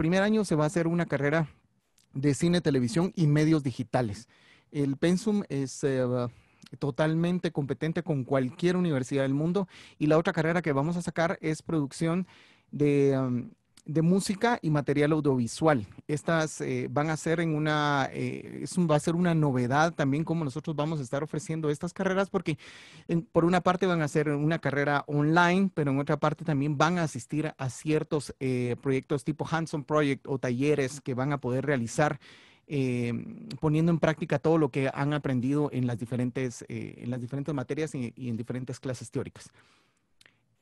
primer año se va a hacer una carrera de cine, televisión y medios digitales. El Pensum es eh, totalmente competente con cualquier universidad del mundo y la otra carrera que vamos a sacar es producción de um, de música y material audiovisual. Estas eh, van a ser en una, eh, va a ser una novedad también como nosotros vamos a estar ofreciendo estas carreras porque por una parte van a ser una carrera online, pero en otra parte también van a asistir a ciertos eh, proyectos tipo Hanson Project o talleres que van a poder realizar. poniendo en práctica todo lo que han aprendido en las diferentes, en las diferentes materias y en diferentes clases teóricas.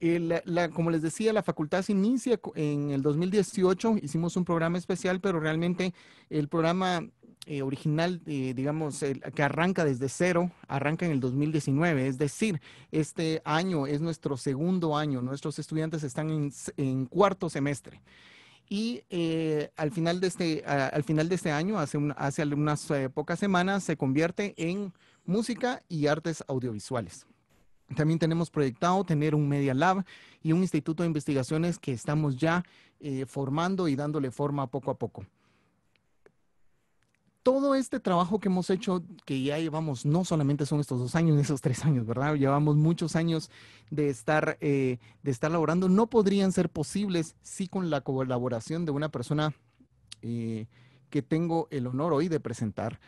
Eh, como les decía, la facultad se inicia en el 2018, hicimos un programa especial, pero realmente el programa eh, original, eh, digamos, que arranca desde cero, arranca en el 2019. Es decir, este año es nuestro segundo año. Nuestros estudiantes están en, cuarto semestre. Y al, final de este, al final de este año, hace, hace unas pocas semanas, se convierte en música y artes audiovisuales. También tenemos proyectado tener un Media Lab y un instituto de investigaciones que estamos ya eh, formando y dándole forma poco a poco. Todo este trabajo que hemos hecho, que ya llevamos, no solamente son estos dos años, esos tres años, ¿verdad? Llevamos muchos años de estar, eh, de estar laborando, no podrían ser posibles si con la colaboración de una persona eh, que tengo el honor hoy de presentar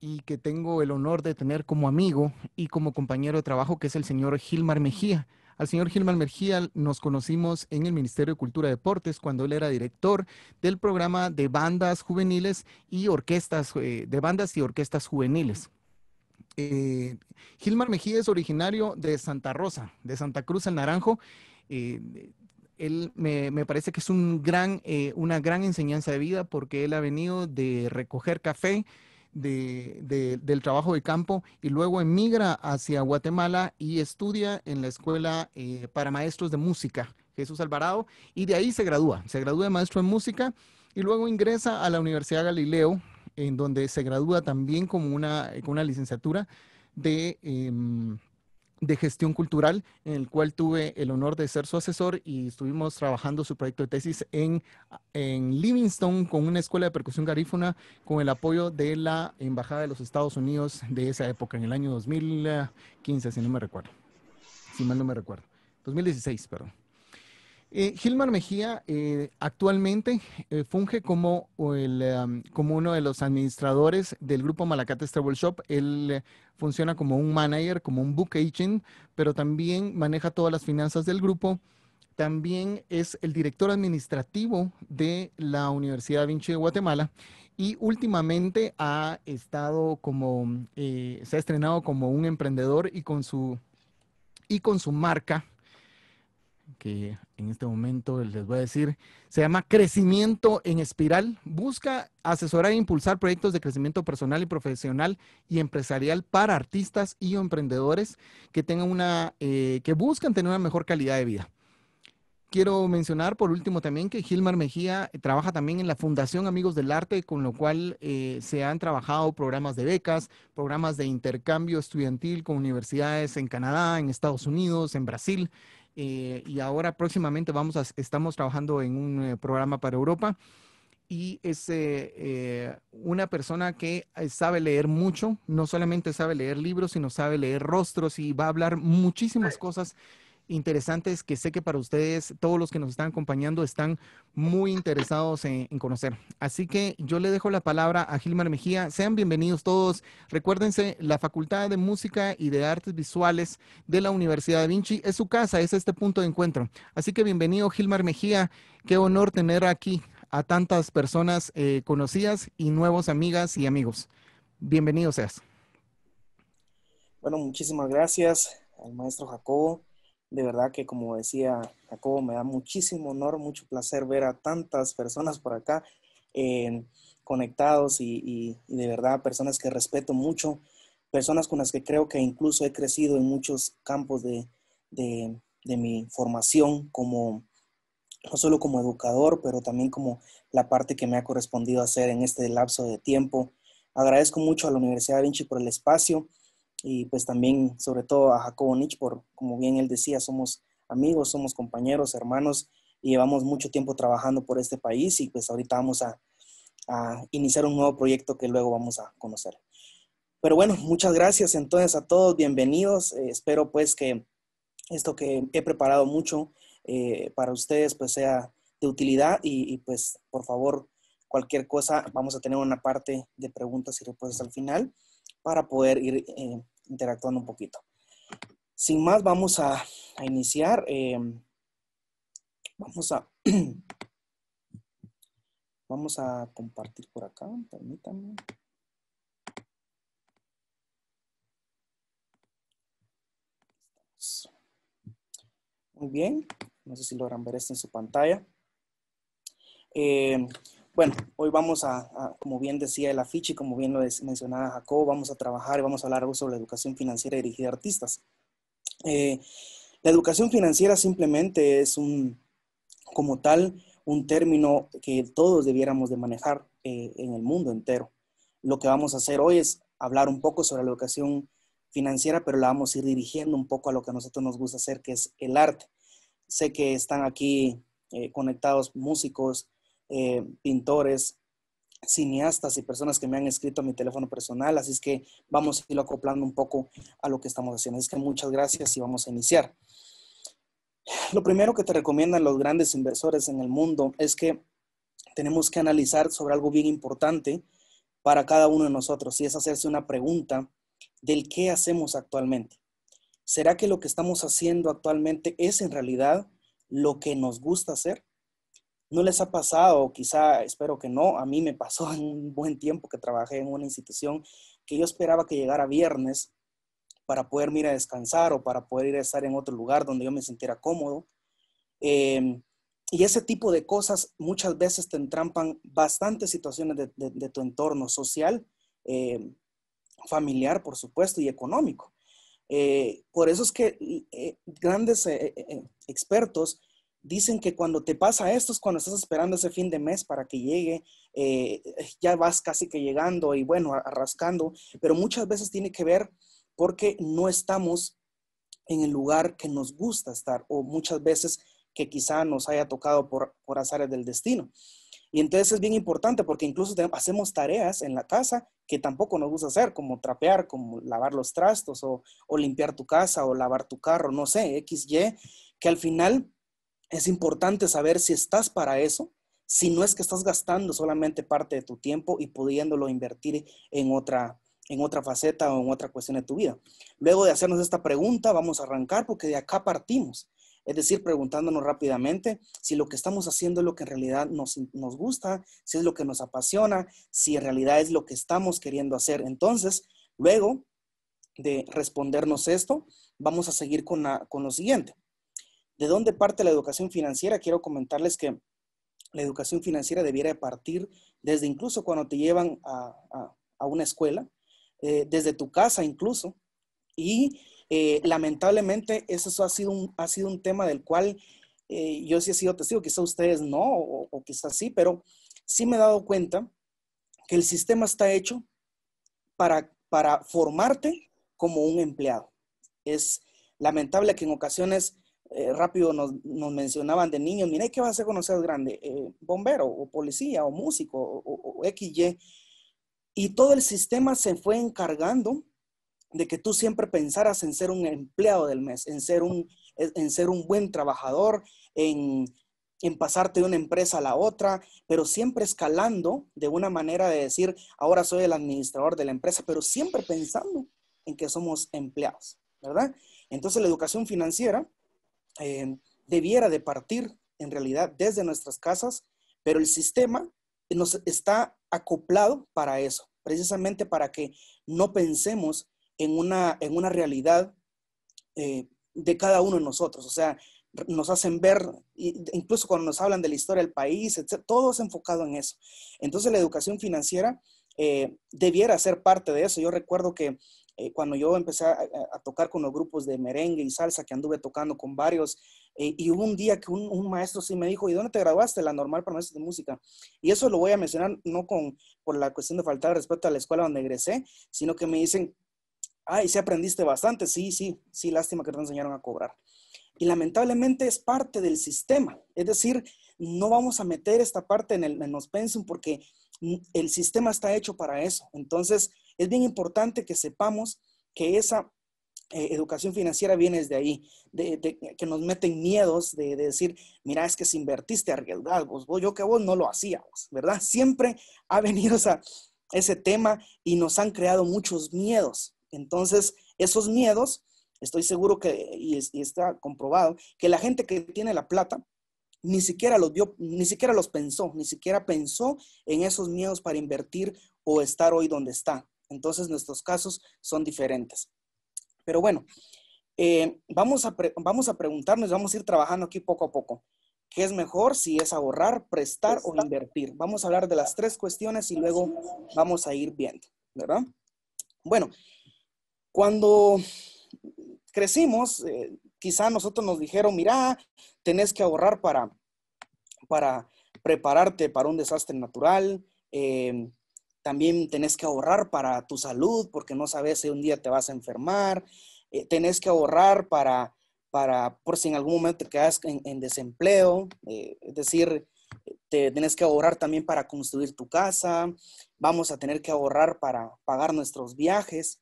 y que tengo el honor de tener como amigo y como compañero de trabajo, que es el señor Gilmar Mejía. Al señor Gilmar Mejía nos conocimos en el Ministerio de Cultura y Deportes cuando él era director del programa de bandas juveniles y orquestas, eh, de bandas y orquestas juveniles. Eh, Gilmar Mejía es originario de Santa Rosa, de Santa Cruz el Naranjo. Eh, él me, me, parece que es un gran, una gran enseñanza de vida porque él ha venido de recoger café, de, del trabajo de campo y luego emigra hacia Guatemala y estudia en la Escuela eh, para Maestros de Música, Jesús Alvarado, y de ahí se gradúa, se gradúa de maestro en música y luego ingresa a la Universidad Galileo, en donde se gradúa también como una, con una licenciatura de... Em, de gestión cultural, en el cual tuve el honor de ser su asesor y estuvimos trabajando su proyecto de tesis en, ah, en Livingston con una escuela de percusión garífuna con el apoyo de la Embajada de los Estados Unidos de esa época, en el año 2015, si no me recuerdo, si mal no me recuerdo, 2016, perdón. Eh, Gilmar Mejía eh, actualmente eh, funge como, como uno de los administradores del grupo Malacate Travel Shop. Él funciona como un manager, como un book agent, pero también maneja todas las finanzas del grupo. También es el director administrativo de la Universidad Vinci de Guatemala y últimamente ha estado como, se ha estrenado como un emprendedor y con su, y con su marca que en este momento les voy a decir, se llama Crecimiento en Espiral. Busca asesorar e impulsar proyectos de crecimiento personal y profesional y empresarial para artistas y emprendedores que tengan una, eh, que buscan tener una mejor calidad de vida. Quiero mencionar por último también que Gilmar Mejía eh, trabaja también en la Fundación Amigos del Arte, con lo cual eh, se han trabajado programas de becas, programas de intercambio estudiantil con universidades en Canadá, en Estados Unidos, en Brasil, eh, y ahora próximamente vamos a, estamos trabajando en un eh, programa para Europa y es eh, una persona que sabe leer mucho, no solamente sabe leer libros, sino sabe leer rostros y va a hablar muchísimas cosas interesantes que sé que para ustedes, todos los que nos están acompañando, están muy interesados en, conocer. Así que yo le dejo la palabra a Gilmar Mejía. Sean bienvenidos todos. Recuérdense, la Facultad de Música y de Artes Visuales de la Universidad de Vinci es su casa, es este punto de encuentro. Así que bienvenido, Gilmar Mejía. Qué honor tener aquí a tantas personas eh, conocidas y nuevos amigas y amigos. Bienvenido seas. Bueno, muchísimas gracias al maestro Jacobo de verdad que como decía Jacobo, me da muchísimo honor, mucho placer ver a tantas personas por acá eh, conectados y, de verdad personas que respeto mucho, personas con las que creo que incluso he crecido en muchos campos de, mi formación como no solo como educador, pero también como la parte que me ha correspondido hacer en este lapso de tiempo. Agradezco mucho a la Universidad de Vinci por el espacio y pues también sobre todo a Jacobo por, como bien él decía, somos amigos, somos compañeros, hermanos y llevamos mucho tiempo trabajando por este país y pues ahorita vamos a, iniciar un nuevo proyecto que luego vamos a conocer. Pero bueno, muchas gracias entonces a todos, bienvenidos, eh, espero pues que esto que he preparado mucho eh, para ustedes pues sea de utilidad y, y pues por favor cualquier cosa vamos a tener una parte de preguntas y respuestas al final para poder ir eh, interactuando un poquito. Sin más, vamos a, iniciar. Eh, vamos a... vamos a compartir por acá, permítanme. Muy bien, no sé si logran ver esto en su pantalla. Eh, bueno, hoy vamos a, como bien decía el afiche, como bien lo mencionaba Jacob, vamos a trabajar y vamos a hablar sobre la educación financiera dirigida a artistas. Eh, la educación financiera simplemente es un, como tal, un término que todos debiéramos de manejar eh, en el mundo entero. Lo que vamos a hacer hoy es hablar un poco sobre la educación financiera, pero la vamos a ir dirigiendo un poco a lo que a nosotros nos gusta hacer, que es el arte. Sé que están aquí eh, conectados músicos, eh, pintores, cineastas y personas que me han escrito a mi teléfono personal, así es que vamos a irlo acoplando un poco a lo que estamos haciendo. Así es que muchas gracias y vamos a iniciar. Lo primero que te recomiendan los grandes inversores en el mundo es que tenemos que analizar sobre algo bien importante para cada uno de nosotros y es hacerse una pregunta del qué hacemos actualmente. ¿Será que lo que estamos haciendo actualmente es en realidad lo que nos gusta hacer? ¿No les ha pasado? Quizá, espero que no. A mí me pasó en un buen tiempo que trabajé en una institución que yo esperaba que llegara viernes para poder ir a descansar o para poder ir a estar en otro lugar donde yo me sintiera cómodo. Em, y ese tipo de cosas muchas veces te entrampan bastantes situaciones de, tu entorno social, em, familiar, por supuesto, y económico. Eh, por eso es que eh, grandes eh, expertos Dicen que cuando te pasa esto es cuando estás esperando ese fin de mes para que llegue, eh, ya vas casi que llegando y bueno, arrascando, pero muchas veces tiene que ver porque no estamos en el lugar que nos gusta estar o muchas veces que quizá nos haya tocado por, por azares del destino. Y entonces es bien importante porque incluso hacemos tareas en la casa que tampoco nos gusta hacer, como trapear, como lavar los trastos o, o limpiar tu casa o lavar tu carro, no sé, XY, que al final es importante saber si estás para eso, si no es que estás gastando solamente parte de tu tiempo y pudiéndolo invertir en otra, en otra faceta o en otra cuestión de tu vida. Luego de hacernos esta pregunta, vamos a arrancar porque de acá partimos. Es decir, preguntándonos rápidamente si lo que estamos haciendo es lo que en realidad nos, nos gusta, si es lo que nos apasiona, si en realidad es lo que estamos queriendo hacer. Entonces, luego de respondernos esto, vamos a seguir con lo siguiente. ¿De dónde parte la educación financiera? Quiero comentarles que la educación financiera debiera partir desde incluso cuando te llevan a, una escuela, eh, desde tu casa incluso. Y eh, lamentablemente eso ha sido, un, ha sido un tema del cual eh, yo sí he sido testigo, quizá ustedes no, o, o quizás sí, pero sí me he dado cuenta que el sistema está hecho para, para formarte como un empleado. Es lamentable que en ocasiones eh, rápido nos, mencionaban de niños, ni ¿qué vas a hacer cuando seas grande? Eh, bombero o policía o músico o, XY. Y todo el sistema se fue encargando de que tú siempre pensaras en ser un empleado del mes, en ser un, en ser un buen trabajador, en pasarte de una empresa a la otra, pero siempre escalando de una manera de decir, ahora soy el administrador de la empresa, pero siempre pensando en que somos empleados, ¿verdad? Entonces la educación financiera Em, debiera de partir en realidad desde nuestras casas, pero el sistema nos está acoplado para eso, precisamente para que no pensemos en una, en una realidad eh, de cada uno de nosotros. O sea, nos hacen ver, incluso cuando nos hablan de la historia del país, todo es enfocado en eso. Entonces la educación financiera eh, debiera ser parte de eso. Yo recuerdo que eh, cuando yo empecé a, tocar con los grupos de merengue y salsa que anduve tocando con varios, eh, y hubo un día que un, maestro sí me dijo, ¿y dónde te graduaste? La normal para maestros de música. Y eso lo voy a mencionar no con, por la cuestión de faltar respeto a la escuela donde egresé, sino que me dicen, ay, sí aprendiste bastante, sí, sí, sí, lástima que te enseñaron a cobrar. Y lamentablemente es parte del sistema, es decir, no vamos a meter esta parte en, el, en porque el sistema está hecho para eso. Entonces, es bien importante que sepamos que esa eh, educación financiera viene desde ahí, que nos meten miedos de, decir, mira, es que si invertiste, arriesgás pues, vos, vos, yo que vos no lo hacíamos, ¿verdad? Siempre ha venido ese tema y nos han creado muchos miedos. Entonces, esos miedos, estoy seguro que, y, está comprobado, que la gente que tiene la plata, ni siquiera los dio, ni siquiera los pensó, ni siquiera pensó en esos miedos para invertir o estar hoy donde está. Entonces nuestros casos son diferentes. Pero bueno, eh, vamos, a vamos a preguntarnos, vamos a ir trabajando aquí poco a poco. ¿Qué es mejor? Si es ahorrar, prestar o invertir. Vamos a hablar de las tres cuestiones y luego vamos a ir viendo, ¿verdad? Bueno, cuando crecimos, eh, quizá nosotros nos dijeron, mira, tenés que ahorrar para, para prepararte para un desastre natural, eh, también tenés que ahorrar para tu salud porque no sabes si un día te vas a enfermar. Eh, tenés que ahorrar para, para, por si en algún momento te quedas en, desempleo. Eh, es decir, te, tenés que ahorrar también para construir tu casa. Vamos a tener que ahorrar para pagar nuestros viajes.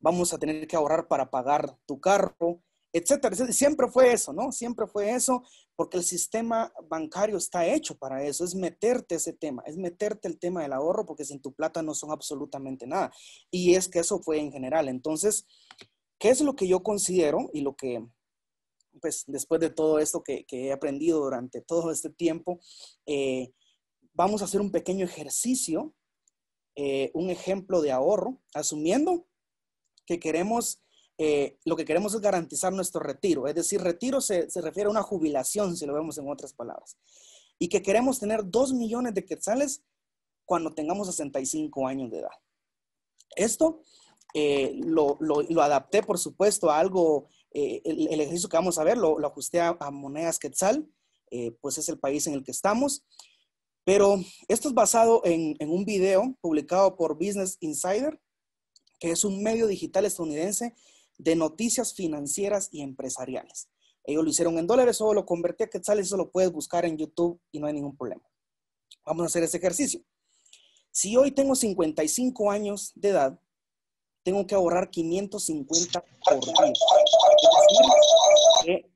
Vamos a tener que ahorrar para pagar tu carro etcétera. Siempre fue eso, ¿no? Siempre fue eso porque el sistema bancario está hecho para eso, es meterte ese tema, es meterte el tema del ahorro, porque sin tu plata no son absolutamente nada. Y es que eso fue en general. Entonces, ¿qué es lo que yo considero y lo que, pues, después de todo esto que, he aprendido durante todo este tiempo, eh, vamos a hacer un pequeño ejercicio, eh, un ejemplo de ahorro, asumiendo que queremos eh, lo que queremos es garantizar nuestro retiro. Es decir, retiro se, se, refiere a una jubilación, si lo vemos en otras palabras. Y que queremos tener 2 millones de quetzales cuando tengamos 65 años de edad. Esto eh, lo, lo, adapté, por supuesto, a algo, eh, el, ejercicio que vamos a ver, lo, lo ajusté a, monedas quetzal, pues es el país en el que estamos. Pero esto es basado en, en un video publicado por Business Insider, que es un medio digital estadounidense de noticias financieras y empresariales. Ellos lo hicieron en dólares, solo lo convertí a quetzales, eso lo puedes buscar en YouTube y no hay ningún problema. Vamos a hacer ese ejercicio. Si hoy tengo 55 años de edad, tengo que ahorrar 550 por día.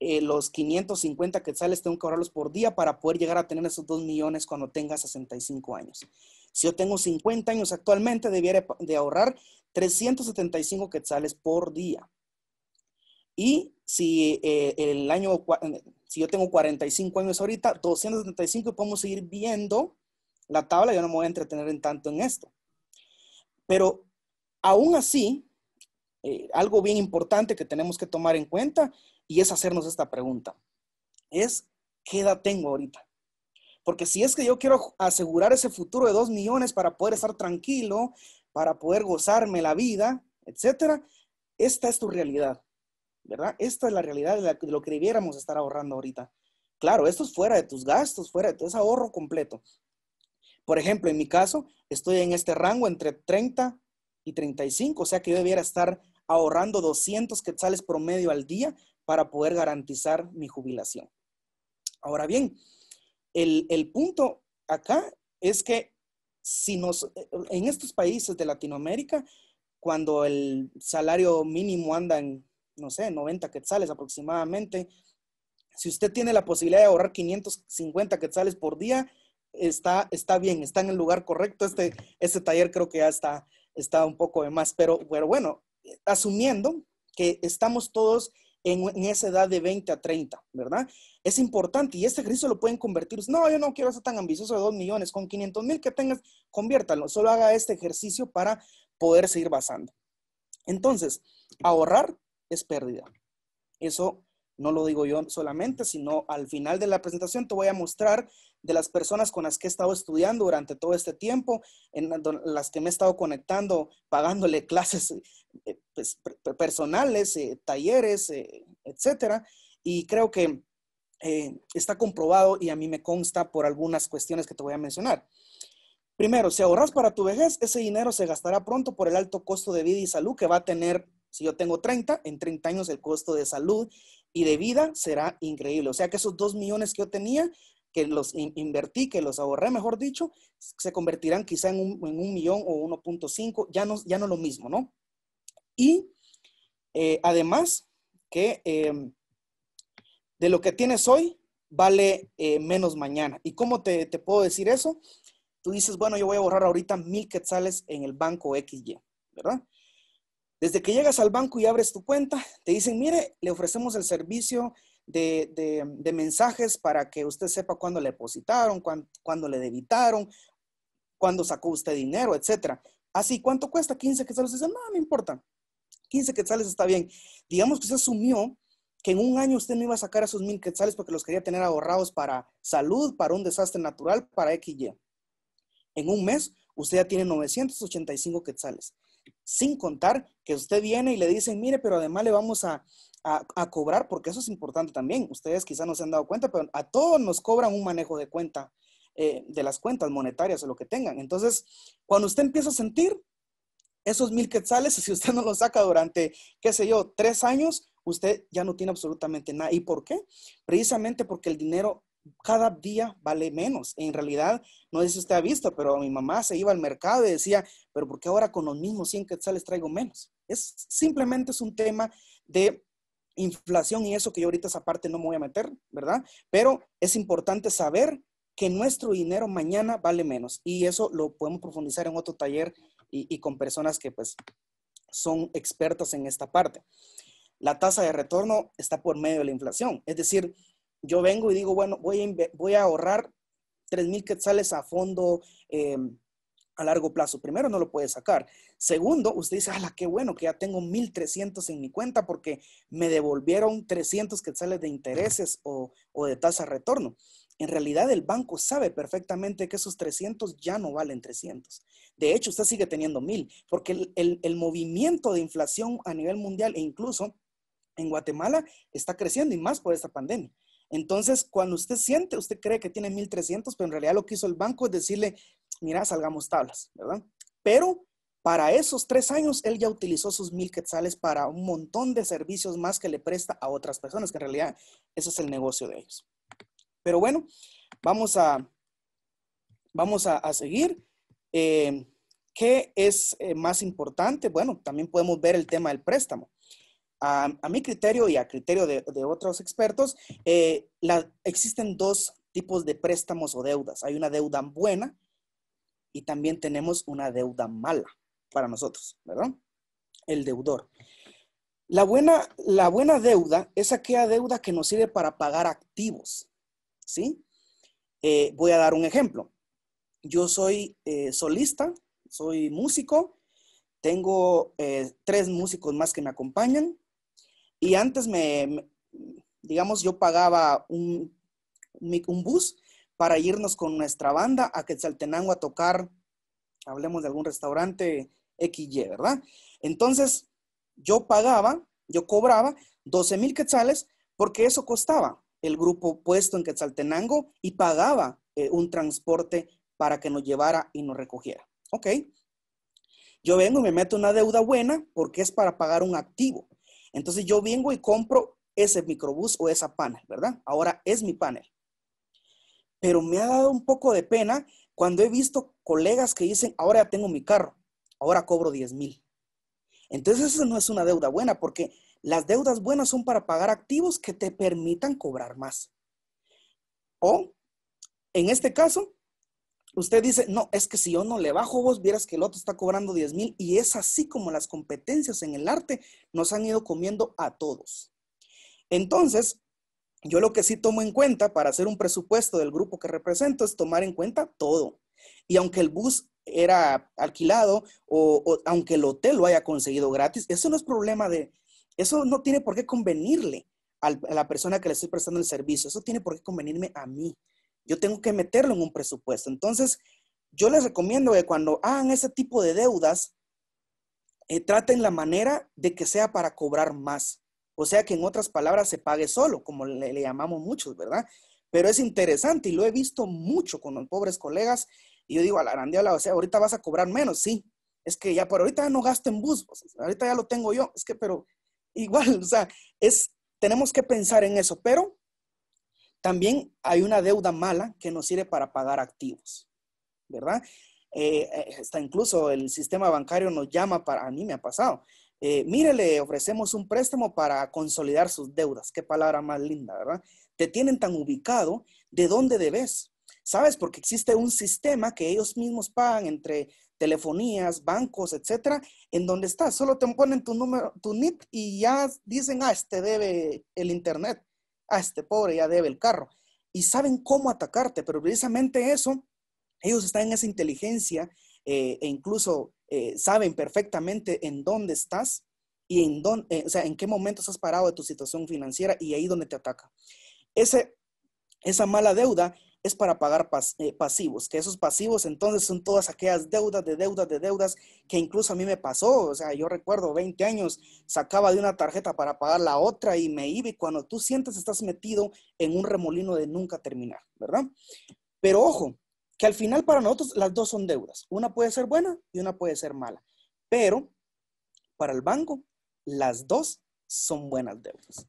Eh, los 550 quetzales tengo que ahorrarlos por día para poder llegar a tener esos 2 millones cuando tenga 65 años. Si yo tengo 50 años actualmente, debiera de ahorrar 375 quetzales por día. Y si eh, el año, eh, si yo tengo 45 años ahorita, 275 podemos seguir viendo la tabla, yo no me voy a entretener en tanto en esto. Pero Aún así, eh, algo bien importante que tenemos que tomar en cuenta y es hacernos esta pregunta. Es, ¿qué edad tengo ahorita? Porque si es que yo quiero asegurar ese futuro de dos millones para poder estar tranquilo, para poder gozarme la vida, etcétera, esta es tu realidad, ¿verdad? Esta es la realidad de, lo que debiéramos estar ahorrando ahorita. Claro, esto es fuera de tus gastos, fuera de tu ahorro completo. Por ejemplo, en mi caso, estoy en este rango entre 30 y 35, o sea que yo debiera estar ahorrando 200 quetzales promedio al día para poder garantizar mi jubilación. Ahora bien, el, punto acá es que si nos, en estos países de Latinoamérica, cuando el salario mínimo anda en, no sé, 90 quetzales aproximadamente, si usted tiene la posibilidad de ahorrar 550 quetzales por día, está, está bien, está en el lugar correcto. Este, este taller creo que ya está, está un poco de más, pero, pero bueno, asumiendo que estamos todos en, en, esa edad de 20 a 30, ¿verdad? Es importante y este ejercicio lo pueden convertir. No, yo no quiero ser tan ambicioso de 2 millones, con 500 mil que tengas, conviértalo. Solo haga este ejercicio para poder seguir basando. Entonces, ahorrar es pérdida. Eso no lo digo yo solamente, sino al final de la presentación te voy a mostrar de las personas con las que he estado estudiando durante todo este tiempo, en las que me he estado conectando, pagándole clases eh, pues, personales, eh, talleres, etc. Eh, etcétera. Y creo que está comprobado y a mí me consta por algunas cuestiones que te voy a mencionar. Primero, si ahorras para tu vejez, ese dinero se gastará pronto por el alto costo de vida y salud que va a tener. Si yo tengo 30, en 30 años el costo de salud y de vida será increíble. O sea que esos 2 millones que yo tenía que los invertí, que los ahorré, mejor dicho, se convertirán quizá en un, millón o 1.5, ya no, ya no lo mismo, ¿no? Y eh, además que em, de lo que tienes hoy vale eh, menos mañana. ¿Y cómo te, puedo decir eso? Tú dices, bueno, yo voy a ahorrar ahorita mil quetzales en el banco XY, ¿verdad? Desde que llegas al banco y abres tu cuenta, te dicen, mire, le ofrecemos el servicio de, mensajes para que usted sepa cuándo le depositaron, cuándo, le debitaron, cuándo sacó usted dinero, etcétera. Así, ¿cuánto cuesta? 15 quetzales. Dice, no, no importa. 15 quetzales está bien. Digamos que usted asumió que en un año usted no iba a sacar esos mil quetzales porque los quería tener ahorrados para salud, para un desastre natural, para X Y. En un mes, usted ya tiene 985 quetzales sin contar que usted viene y le dicen, mire, pero además le vamos a, cobrar, porque eso es importante también. Ustedes quizás no se han dado cuenta, pero a todos nos cobran un manejo de cuenta, eh, de las cuentas monetarias o lo que tengan. Entonces, cuando usted empieza a sentir esos mil quetzales, si usted no los saca durante, qué sé yo, tres años, usted ya no tiene absolutamente nada. ¿Y por qué? Precisamente porque el dinero cada día vale menos. En realidad, no sé si usted ha visto, pero mi mamá se iba al mercado y decía, pero ¿por qué ahora con los mismos 100 quetzales traigo menos? Es simplemente es un tema de inflación y eso que yo ahorita esa parte no me voy a meter, ¿verdad? Pero es importante saber que nuestro dinero mañana vale menos y eso lo podemos profundizar en otro taller y, y con personas que pues son expertas en esta parte. La tasa de retorno está por medio de la inflación, es decir, yo vengo y digo, bueno, voy a, ahorrar 3.000 quetzales a fondo em, a largo plazo. Primero, no lo puede sacar. Segundo, usted dice, ala, qué bueno que ya tengo 1.300 en mi cuenta porque me devolvieron 300 quetzales de intereses o, de tasa de retorno. En realidad, el banco sabe perfectamente que esos 300 ya no valen 300. De hecho, usted sigue teniendo 1.000 porque el, el movimiento de inflación a nivel mundial e incluso en Guatemala está creciendo y más por esta pandemia. Entonces, cuando usted siente, usted cree que tiene 1.300, pero en realidad lo que hizo el banco es decirle, mira, salgamos tablas, ¿verdad? Pero para esos tres años, él ya utilizó sus 1.000 quetzales para un montón de servicios más que le presta a otras personas, que en realidad ese es el negocio de ellos. Pero bueno, vamos a, vamos a, seguir. Eh, ¿Qué es eh, más importante? Bueno, también podemos ver el tema del préstamo a, mi criterio y a criterio de, otros expertos, eh, existen dos tipos de préstamos o deudas. Hay una deuda buena y también tenemos una deuda mala para nosotros, ¿verdad? El deudor. La buena, la buena deuda es aquella deuda que nos sirve para pagar activos, ¿sí? Eh, voy a dar un ejemplo. Yo soy eh, solista, soy músico, tengo tres músicos más que me acompañan. Y antes me, digamos, yo pagaba un, un bus para irnos con nuestra banda a Quetzaltenango a tocar, hablemos de algún restaurante XY, ¿verdad? Entonces, yo pagaba, yo cobraba 12 mil quetzales porque eso costaba el grupo puesto en Quetzaltenango y pagaba eh, un transporte para que nos llevara y nos recogiera. ¿Ok? Yo vengo y me meto una deuda buena porque es para pagar un activo. Entonces yo vengo y compro ese microbús o esa panel, ¿verdad? Ahora es mi panel. Pero me ha dado un poco de pena cuando he visto colegas que dicen, ahora ya tengo mi carro, ahora cobro 10 mil. Entonces eso no es una deuda buena porque las deudas buenas son para pagar activos que te permitan cobrar más. O, en este caso, usted dice, no, es que si yo no le bajo vos, vieras que el otro está cobrando 10 mil. Y es así como las competencias en el arte nos han ido comiendo a todos. Entonces, yo lo que sí tomo en cuenta para hacer un presupuesto del grupo que represento es tomar en cuenta todo. Y aunque el bus era alquilado o, o aunque el hotel lo haya conseguido gratis, eso no es problema de, eso no tiene por qué convenirle a la persona que le estoy prestando el servicio, eso tiene por qué convenirme a mí yo tengo que meterlo en un presupuesto. Entonces, yo les recomiendo que cuando hagan ese tipo de deudas, eh, traten la manera de que sea para cobrar más. O sea, que en otras palabras se pague solo, como le, llamamos muchos, ¿verdad? Pero es interesante y lo he visto mucho con los pobres colegas. Y yo digo, a la grandiola, o sea, ahorita vas a cobrar menos, sí. Es que ya, por ahorita no gasten bus, pues, ahorita ya lo tengo yo. Es que, pero igual, o sea, es, tenemos que pensar en eso, pero también hay una deuda mala que nos sirve para pagar activos, ¿verdad? Está eh, eh, incluso el sistema bancario nos llama para, a mí me ha pasado, mírele, eh, mire, le ofrecemos un préstamo para consolidar sus deudas. Qué palabra más linda, ¿verdad? Te tienen tan ubicado de dónde debes. ¿Sabes? Porque existe un sistema que ellos mismos pagan entre telefonías, bancos, etcétera, en donde estás. Solo te ponen tu número, tu NIP y ya dicen, ah, este debe el Internet este pobre ya debe el carro. Y saben cómo atacarte, pero precisamente eso, ellos están en esa inteligencia eh, e incluso eh, saben perfectamente en dónde estás y en, dónde, eh, o sea, en qué momento has parado de tu situación financiera y ahí donde te ataca. Ese, esa mala deuda es para pagar eh, pasivos, que esos pasivos entonces son todas aquellas deudas de deudas de deudas que incluso a mí me pasó, o sea, yo recuerdo 20 años, sacaba de una tarjeta para pagar la otra y me iba y cuando tú sientes estás metido en un remolino de nunca terminar, ¿verdad? Pero ojo, que al final para nosotros las dos son deudas, una puede ser buena y una puede ser mala, pero para el banco las dos son buenas deudas.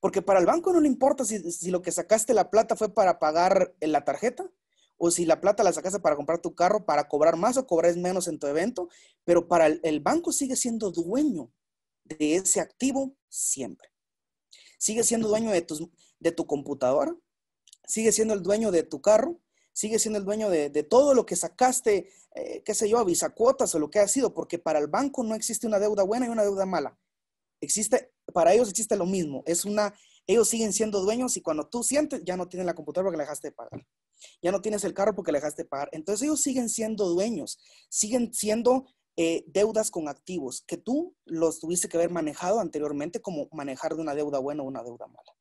Porque para el banco no le importa si, lo que sacaste la plata fue para pagar eh, la tarjeta o si la plata la sacaste para comprar tu carro, para cobrar más o cobrar menos en tu evento, pero para el, banco sigue siendo dueño de ese activo siempre. Sigue siendo dueño de, de tu computadora, sigue siendo el dueño de tu carro, sigue siendo el dueño de, todo lo que sacaste, eh, qué sé yo, a visa o lo que ha sido, porque para el banco no existe una deuda buena y una deuda mala. Existe para ellos existe lo mismo. Es una, ellos siguen siendo dueños y cuando tú sientes, ya no tienes la computadora porque la dejaste de pagar. Ya no tienes el carro porque la dejaste de pagar. Entonces ellos siguen siendo dueños, siguen siendo eh, deudas con activos que tú los tuviste que haber manejado anteriormente como manejar de una deuda buena o una deuda mala.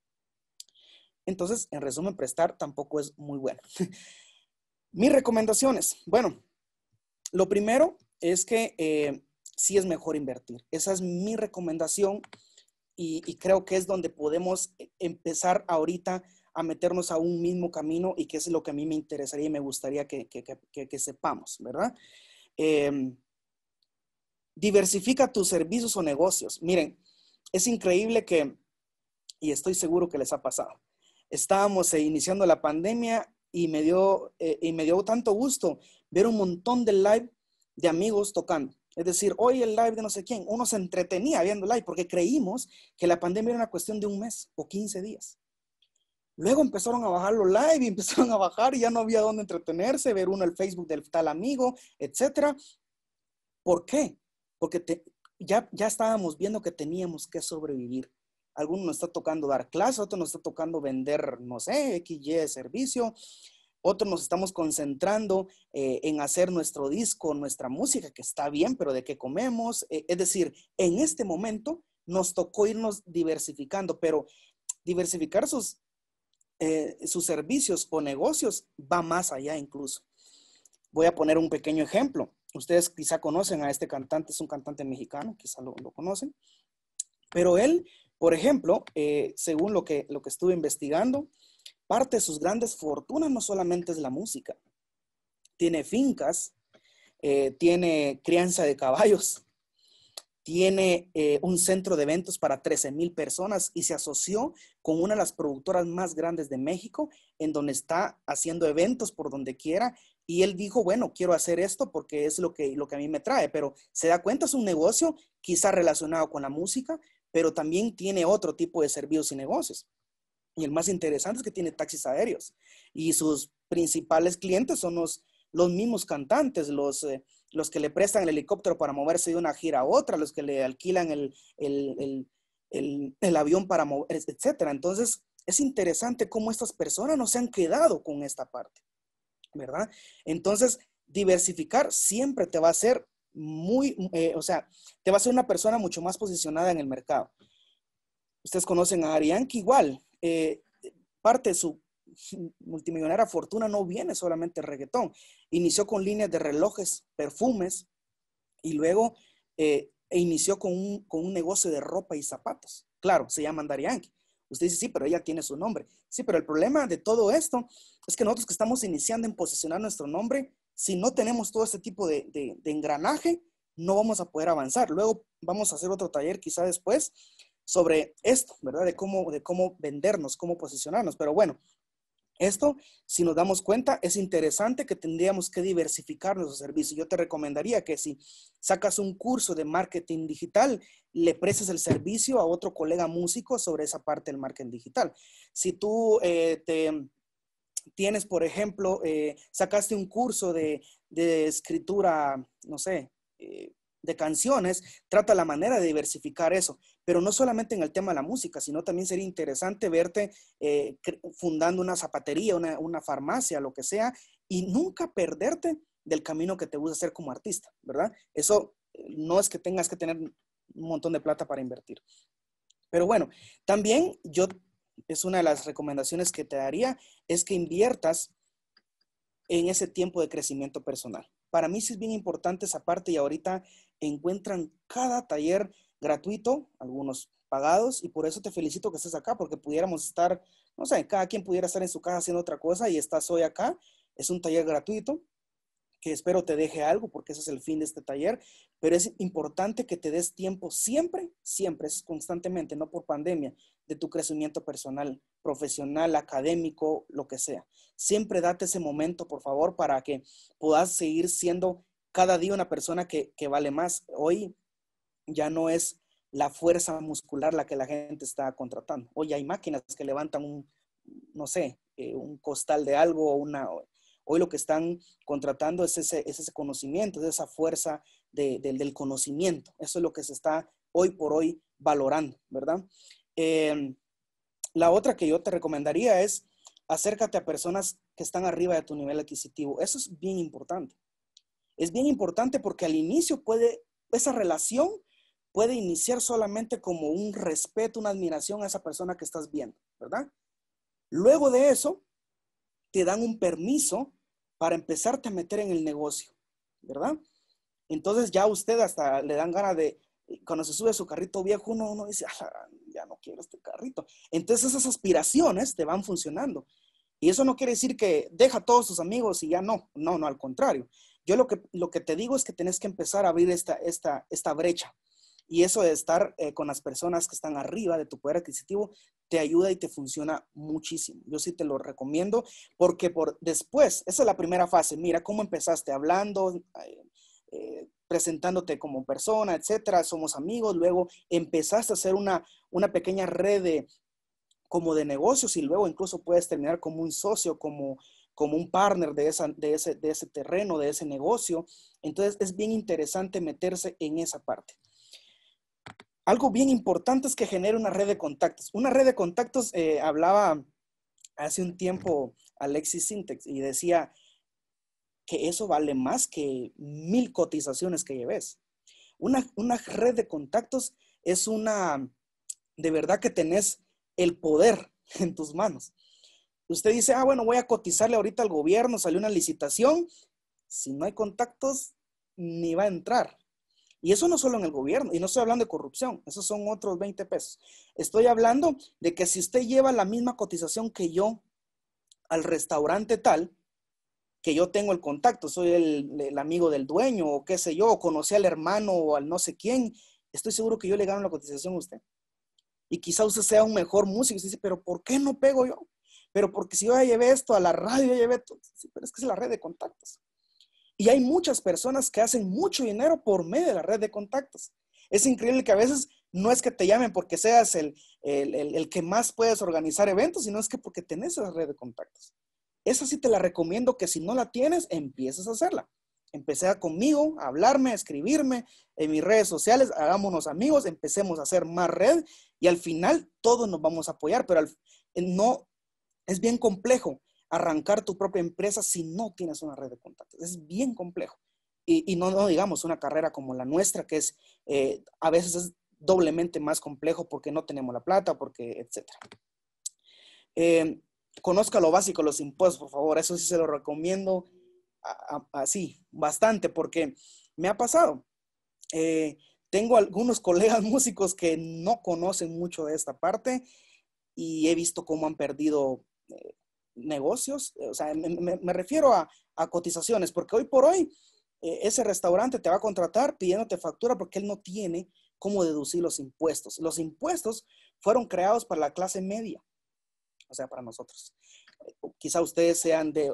Entonces, en resumen, prestar tampoco es muy bueno. Mis recomendaciones. Bueno, lo primero es que eh, sí es mejor invertir. Esa es mi recomendación y, creo que es donde podemos e, empezar ahorita a meternos a un mismo camino y que es lo que a mí me interesaría y me gustaría que, sepamos, ¿verdad? Em, diversifica tus servicios o negocios. Miren, es increíble que, y estoy seguro que les ha pasado, estábamos eh, iniciando la pandemia y me dio, eh, y me dio tanto gusto ver un montón de live de amigos tocando. Es decir, hoy el live de no sé quién, uno se entretenía viendo live porque creímos que la pandemia era una cuestión de un mes o 15 días. Luego empezaron a bajar los live y empezaron a bajar y ya no había dónde entretenerse, ver uno el Facebook del tal amigo, etc. ¿Por qué? Porque ya, ya estábamos viendo que teníamos que sobrevivir. Algunos nos está tocando dar clases, otros nos está tocando vender, no sé, X, Y servicio. Otros nos estamos concentrando eh, en hacer nuestro disco, nuestra música, que está bien, pero de qué comemos. Eh, es decir, en este momento nos tocó irnos diversificando, pero diversificar sus, eh, sus servicios o negocios va más allá incluso. Voy a poner un pequeño ejemplo. Ustedes quizá conocen a este cantante, es un cantante mexicano, quizá lo, conocen. Pero él, por ejemplo, según lo que, lo que estuve investigando, Parte de sus grandes fortunas no solamente es la música. Tiene fincas, eh, tiene crianza de caballos, tiene eh, un centro de eventos para 13 mil personas y se asoció con una de las productoras más grandes de México, en donde está haciendo eventos por donde quiera. Y él dijo, bueno, quiero hacer esto porque es lo que, lo que a mí me trae, pero se da cuenta, es un negocio quizá relacionado con la música, pero también tiene otro tipo de servicios y negocios y el más interesante es que tiene taxis aéreos y sus principales clientes son los, los mismos cantantes, los, eh, los que le prestan el helicóptero para moverse de una gira a otra, los que le alquilan el, avión para mover, etc. Entonces, es interesante cómo estas personas no se han quedado con esta parte, ¿verdad? Entonces, diversificar siempre te va a hacer muy, eh, o sea, te va a ser una persona mucho más posicionada en el mercado. Ustedes conocen a que igual, eh, parte de su multimillonaria fortuna no viene solamente reggaetón. Inició con líneas de relojes, perfumes y luego eh, e inició con un, negocio de ropa y zapatos. Claro, se llama Andar Usted dice, sí, pero ella tiene su nombre. Sí, pero el problema de todo esto es que nosotros que estamos iniciando en posicionar nuestro nombre, si no tenemos todo este tipo de, de engranaje, no vamos a poder avanzar. Luego vamos a hacer otro taller quizá después sobre esto, ¿verdad? De cómo, de cómo vendernos, cómo posicionarnos. Pero bueno, esto, si nos damos cuenta, es interesante que tendríamos que diversificar nuestro servicio. Yo te recomendaría que si sacas un curso de marketing digital, le prestes el servicio a otro colega músico sobre esa parte del marketing digital. Si tú eh, te tienes, por ejemplo, eh, sacaste un curso de, escritura, no sé, eh, de canciones, trata la manera de diversificar eso, pero no solamente en el tema de la música, sino también sería interesante verte eh, fundando una zapatería, una, una farmacia, lo que sea, y nunca perderte del camino que te gusta hacer como artista, ¿verdad? Eso eh, no es que tengas que tener un montón de plata para invertir. Pero bueno, también yo, es una de las recomendaciones que te daría, es que inviertas en ese tiempo de crecimiento personal. Para mí sí es bien importante esa parte y ahorita encuentran cada taller gratuito, algunos pagados, y por eso te felicito que estés acá, porque pudiéramos estar, no sé, cada quien pudiera estar en su casa haciendo otra cosa y estás hoy acá. Es un taller gratuito que espero te deje algo, porque ese es el fin de este taller, pero es importante que te des tiempo siempre, siempre, es constantemente, no por pandemia, de tu crecimiento personal, profesional, académico, lo que sea. Siempre date ese momento, por favor, para que puedas seguir siendo cada día una persona que, vale más. Hoy ya no es la fuerza muscular la que la gente está contratando. Hoy hay máquinas que levantan un, no sé, eh, un costal de algo o una... Hoy lo que están contratando es ese, ese conocimiento, es esa fuerza del conocimiento. Eso es lo que se está hoy por hoy valorando, ¿verdad? Em, la otra que yo te recomendaría es acércate a personas que están arriba de tu nivel adquisitivo. Eso es bien importante es bien importante porque al inicio puede, esa relación puede iniciar solamente como un respeto, una admiración a esa persona que estás viendo, ¿verdad? Luego de eso, te dan un permiso para empezarte a meter en el negocio, ¿verdad? Entonces ya usted hasta le dan ganas de, cuando se sube su carrito viejo, uno, uno dice, ah, ya no quiero este carrito. Entonces esas aspiraciones te van funcionando. Y eso no quiere decir que deja a todos sus amigos y ya no, no, no, al contrario. Yo lo que, lo que te digo es que tenés que empezar a abrir esta, esta, esta brecha. Y eso de estar eh, con las personas que están arriba de tu poder adquisitivo te ayuda y te funciona muchísimo. Yo sí te lo recomiendo porque por después, esa es la primera fase. Mira cómo empezaste hablando, eh, eh, presentándote como persona, etcétera. Somos amigos. Luego empezaste a hacer una, una pequeña red de, como de negocios y luego incluso puedes terminar como un socio, como, como un partner de, de, ese, terreno, de ese negocio. Entonces es bien interesante meterse en esa parte. Algo bien importante es que genere una red de contactos. Una red de contactos, eh, hablaba hace un tiempo Alexis Sintex y decía que eso vale más que mil cotizaciones que lleves. Una, una red de contactos es una, de verdad que tenés el poder en tus manos. Usted dice, ah, bueno, voy a cotizarle ahorita al gobierno, salió una licitación. Si no hay contactos, ni va a entrar. Y eso no solo en el gobierno, y no estoy hablando de corrupción, esos son otros 20 pesos. Estoy hablando de que si usted lleva la misma cotización que yo al restaurante tal, que yo tengo el contacto, soy el, amigo del dueño o qué sé yo, o conocí al hermano o al no sé quién, estoy seguro que yo le gano la cotización a usted. Y quizá usted sea un mejor músico usted dice, pero ¿por qué no pego yo? pero porque si yo llevé esto a la radio, ya llevé todo. sí, pero es que es la red de contactos. Y hay muchas personas que hacen mucho dinero por medio de la red de contactos. Es increíble que a veces no es que te llamen porque seas el, el, el, que más puedes organizar eventos, sino es que porque tenés esa red de contactos. Esa sí te la recomiendo que si no la tienes, empieces a hacerla. Empecé a conmigo, a hablarme, a escribirme en mis redes sociales, hagámonos amigos, empecemos a hacer más red y al final todos nos vamos a apoyar, pero al, no, es bien complejo arrancar tu propia empresa si no tienes una red de contactos. Es bien complejo. Y, no, no, digamos una carrera como la nuestra, que es eh, a veces es doblemente más complejo porque no tenemos la plata, porque, etc. Eh, conozca lo básico, los impuestos, por favor. Eso sí se lo recomiendo así, bastante, porque me ha pasado. Eh, tengo algunos colegas músicos que no conocen mucho de esta parte y he visto cómo han perdido eh, negocios, o sea, me, refiero a, a, cotizaciones, porque hoy por hoy eh, ese restaurante te va a contratar pidiéndote factura porque él no tiene cómo deducir los impuestos. Los impuestos fueron creados para la clase media, o sea, para nosotros. Eh, quizá ustedes sean de,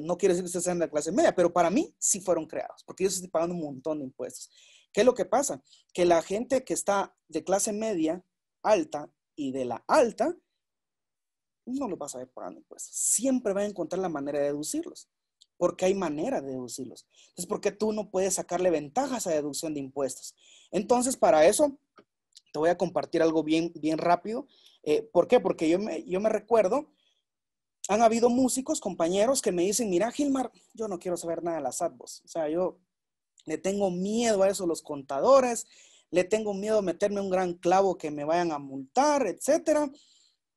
no quiero decir que ustedes sean de la clase media, pero para mí sí fueron creados, porque yo estoy pagando un montón de impuestos. ¿Qué es lo que pasa? Que la gente que está de clase media, alta y de la alta, no lo vas a ver pagando impuestos. Siempre vas a encontrar la manera de deducirlos, porque hay manera de deducirlos. Es porque tú no puedes sacarle ventajas a deducción de impuestos? Entonces, para eso, te voy a compartir algo bien, bien rápido. Eh, ¿Por qué? Porque yo me, recuerdo, han habido músicos, compañeros, que me dicen, mira, Gilmar, yo no quiero saber nada de las AdBoss. O sea, yo le tengo miedo a eso, los contadores, le tengo miedo a meterme un gran clavo que me vayan a multar, etcétera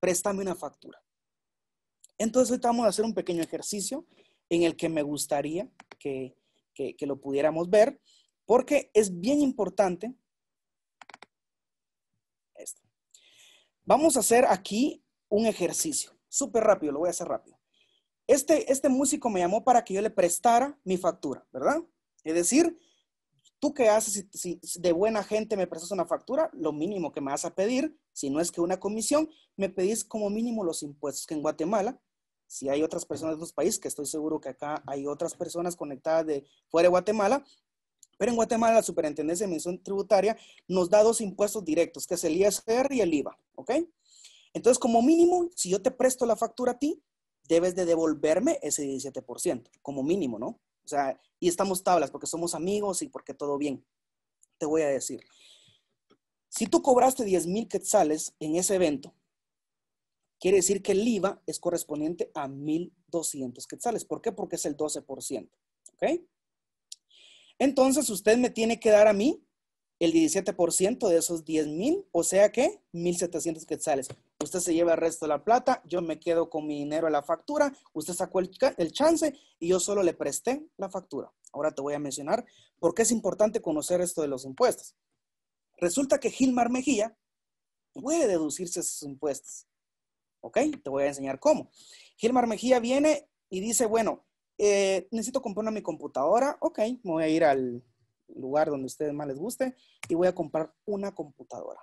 préstame una factura. Entonces hoy vamos a hacer un pequeño ejercicio en el que me gustaría que, lo pudiéramos ver, porque es bien importante. Vamos a hacer aquí un ejercicio, súper rápido, lo voy a hacer rápido. Este, este músico me llamó para que yo le prestara mi factura, ¿verdad? Es decir, ¿Tú qué haces si, de buena gente me prestas una factura? Lo mínimo que me vas a pedir, si no es que una comisión, me pedís como mínimo los impuestos, que en Guatemala, si hay otras personas de otros países, que estoy seguro que acá hay otras personas conectadas de fuera de Guatemala, pero en Guatemala la Superintendencia de Administración Tributaria nos da dos impuestos directos, que es el ISR y el IVA, ¿ok? Entonces, como mínimo, si yo te presto la factura a ti, debes de devolverme ese 17%, como mínimo, ¿no? O sea, y estamos tablas porque somos amigos y porque todo bien. Te voy a decir, si tú cobraste 10,000 quetzales en ese evento, quiere decir que el IVA es correspondiente a 1.200 quetzales. ¿Por qué? Porque es el 12%. ¿Ok? Entonces usted me tiene que dar a mí el 17% de esos 10,000, o sea que 1.700 quetzales usted se lleva el resto de la plata, yo me quedo con mi dinero en la factura, usted sacó el, chance y yo solo le presté la factura. Ahora te voy a mencionar por qué es importante conocer esto de los impuestos. Resulta que Gilmar Mejía puede deducirse sus impuestos. ¿Ok? Te voy a enseñar cómo. Gilmar Mejía viene y dice, bueno, eh, necesito comprar mi computadora. Ok, me voy a ir al lugar donde a ustedes más les guste y voy a comprar una computadora.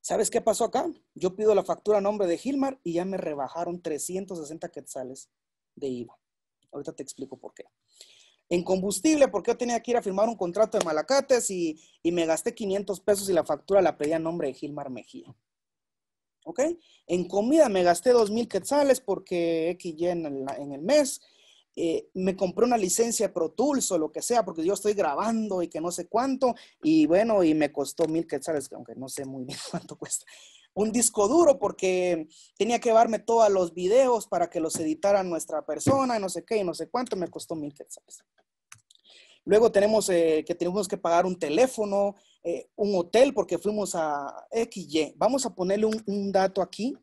¿Sabes qué pasó acá? Yo pido la factura a nombre de Gilmar y ya me rebajaron 360 quetzales de IVA. Ahorita te explico por qué. En combustible, porque yo tenía que ir a firmar un contrato de malacates y, y me gasté 500 pesos y la factura la pedí a nombre de Gilmar Mejía. ¿Ok? En comida me gasté 2,000 quetzales porque X en el, en el mes eh, me compré una licencia Pro Tools o lo que sea, porque yo estoy grabando y que no sé cuánto, y bueno, y me costó mil quetzales, aunque no sé muy bien cuánto cuesta. Un disco duro porque tenía que llevarme todos los videos para que los editara nuestra persona, y no sé qué, y no sé cuánto, me costó mil quetzales. Luego tenemos eh, que tenemos que pagar un teléfono, eh, un hotel, porque fuimos a XY. Vamos a ponerle un dato aquí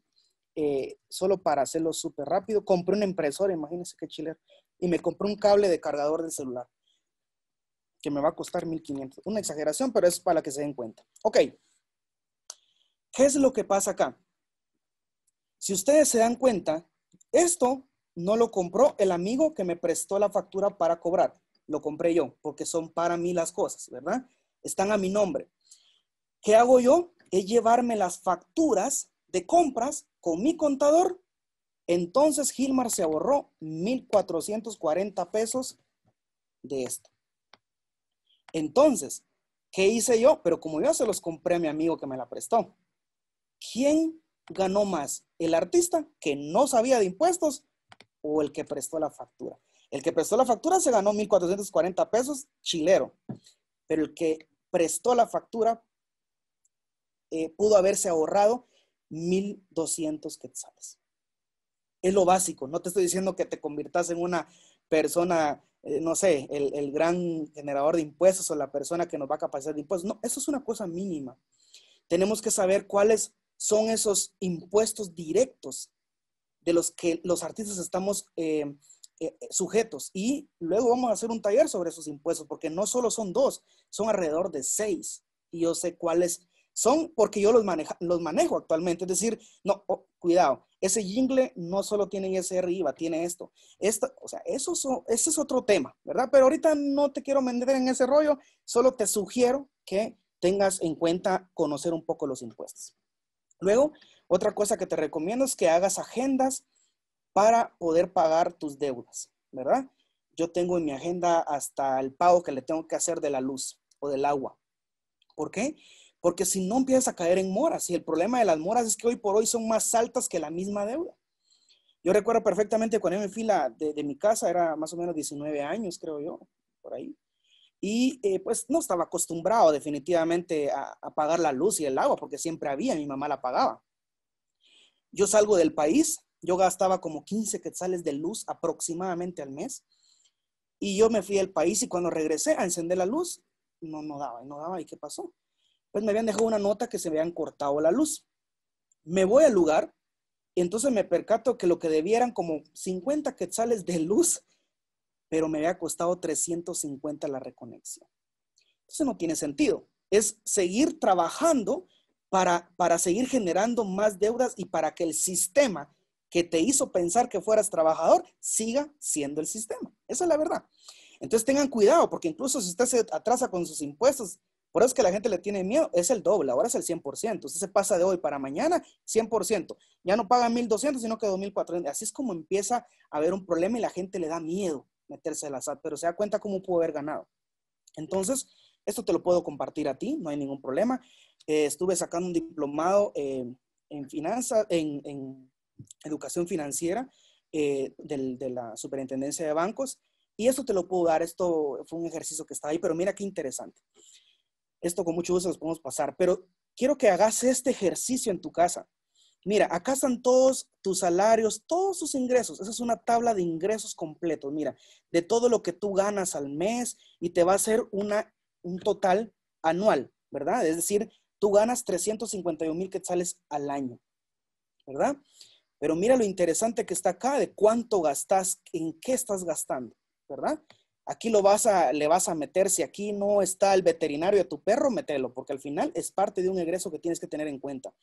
eh, solo para hacerlo súper rápido, compré una impresora, imagínense qué chiller, y me compré un cable de cargador de celular, que me va a costar 1500. Una exageración, pero es para que se den cuenta. Ok, ¿qué es lo que pasa acá? Si ustedes se dan cuenta, esto no lo compró el amigo que me prestó la factura para cobrar, lo compré yo, porque son para mí las cosas, ¿verdad? Están a mi nombre. ¿Qué hago yo? Es llevarme las facturas de compras con mi contador, entonces Gilmar se ahorró 1,440 pesos de esto. Entonces, ¿qué hice yo? Pero como yo se los compré a mi amigo que me la prestó. ¿Quién ganó más? ¿El artista que no sabía de impuestos o el que prestó la factura? El que prestó la factura se ganó 1,440 pesos chilero, pero el que prestó la factura eh, pudo haberse ahorrado 1.200 quetzales. Es lo básico. No te estoy diciendo que te conviertas en una persona, eh, no sé, el, gran generador de impuestos o la persona que nos va a capacitar de impuestos. No, eso es una cosa mínima. Tenemos que saber cuáles son esos impuestos directos de los que los artistas estamos eh, eh, sujetos. Y luego vamos a hacer un taller sobre esos impuestos, porque no solo son dos, son alrededor de seis. Y yo sé cuáles son porque yo los, maneja, los manejo actualmente. Es decir, no, oh, cuidado, ese jingle no solo tiene ese arriba, tiene esto. esto o sea, eso ese es otro tema, ¿verdad? Pero ahorita no te quiero vender en ese rollo, solo te sugiero que tengas en cuenta conocer un poco los impuestos. Luego, otra cosa que te recomiendo es que hagas agendas para poder pagar tus deudas, ¿verdad? Yo tengo en mi agenda hasta el pago que le tengo que hacer de la luz o del agua. ¿Por qué? Porque si no empiezas a caer en moras, y el problema de las moras es que hoy por hoy son más altas que la misma deuda. Yo recuerdo perfectamente cuando yo me fui de, mi casa, era más o menos 19 años, creo yo, por ahí. Y eh, pues no estaba acostumbrado definitivamente a, a pagar la luz y el agua, porque siempre había, mi mamá la pagaba. Yo salgo del país, yo gastaba como 15 quetzales de luz aproximadamente al mes. Y yo me fui del país y cuando regresé a encender la luz, no, no daba, y no daba. ¿Y qué pasó? pues me habían dejado una nota que se me habían cortado la luz. Me voy al lugar y entonces me percato que lo que debieran como 50 quetzales de luz, pero me había costado 350 la reconexión. Eso no tiene sentido. Es seguir trabajando para, para seguir generando más deudas y para que el sistema que te hizo pensar que fueras trabajador siga siendo el sistema. Esa es la verdad. Entonces tengan cuidado, porque incluso si usted se atrasa con sus impuestos, por eso es que la gente le tiene miedo, es el doble, ahora es el 100%. Usted se pasa de hoy para mañana, 100%. Ya no paga 1.200, sino que 2.400. Así es como empieza a haber un problema y la gente le da miedo meterse al azar, pero se da cuenta cómo pudo haber ganado. Entonces, esto te lo puedo compartir a ti, no hay ningún problema. Eh, estuve sacando un diplomado eh, en finanzas, en, educación financiera eh, de la superintendencia de bancos. Y esto te lo puedo dar, esto fue un ejercicio que está ahí, pero mira qué interesante esto con mucho gusto nos podemos pasar, pero quiero que hagas este ejercicio en tu casa. Mira, acá están todos tus salarios, todos tus ingresos. Esa es una tabla de ingresos completos, mira, de todo lo que tú ganas al mes y te va a ser una, un total anual, ¿verdad? Es decir, tú ganas 351 mil quetzales al año, ¿verdad? Pero mira lo interesante que está acá de cuánto gastas, en qué estás gastando, ¿verdad? Aquí lo vas a, le vas a meter, si aquí no está el veterinario de tu perro, mételo, porque al final es parte de un egreso que tienes que tener en cuenta.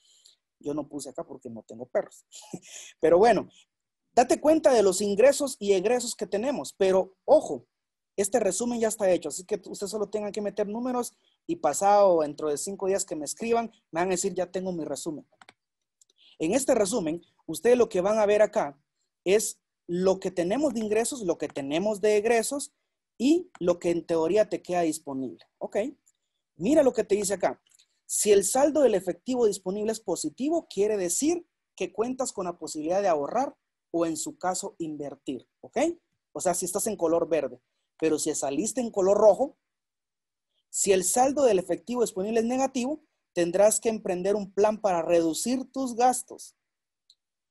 Yo no puse acá porque no tengo perros. Pero bueno, date cuenta de los ingresos y egresos que tenemos. Pero ojo, este resumen ya está hecho, así que ustedes solo tengan que meter números y pasado dentro de cinco días que me escriban, me van a decir, ya tengo mi resumen. En este resumen, ustedes lo que van a ver acá es lo que tenemos de ingresos, lo que tenemos de egresos y lo que en teoría te queda disponible. Ok, mira lo que te dice acá. Si el saldo del efectivo disponible es positivo, quiere decir que cuentas con la posibilidad de ahorrar o en su caso invertir. Ok, o sea, si estás en color verde, pero si saliste en color rojo, si el saldo del efectivo disponible es negativo, tendrás que emprender un plan para reducir tus gastos.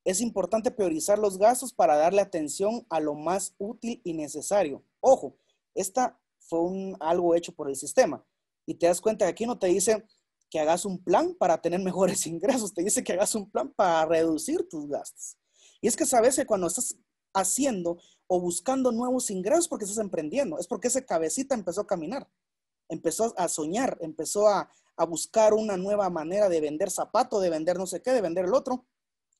Es importante priorizar los gastos para darle atención a lo más útil y necesario. Ojo, esta fue algo hecho por el sistema. Y te das cuenta que aquí no te dice que hagas un plan para tener mejores ingresos, te dice que hagas un plan para reducir tus gastos. Y es que sabes que cuando estás haciendo o buscando nuevos ingresos porque estás emprendiendo, es porque ese cabecita empezó a caminar, empezó a soñar, empezó a, buscar una nueva manera de vender zapato, de vender no sé qué, de vender el otro.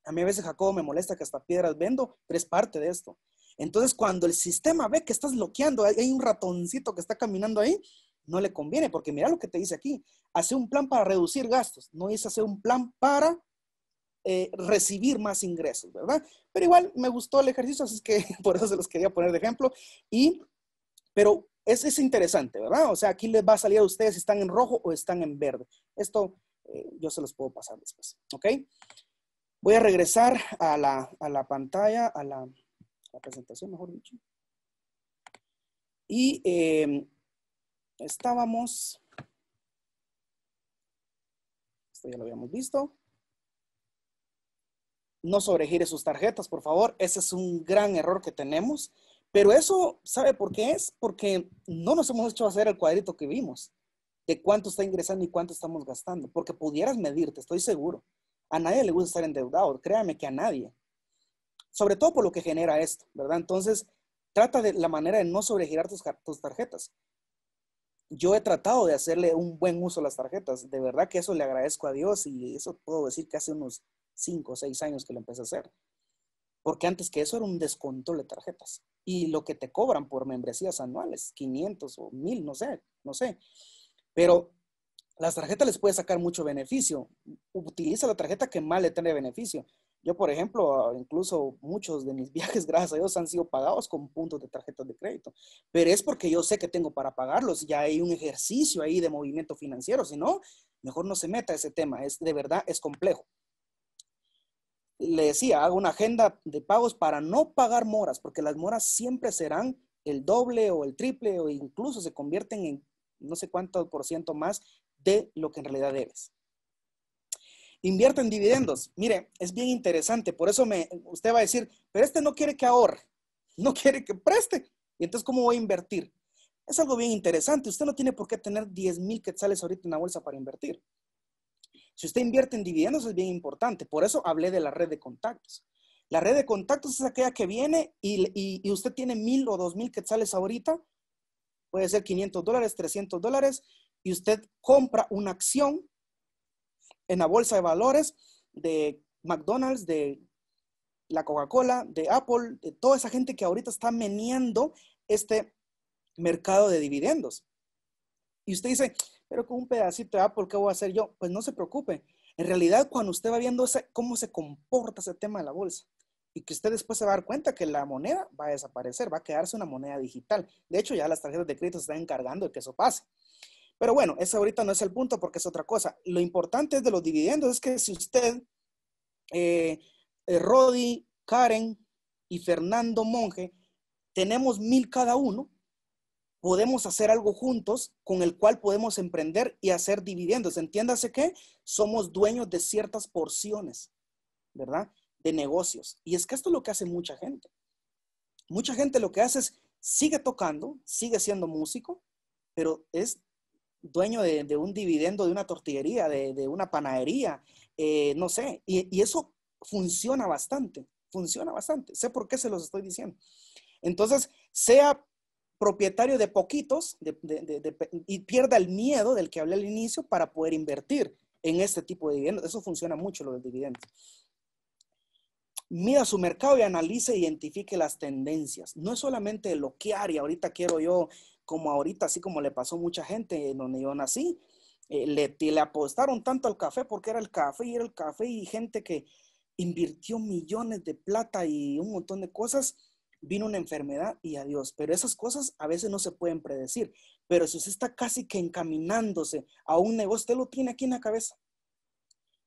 A mí a veces Jacobo me molesta que hasta piedras vendo, pero es parte de esto. Entonces, cuando el sistema ve que estás bloqueando, hay un ratoncito que está caminando ahí, no le conviene, porque mira lo que te dice aquí, hace un plan para reducir gastos, no es hacer un plan para eh, recibir más ingresos, ¿verdad? Pero igual me gustó el ejercicio, así que por eso se los quería poner de ejemplo. Y, pero es, es interesante, ¿verdad? O sea, aquí les va a salir a ustedes si están en rojo o están en verde. Esto eh, yo se los puedo pasar después, ¿ok? Voy a regresar a la pantalla, a la, la presentación mejor dicho. Y eh, estábamos, esto ya lo habíamos visto. No sobregire sus tarjetas, por favor. Ese es un gran error que tenemos. Pero eso, ¿sabe por qué es? Porque no nos hemos hecho hacer el cuadrito que vimos de cuánto está ingresando y cuánto estamos gastando. Porque pudieras medirte, estoy seguro. A nadie le gusta estar endeudado, créame que a nadie sobre todo por lo que genera esto, ¿verdad? Entonces, trata de la manera de no sobregirar tus, tus tarjetas. Yo he tratado de hacerle un buen uso a las tarjetas. De verdad que eso le agradezco a Dios y eso puedo decir que hace unos 5 o 6 años que lo empecé a hacer. Porque antes que eso era un descontrol de tarjetas. Y lo que te cobran por membresías anuales, 500 o 1000, no sé, no sé. Pero las tarjetas les puede sacar mucho beneficio. Utiliza la tarjeta que más le tiene beneficio. Yo, por ejemplo, ah, incluso muchos de mis viajes, gracias a Dios, han sido pagados con puntos de tarjetas de crédito. Pero es porque yo sé que tengo para pagarlos. Ya hay un ejercicio ahí de movimiento financiero. Si no, mejor no se meta ese tema. Es, de verdad, es complejo. Le decía, hago una agenda de pagos para no pagar moras, porque las moras siempre serán el doble o el triple o incluso se convierten en no sé cuánto por ciento más de lo que en realidad debes. Invierte en dividendos. Mire, es bien interesante. Por eso me, usted va a decir, pero este no quiere que ahorre, no quiere que preste. Y entonces, ¿cómo voy a invertir? Es algo bien interesante. Usted no tiene por qué tener 10 mil quetzales ahorita en la bolsa para invertir. Si usted invierte en dividendos es bien importante. Por eso hablé de la red de contactos. La red de contactos es aquella que viene y, y usted tiene mil o dos mil quetzales ahorita. Puede ser 500 dólares, 300 dólares. Y usted compra una acción en la bolsa de valores de McDonald's, de la Coca-Cola, de Apple, de toda esa gente que ahorita está meneando este mercado de dividendos. Y usted dice, pero con un pedacito de Apple, ¿qué voy a hacer yo? Pues no se preocupe. En realidad, cuando usted va viendo cómo se comporta ese tema de la bolsa, y que usted después se va a dar cuenta que la moneda va a desaparecer, va a quedarse una moneda digital. De hecho, ya las tarjetas de crédito se están encargando de que eso pase. Pero bueno, ese ahorita no es el punto porque es otra cosa. Lo importante es de los dividendos es que si usted, eh, eh, Rodi, Karen y Fernando Monge, tenemos mil cada uno, podemos hacer algo juntos con el cual podemos emprender y hacer dividendos. Entiéndase que somos dueños de ciertas porciones, ¿verdad? De negocios. Y es que esto es lo que hace mucha gente. Mucha gente lo que hace es sigue tocando, sigue siendo músico, pero es dueño de, un dividendo de una tortillería, de, una panadería, eh, no sé, y, eso funciona bastante, funciona bastante, sé por qué se los estoy diciendo. Entonces, sea propietario de poquitos y pierda el miedo del que hablé al inicio para poder invertir en este tipo de dividendos. Eso funciona mucho, los dividendos. mira su mercado y analice, e identifique las tendencias. No es solamente lo que haría, ahorita quiero yo como ahorita, así como le pasó a mucha gente en donde yo nací, eh, le, le, apostaron tanto al café porque era el café y era el café y gente que invirtió millones de plata y un montón de cosas, vino una enfermedad y adiós. Pero esas cosas a veces no se pueden predecir. Pero si usted está casi que encaminándose a un negocio, usted lo tiene aquí en la cabeza.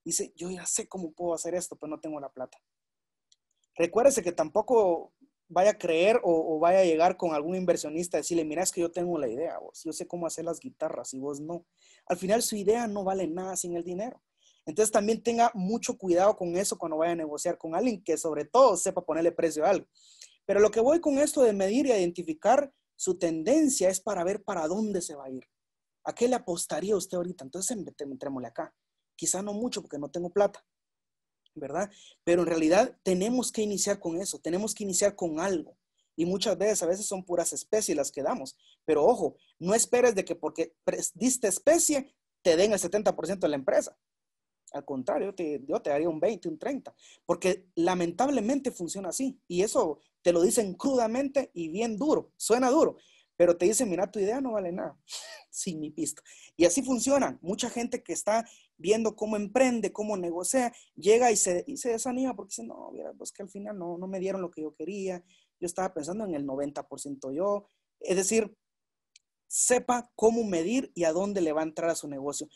Dice, yo ya sé cómo puedo hacer esto, pero no tengo la plata. Recuérdese que tampoco vaya a creer o, vaya a llegar con algún inversionista y decirle, mira, es que yo tengo la idea, vos, yo sé cómo hacer las guitarras y vos no. Al final su idea no vale nada sin el dinero. Entonces también tenga mucho cuidado con eso cuando vaya a negociar con alguien que sobre todo sepa ponerle precio a algo. Pero lo que voy con esto de medir y identificar su tendencia es para ver para dónde se va a ir. ¿A qué le apostaría usted ahorita? Entonces entrémosle em, acá. Quizá no mucho porque no tengo plata. ¿verdad? Pero en realidad tenemos que iniciar con eso, tenemos que iniciar con algo. Y muchas veces, a veces son puras especies las que damos. Pero ojo, no esperes de que porque diste especie, te den el 70% de la empresa. Al contrario, yo te daría un 20, un 30, porque lamentablemente funciona así. Y eso te lo dicen crudamente y bien duro, suena duro, pero te dicen, mira, tu idea no vale nada, sin mi pista. Y así funciona. Mucha gente que está viendo cómo emprende, cómo negocia, llega y se, desanima porque dice, no, mira, pues que al final no, no me dieron lo que yo quería, yo estaba pensando en el 90% yo. Es decir, sepa cómo medir y a dónde le va a entrar a su negocio.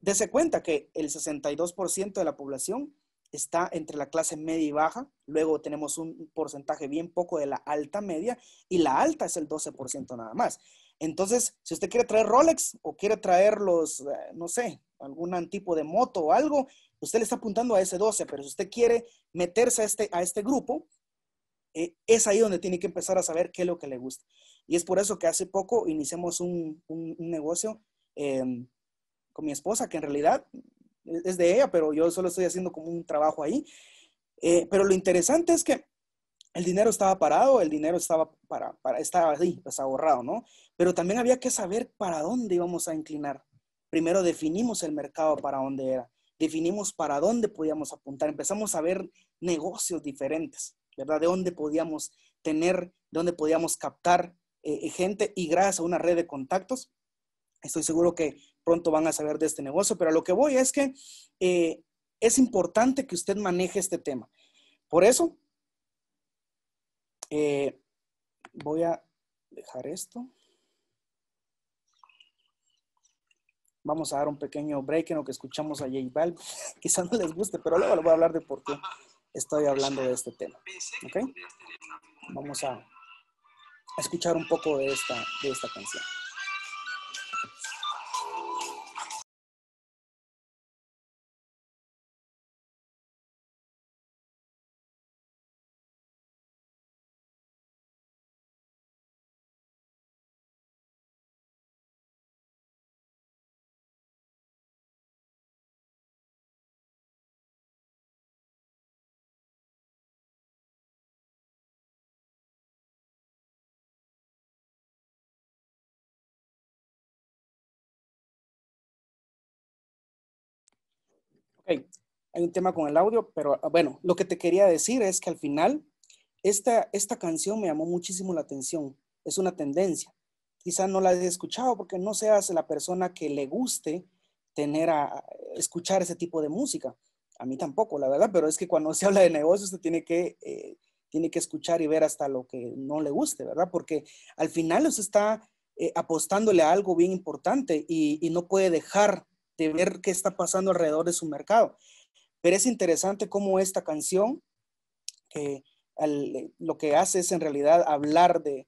Dese cuenta que el 62% de la población está entre la clase media y baja, luego tenemos un porcentaje bien poco de la alta media y la alta es el 12% nada más. Entonces, si usted quiere traer Rolex o quiere traer los, eh, no sé, algún tipo de moto o algo, usted le está apuntando a ese 12, pero si usted quiere meterse a este, a este grupo, eh, es ahí donde tiene que empezar a saber qué es lo que le gusta. Y es por eso que hace poco iniciamos un, negocio em, con mi esposa, que en realidad es de ella, pero yo solo estoy haciendo como un trabajo ahí. Eh, pero lo interesante es que el dinero estaba parado, el dinero estaba, para, para, estaba ahí, pues ahorrado, ¿no? Pero también había que saber para dónde íbamos a inclinar. Primero definimos el mercado para dónde era, definimos para dónde podíamos apuntar, empezamos a ver negocios diferentes, ¿verdad? De dónde podíamos tener, de dónde podíamos captar eh, eh, gente y gracias a una red de contactos, estoy seguro que pronto van a saber de este negocio, pero lo que voy es que eh, es importante que usted maneje este tema. Por eso, eh, voy a dejar esto. Vamos a dar un pequeño break en lo que escuchamos a J Balvin. Quizás no les guste, pero luego les voy a hablar de por qué estoy hablando de este tema. ¿Okay? Vamos a escuchar un poco de esta, de esta canción. Hay un tema con el audio, pero ah, bueno, lo que te quería decir es que al final esta, esta canción me llamó muchísimo la atención. Es una tendencia. Quizá no la he escuchado porque no seas la persona que le guste tener a escuchar ese tipo de música. A mí tampoco, la verdad, pero es que cuando se habla de negocios, usted tiene que, eh, tiene que escuchar y ver hasta lo que no le guste, ¿verdad? Porque al final usted está eh, apostándole a algo bien importante y, y no puede dejar de ver qué está pasando alrededor de su mercado. Pero es interesante cómo esta canción, que lo que hace es en realidad hablar de,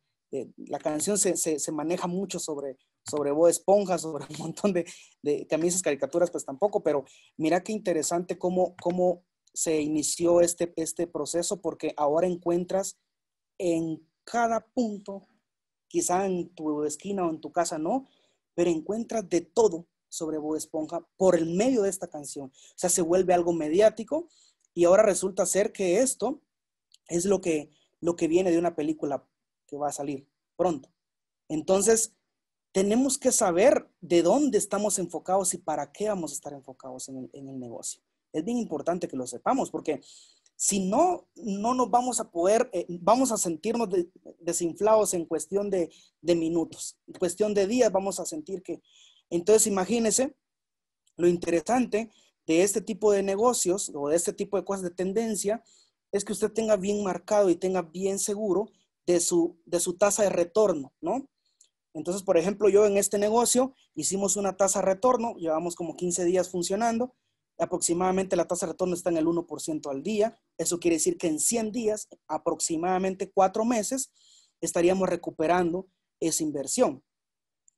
la canción se, maneja mucho sobre, sobre Bob Esponja, sobre un montón de, camisas, caricaturas, pues tampoco, pero mira qué interesante cómo, cómo se inició este, este proceso, porque ahora encuentras en cada punto, quizá en tu esquina o en tu casa no, pero encuentras de todo sobre Bob Esponja por el medio de esta canción. O sea, se vuelve algo mediático y ahora resulta ser que esto es lo que, lo que viene de una película que va a salir pronto. Entonces, tenemos que saber de dónde estamos enfocados y para qué vamos a estar enfocados en el, negocio. Es bien importante que lo sepamos porque si no, no nos vamos a poder, eh, vamos a sentirnos desinflados en cuestión de, de, minutos, en cuestión de días vamos a sentir que, entonces, imagínense lo interesante de este tipo de negocios o de este tipo de cosas de tendencia es que usted tenga bien marcado y tenga bien seguro de su, de su tasa de retorno, ¿no? Entonces, por ejemplo, yo en este negocio hicimos una tasa de retorno, llevamos como 15 días funcionando, aproximadamente la tasa de retorno está en el 1% al día, eso quiere decir que en 100 días, aproximadamente 4 meses, estaríamos recuperando esa inversión.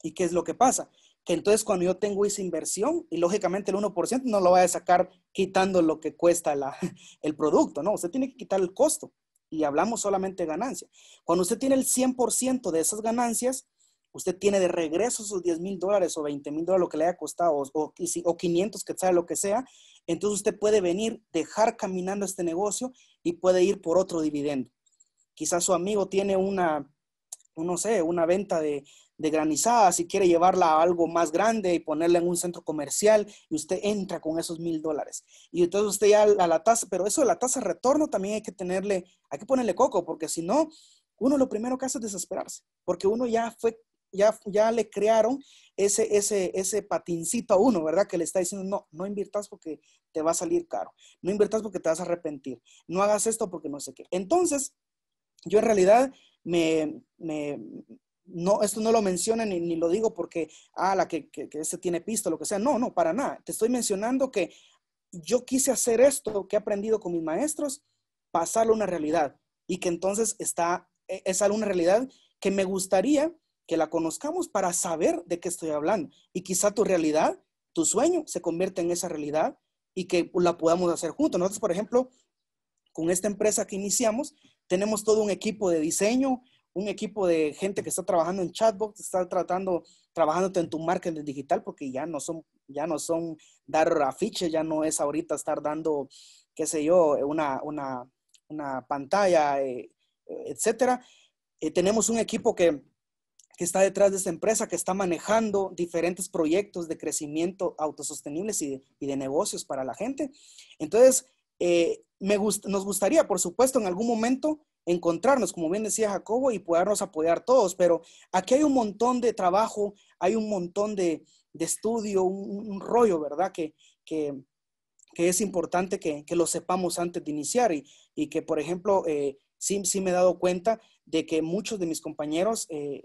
¿Y qué es lo que pasa? que entonces cuando yo tengo esa inversión, y lógicamente el 1% no lo voy a sacar quitando lo que cuesta el producto, no, usted tiene que quitar el costo y hablamos solamente de ganancia. Cuando usted tiene el 100% de esas ganancias, usted tiene de regreso sus 10 mil dólares o 20 mil dólares, lo que le haya costado, o, o, o 500, que sea lo que sea, entonces usted puede venir, dejar caminando este negocio y puede ir por otro dividendo. Quizás su amigo tiene una, no sé, una venta de, de granizada, si quiere llevarla a algo más grande y ponerla en un centro comercial y usted entra con esos mil dólares. Y entonces usted ya a la tasa, pero eso de la tasa de retorno también hay que tenerle, hay que ponerle coco, porque si no, uno lo primero que hace es desesperarse, porque uno ya fue, ya, ya le crearon ese, ese, ese patincito a uno, ¿verdad? Que le está diciendo, no, no inviertas porque te va a salir caro, no inviertas porque te vas a arrepentir, no hagas esto porque no sé qué. Entonces, yo en realidad me, no, esto no lo menciona ni, lo digo porque, ah, la que, que, este tiene pista, lo que sea. No, no, para nada. Te estoy mencionando que yo quise hacer esto que he aprendido con mis maestros, pasarlo a una realidad y que entonces está, e, es una realidad que me gustaría que la conozcamos para saber de qué estoy hablando. Y quizá tu realidad, tu sueño, se convierta en esa realidad y que la podamos hacer juntos. Nosotros, por ejemplo, con esta empresa que iniciamos, tenemos todo un equipo de diseño, un equipo de gente que está trabajando en chatbots, está tratando, trabajándote en tu marketing digital, porque ya no son, ya no son dar afiches, ya no es ahorita estar dando, qué sé yo, una, pantalla, eh, etcétera. Eh, tenemos un equipo que, está detrás de esta empresa, que está manejando diferentes proyectos de crecimiento autosostenibles y de, negocios para la gente. Entonces, eh, me nos gustaría, por supuesto, en algún momento encontrarnos, como bien decía Jacobo, y podernos apoyar todos. Pero aquí hay un montón de trabajo, hay un montón de, estudio, un, rollo, ¿verdad? Que, es importante que, lo sepamos antes de iniciar y, que, por ejemplo, eh, sí, me he dado cuenta de que muchos de mis compañeros... Eh,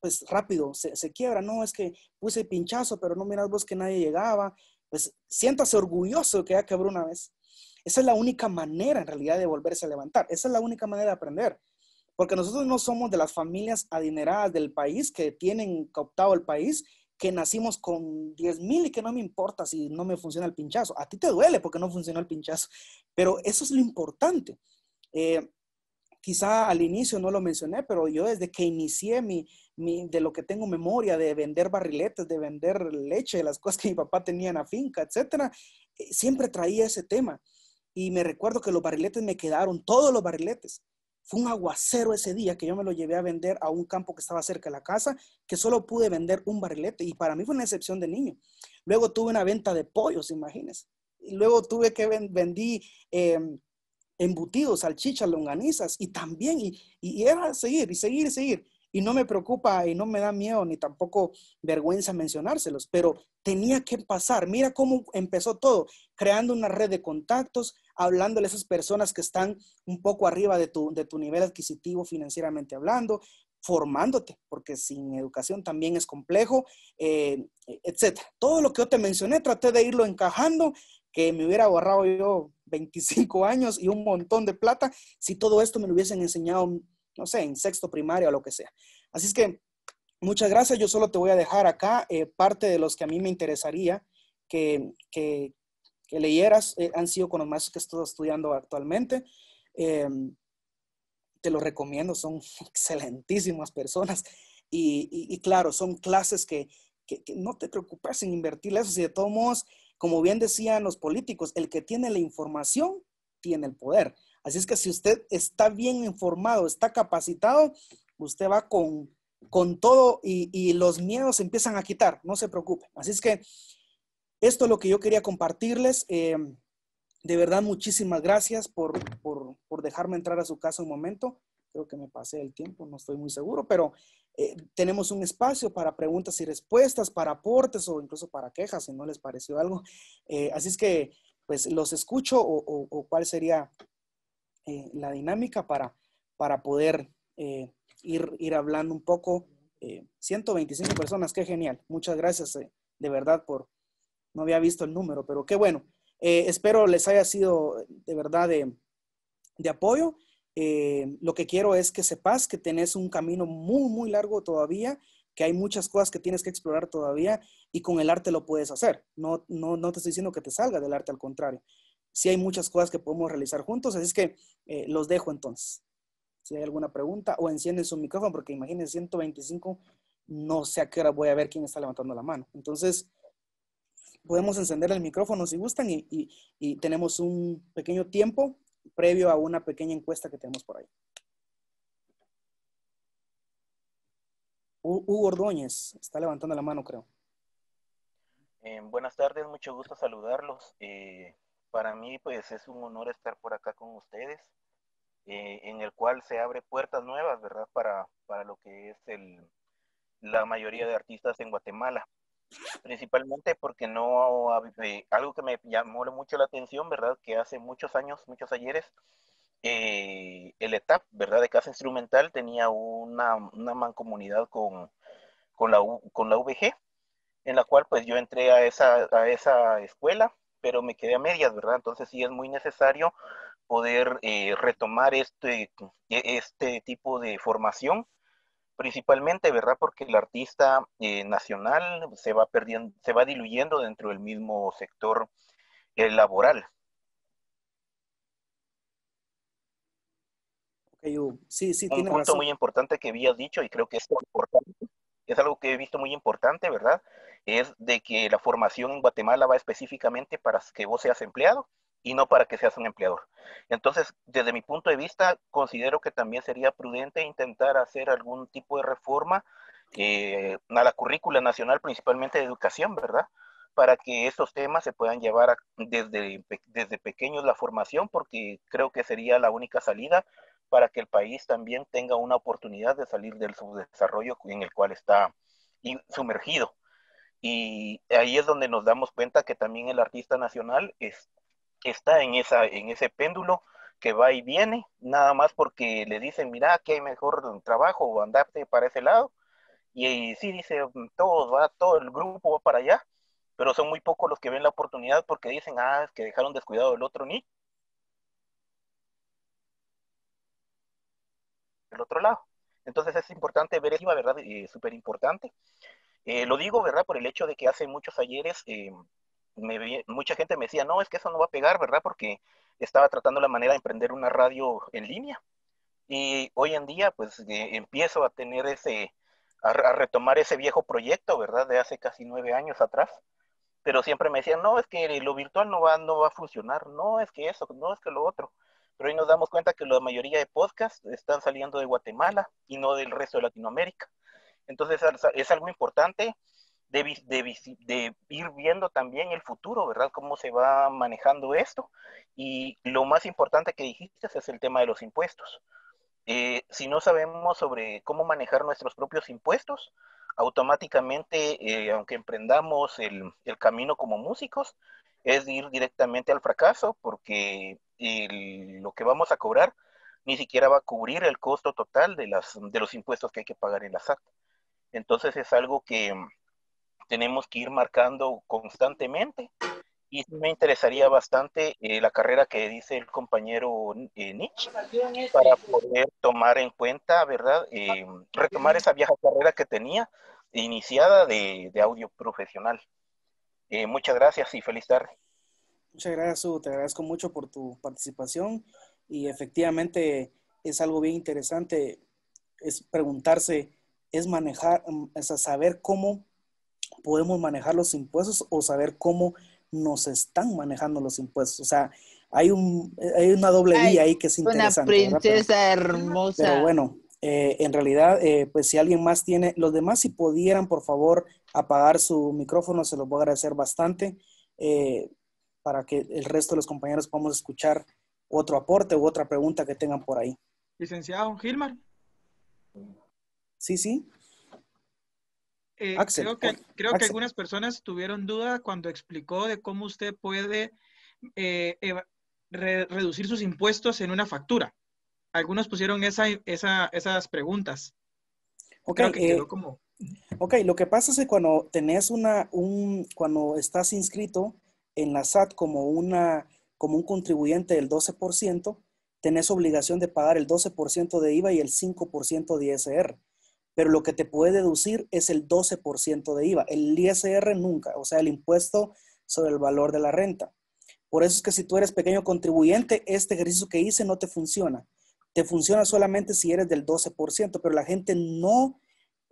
pues rápido, se, se quiebra, no, es que puse pinchazo, pero no miras vos que nadie llegaba, pues siéntase orgulloso que ya quebró una vez. Esa es la única manera en realidad de volverse a levantar. Esa es la única manera de aprender. Porque nosotros no somos de las familias adineradas del país que tienen cooptado el país, que nacimos con 10 mil y que no me importa si no me funciona el pinchazo. A ti te duele porque no funcionó el pinchazo. Pero eso es lo importante. Eh, quizá al inicio no lo mencioné, pero yo desde que inicié mi, de lo que tengo memoria, de vender barriletes, de vender leche, las cosas que mi papá tenía en la finca, etcétera, eh, siempre traía ese tema. Y me recuerdo que los barriletes me quedaron, todos los barriletes. Fue un aguacero ese día que yo me lo llevé a vender a un campo que estaba cerca de la casa, que solo pude vender un barrilete. Y para mí fue una excepción de niño. Luego tuve una venta de pollos, imagínense. Y luego tuve que vendí em, embutidos, salchichas, longanizas. Y también, y, y era seguir, y seguir, y seguir y no me preocupa y no me da miedo ni tampoco vergüenza mencionárselos, pero tenía que pasar. Mira cómo empezó todo, creando una red de contactos, hablándole a esas personas que están un poco arriba de tu, de tu nivel adquisitivo financieramente hablando, formándote, porque sin educación también es complejo, etc. Eh, etcétera. Todo lo que yo te mencioné, traté de irlo encajando, que me hubiera ahorrado yo 25 años y un montón de plata si todo esto me lo hubiesen enseñado, no sé, en sexto primario o lo que sea. Así es que muchas gracias. Yo solo te voy a dejar acá eh, parte de los que a mí me interesaría que, que leyeras, eh, han sido con los maestros que estoy estudiando actualmente. Em, te lo recomiendo, son excelentísimas personas. Y, claro, son clases que, no te preocupes en invertirles, eso. de todos modos, como bien decían los políticos, el que tiene la información tiene el poder. Así es que si usted está bien informado, está capacitado, usted va con, con todo y, los miedos empiezan a quitar, no se preocupe. Así es que esto es lo que yo quería compartirles. Em, de verdad, muchísimas gracias por, dejarme entrar a su casa un momento. Creo que me pasé el tiempo, no estoy muy seguro, pero eh, tenemos un espacio para preguntas y respuestas, para aportes o incluso para quejas, si no les pareció algo. Eh, así es que, pues, los escucho o, cuál sería eh, la dinámica para, para poder ir, ir hablando un poco. 125 personas, qué genial. Muchas gracias de verdad por, no había visto el número, pero qué bueno. Eh, espero les haya sido de verdad de, apoyo. Eh, lo que quiero es que sepas que tenés un camino muy, muy largo todavía, que hay muchas cosas que tienes que explorar todavía y con el arte lo puedes hacer. No, no, te estoy diciendo que te salga del arte, al contrario. Sí hay muchas cosas que podemos realizar juntos, así es que eh, los dejo entonces. Si hay alguna pregunta o enciendes su micrófono, porque imagínense 125, no sé a qué hora voy a ver quién está levantando la mano. Entonces, podemos encender el micrófono si gustan y, tenemos un pequeño tiempo previo a una pequeña encuesta que tenemos por ahí. Hugo Ordóñez está levantando la mano, creo. Eh, buenas tardes, mucho gusto saludarlos. Eh, para mí, pues, es un honor estar por acá con ustedes, eh, en el cual se abre puertas nuevas, ¿verdad? Para, para lo que es el, la mayoría de artistas en Guatemala principalmente porque no eh, algo que me llamó mucho la atención, ¿verdad? Que hace muchos años, muchos ayeres, eh, el ETAP, ¿verdad? De Casa Instrumental tenía una, mancomunidad con, la, VG, en la cual pues yo entré a esa, a esa escuela, pero me quedé a medias, ¿verdad? Entonces sí es muy necesario poder eh, retomar este, e-, este tipo de formación principalmente, ¿verdad? Porque el artista eh, nacional se va perdiendo, se va diluyendo dentro del mismo sector eh, laboral. sí, sí, Un punto muy importante que habías dicho y creo que es importante, es algo que he visto muy importante, ¿verdad? Es de que la formación en Guatemala va específicamente para que vos seas empleado y no para que seas un empleador. Entonces, desde mi punto de vista, considero que también sería prudente intentar hacer algún tipo de reforma eh, a la currícula nacional, principalmente de educación, ¿verdad? Para que estos temas se puedan llevar desde, desde pequeños la formación, porque creo que sería la única salida para que el país también tenga una oportunidad de salir del subdesarrollo en el cual está sumergido. Y ahí es donde nos damos cuenta que también el artista nacional es, este, está en, esa, en ese péndulo que va y viene, nada más porque le dicen, mira, aquí hay mejor trabajo, o andarte para ese lado. Y, sí, dice, mm, todos va, todo el grupo va para allá, pero son muy pocos los que ven la oportunidad porque dicen, ah, es que dejaron descuidado el otro ni el otro lado. Entonces es importante ver eso, ¿verdad? es eh, Súper importante. Eh, lo digo, ¿verdad? Por el hecho de que hace muchos ayeres em, mucha gente me decía, no, es que eso no va a pegar, ¿verdad? Porque estaba tratando la manera de emprender una radio en línea. Y hoy en día, pues eh, empiezo a tener ese, a, retomar ese viejo proyecto, ¿verdad? De hace casi nueve años atrás. Pero siempre me decían, no, es que lo virtual no va, no va a funcionar, no, es que eso, no, es que lo otro. Pero hoy nos damos cuenta que la mayoría de podcasts están saliendo de Guatemala y no del resto de Latinoamérica. Entonces es algo importante de, ir viendo también el futuro, ¿verdad? Cómo se va manejando esto. Y lo más importante que dijiste es el tema de los impuestos. Eh, si no sabemos sobre cómo manejar nuestros propios impuestos, automáticamente, eh, aunque emprendamos el, camino como músicos, es ir directamente al fracaso porque lo que vamos a cobrar ni siquiera va a cubrir el costo total de, de los impuestos que hay que pagar en la SAT. Entonces es algo que tenemos que ir marcando constantemente. Y me interesaría bastante eh, la carrera que dice el compañero eh, Nietzsche para poder tomar en cuenta, ¿verdad? Eh, retomar esa vieja carrera que tenía iniciada de, de audio profesional. muchas gracias y feliz tarde. Muchas gracias, Te agradezco mucho por tu participación y efectivamente es algo bien interesante, es preguntarse, es manejar, mm, es saber cómo podemos manejar los impuestos o saber cómo nos están manejando los impuestos. O sea, hay, hay una doble vía ahí que es interesante. Una princesa hermosa. Pero bueno, eh, en realidad, eh, pues si alguien más tiene, los demás si pudieran, por favor, apagar su micrófono, se los voy a agradecer bastante eh, para que el resto de los compañeros podamos escuchar otro aporte u otra pregunta que tengan por ahí. Licenciado Gilmar. Sí, sí. Eh, creo, que, creo que, algunas personas tuvieron duda cuando explicó de cómo usted puede eh, reducir sus impuestos en una factura. Algunos pusieron esa, esas preguntas. Ok, eh, ok, lo que pasa es que cuando tenés una, un, cuando estás inscrito en la SAT como, una, como un contribuyente del 12%, tenés obligación de pagar el 12% de IVA y el 5% de ISR pero lo que te puede deducir es el 12% de IVA, el ISR nunca, o sea, el impuesto sobre el valor de la renta. Por eso es que si tú eres pequeño contribuyente, este ejercicio que hice no te funciona. Te funciona solamente si eres del 12%, pero la gente no,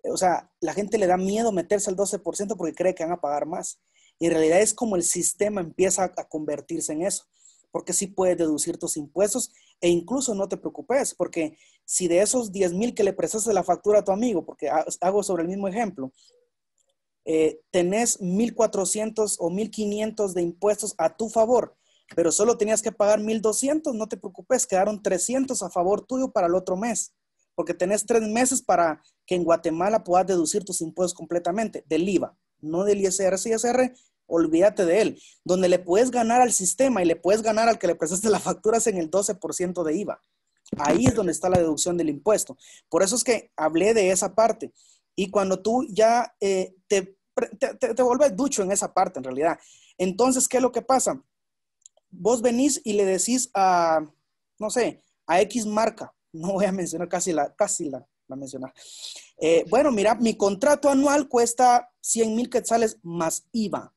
o sea, la gente le da miedo meterse al 12% porque cree que van a pagar más. Y en realidad es como el sistema empieza a convertirse en eso, porque sí puedes deducir tus impuestos e incluso no te preocupes, porque si de esos 10 mil que le prestaste la factura a tu amigo, porque hago sobre el mismo ejemplo, eh, tenés 1.400 o 1.500 de impuestos a tu favor, pero solo tenías que pagar 1.200, no te preocupes, quedaron 300 a favor tuyo para el otro mes, porque tenés tres meses para que en Guatemala puedas deducir tus impuestos completamente del IVA, no del ISR, ISR, olvídate de él, donde le puedes ganar al sistema y le puedes ganar al que le prestaste las facturas en el 12% de IVA. Ahí es donde está la deducción del impuesto. Por eso es que hablé de esa parte. Y cuando tú ya eh, te, te, vuelves ducho en esa parte, en realidad. Entonces, ¿qué es lo que pasa? Vos venís y le decís a, no sé, a X marca, no voy a mencionar casi la, casi la, la mencionar. Eh, bueno, mira, mi contrato anual cuesta 100 mil quetzales más IVA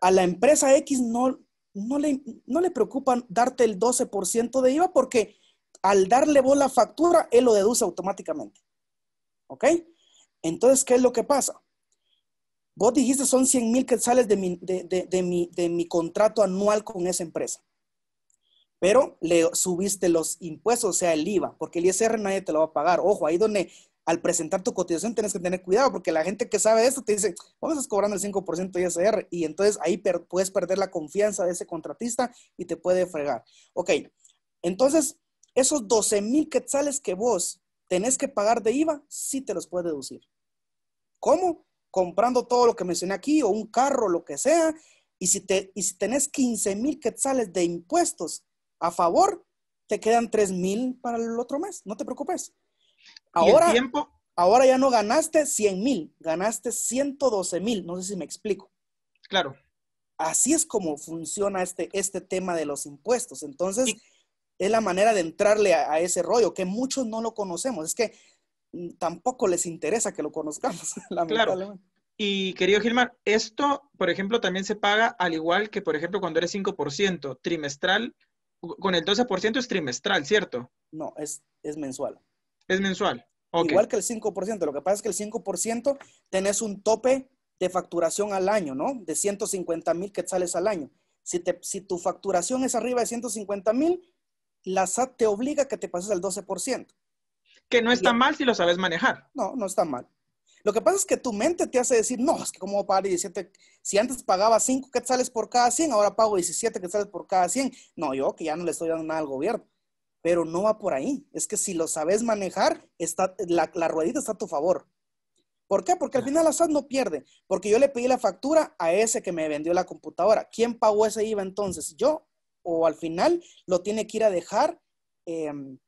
a la empresa X no, no, le, no le preocupa darte el 12% de IVA porque al darle vos la factura, él lo deduce automáticamente. ¿Ok? Entonces, ¿qué es lo que pasa? Vos dijiste son 100 mil sales de mi, mi, de mi contrato anual con esa empresa. Pero le subiste los impuestos, o sea, el IVA, porque el ISR nadie te lo va a pagar. Ojo, ahí donde al presentar tu cotización tienes que tener cuidado porque la gente que sabe esto te dice, vamos a cobrando el 5% ISR y entonces ahí puedes perder la confianza de ese contratista y te puede fregar. Ok, entonces esos 12 mil quetzales que vos tenés que pagar de IVA, sí te los puedes deducir. ¿Cómo? Comprando todo lo que mencioné aquí o un carro, lo que sea. Y si, te, y si tenés 15 mil quetzales de impuestos a favor, te quedan 3,000 mil para el otro mes. No te preocupes. Ahora, ahora ya no ganaste 100 mil, ganaste 112 mil. No sé si me explico. Claro. Así es como funciona este, este tema de los impuestos. Entonces, es la manera de entrarle a, ese rollo, que muchos no lo conocemos. Es que mm, tampoco les interesa que lo conozcamos. Claro. Y querido Gilmar, esto, por ejemplo, también se paga al igual que, por ejemplo, cuando eres 5%, trimestral, con el 12% es trimestral, ¿cierto? No, es, es mensual. Es mensual. Igual que el 5%. Lo que pasa es que el 5% tenés un tope de facturación al año, ¿no? De 150 mil quetzales al año. Si, si tu facturación es arriba de 150 mil, la SAT te obliga que te pases al 12%. Que no está mal si lo sabes manejar. No, no está mal. Lo que pasa es que tu mente te hace decir, no, es que como pagar 17, si antes pagaba 5 quetzales por cada 100, ahora pago 17 quetzales por cada 100. No, yo que ya no le estoy dando nada al gobierno pero no va por ahí. Es que si lo sabes manejar, está, la, ruedita está a tu favor. ¿Por qué? Porque al final la SAT no pierde. Porque yo le pedí la factura a ese que me vendió la computadora. ¿Quién pagó ese IVA entonces? ¿Yo? ¿O al final lo tiene que ir a dejar em,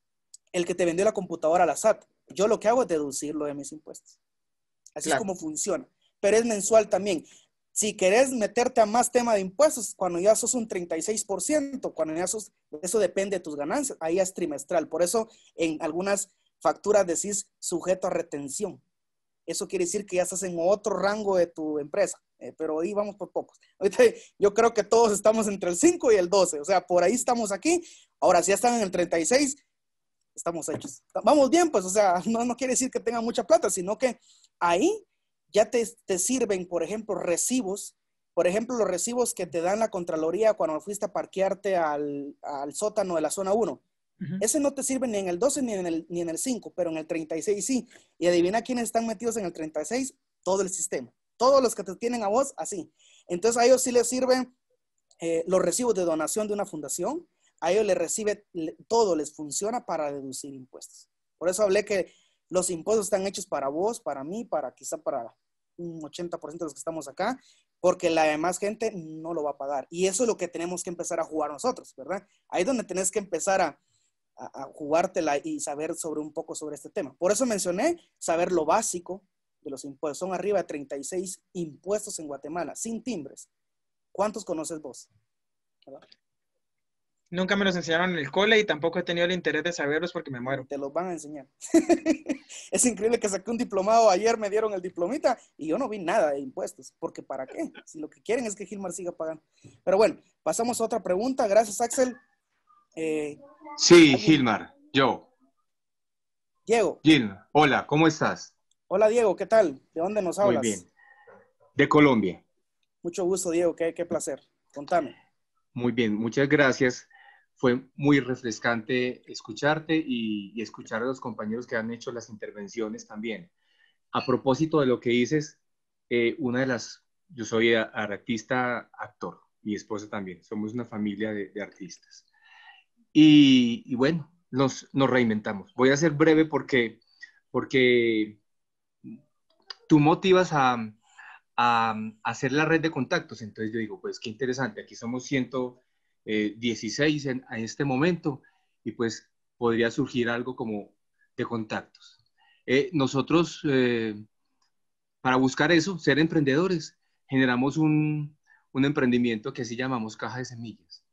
el que te vendió la computadora a la SAT? Yo lo que hago es deducirlo de mis impuestos. Así es como funciona. Pero es mensual también. Si querés meterte a más tema de impuestos, cuando ya sos un 36%, cuando ya sos, eso depende de tus ganancias, ahí es trimestral. Por eso en algunas facturas decís sujeto a retención. Eso quiere decir que ya estás en otro rango de tu empresa, eh, pero ahí vamos por pocos. Ahorita yo creo que todos estamos entre el 5 y el 12, o sea, por ahí estamos aquí. Ahora, si ya están en el 36, estamos hechos. Vamos bien, pues, o sea, no, no quiere decir que tengan mucha plata, sino que ahí ya te, te, sirven, por ejemplo, recibos. Por ejemplo, los recibos que te dan la Contraloría cuando fuiste a parquearte al, sótano de la zona 1. Ese no te sirve ni en el 12 ni en el, ni en el 5, pero en el 36 sí. Y adivina quiénes están metidos en el 36, todo el sistema. Todos los que te tienen a vos, así. Entonces a ellos sí les sirven eh, los recibos de donación de una fundación. A ellos les recibe, todo les funciona para deducir impuestos. Por eso hablé que los impuestos están hechos para vos, para mí, para quizá para un 80% de los que estamos acá, porque la demás gente no lo va a pagar. Y eso es lo que tenemos que empezar a jugar nosotros, ¿verdad? Ahí es donde tenés que empezar a, jugártela y saber sobre un poco sobre este tema. Por eso mencioné saber lo básico de los impuestos. Son arriba de 36 impuestos en Guatemala, sin timbres. ¿Cuántos conoces vos? ¿Verdad? Nunca me los enseñaron en el cole y tampoco he tenido el interés de saberlos porque me muero. Te los van a enseñar. es increíble que saqué un diplomado. Ayer me dieron el diplomita y yo no vi nada de impuestos. Porque ¿para qué? Si lo que quieren es que Gilmar siga pagando. Pero bueno, pasamos a otra pregunta. Gracias, Axel. Eh, sí, Gilmar, yo. Diego. Gil, hola, ¿cómo estás? Hola, Diego, ¿qué tal? ¿De dónde nos hablas? Muy bien. De Colombia. Mucho gusto, Diego, qué, qué placer. Contame. Muy bien, muchas gracias fue muy refrescante escucharte y, escuchar a los compañeros que han hecho las intervenciones también. A propósito de lo que dices, eh, una de las, yo soy artista, actor, mi esposa también, somos una familia de, artistas. Y, bueno, nos, nos, reinventamos. Voy a ser breve porque, porque tú motivas a, a hacer la red de contactos, entonces yo digo, pues qué interesante, aquí somos ciento... 16 eh, en, este momento y pues podría surgir algo como de contactos. Eh, nosotros, eh, para buscar eso, ser emprendedores, generamos un, un emprendimiento que así llamamos caja de semillas.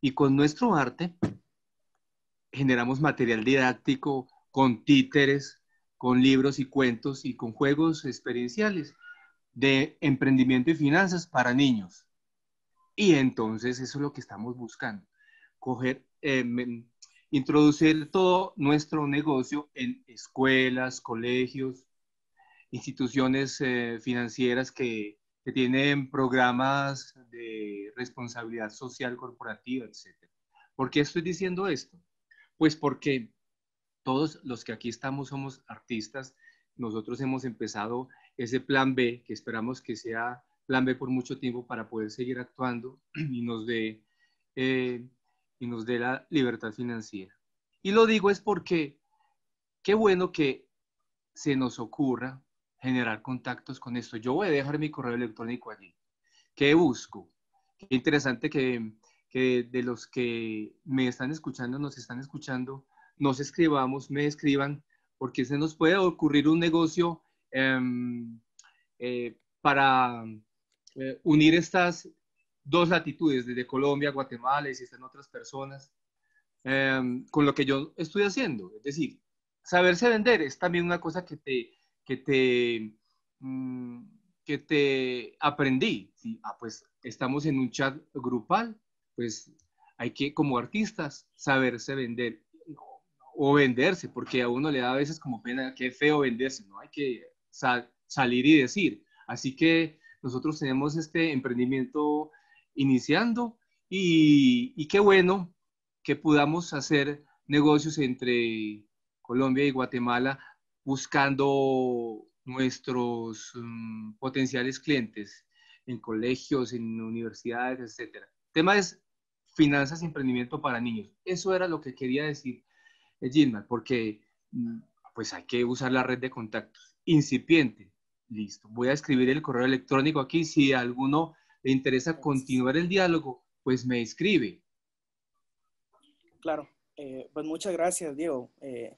Y con nuestro arte generamos material didáctico con títeres, con libros y cuentos y con juegos experienciales de emprendimiento y finanzas para niños. Y entonces eso es lo que estamos buscando, eh, introducir todo nuestro negocio en escuelas, colegios, instituciones eh, financieras que, que, tienen programas de responsabilidad social corporativa, etc. ¿Por qué estoy diciendo esto? Pues porque todos los que aquí estamos somos artistas, nosotros hemos empezado ese plan B que esperamos que sea B por mucho tiempo para poder seguir actuando y nos dé, eh, y nos dé la libertad financiera. Y lo digo es porque qué bueno que se nos ocurra generar contactos con esto. Yo voy a dejar mi correo electrónico allí. ¿Qué busco? Qué interesante que, de los que me están escuchando, nos están escuchando, nos escribamos, me escriban, porque se nos puede ocurrir un negocio em, eh, para eh, unir estas dos latitudes, desde Colombia, Guatemala y si están otras personas, em, con lo que yo estoy haciendo. Es decir, saberse vender es también una cosa que te, que te, mm, que te aprendí. Ah, pues estamos en un chat grupal, pues hay que, como artistas, saberse vender o, venderse, porque a uno le da a veces como pena, qué feo venderse, ¿no? Hay que salir y decir. Así que nosotros tenemos este emprendimiento iniciando y, qué bueno que podamos hacer negocios entre Colombia y Guatemala buscando nuestros mm, potenciales clientes en colegios, en universidades, etc. El tema es finanzas y emprendimiento para niños. Eso era lo que quería decir Gilmar, porque mm, pues hay que usar la red de contactos. Incipiente, Listo. Voy a escribir el correo electrónico aquí. Si alguno le interesa continuar el diálogo, pues me escribe. Claro. Eh, pues muchas gracias, Diego. Eh,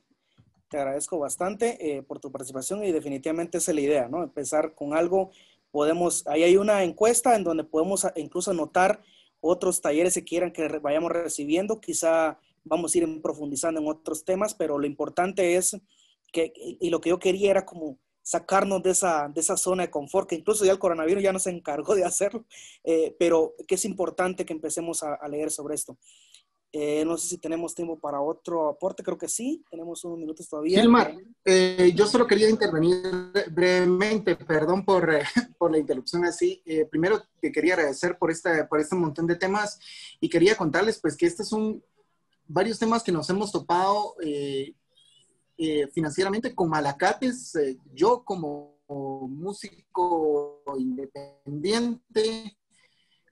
te agradezco bastante eh, por tu participación y definitivamente es la idea, ¿no? Empezar con algo. Podemos, ahí hay una encuesta en donde podemos incluso anotar otros talleres que quieran que vayamos recibiendo. Quizá vamos a ir profundizando en otros temas, pero lo importante es que, y lo que yo quería era como sacarnos de esa, de esa zona de confort, que incluso ya el coronavirus ya nos encargó de hacerlo, eh, pero que es importante que empecemos a, leer sobre esto. Eh, no sé si tenemos tiempo para otro aporte, creo que sí, tenemos unos minutos todavía. Gilmar, eh, yo solo quería intervenir brevemente, perdón por, por la interrupción así. primero te quería agradecer por, esta, por este montón de temas y quería contarles pues que este es varios temas que nos hemos topado eh, financieramente con Malacates, eh, yo como músico independiente,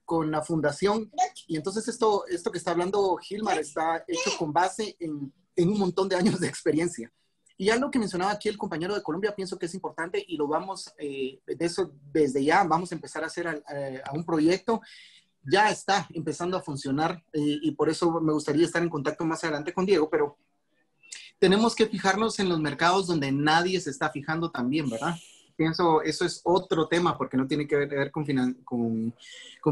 con la fundación. Y entonces esto, esto que está hablando Gilmar está hecho con base en, un montón de años de experiencia. Y algo que mencionaba aquí el compañero de Colombia, pienso que es importante y lo vamos, eh, de eso desde ya, vamos a empezar a hacer a, un proyecto. Ya está empezando a funcionar y por eso me gustaría estar en contacto más adelante con Diego, pero tenemos que fijarnos en los mercados donde nadie se está fijando también, ¿verdad? Pienso, eso es otro tema porque no tiene que ver con,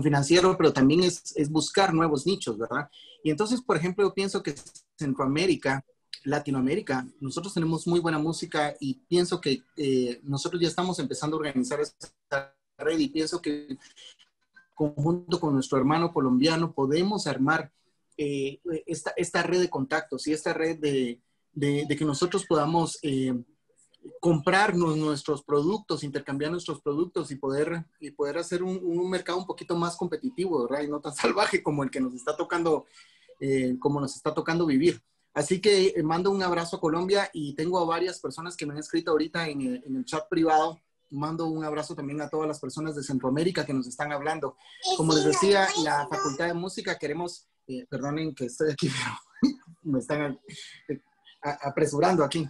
financiero, pero también es, buscar nuevos nichos, ¿verdad? Y entonces, por ejemplo, yo pienso que Centroamérica, Latinoamérica, nosotros tenemos muy buena música y pienso que eh, nosotros ya estamos empezando a organizar esta red y pienso que conjunto con nuestro hermano colombiano podemos armar eh, esta red de contactos y esta red de, de, que nosotros podamos eh, comprarnos nuestros productos, intercambiar nuestros productos y poder, y poder hacer un, mercado un poquito más competitivo, ¿verdad? Y no tan salvaje como el que nos está tocando, eh, como nos está tocando vivir. Así que eh, mando un abrazo a Colombia y tengo a varias personas que me han escrito ahorita en el, chat privado. Mando un abrazo también a todas las personas de Centroamérica que nos están hablando. Como les decía, la Facultad de Música queremos, eh, perdonen que estoy aquí, pero me están, apresurando aquí.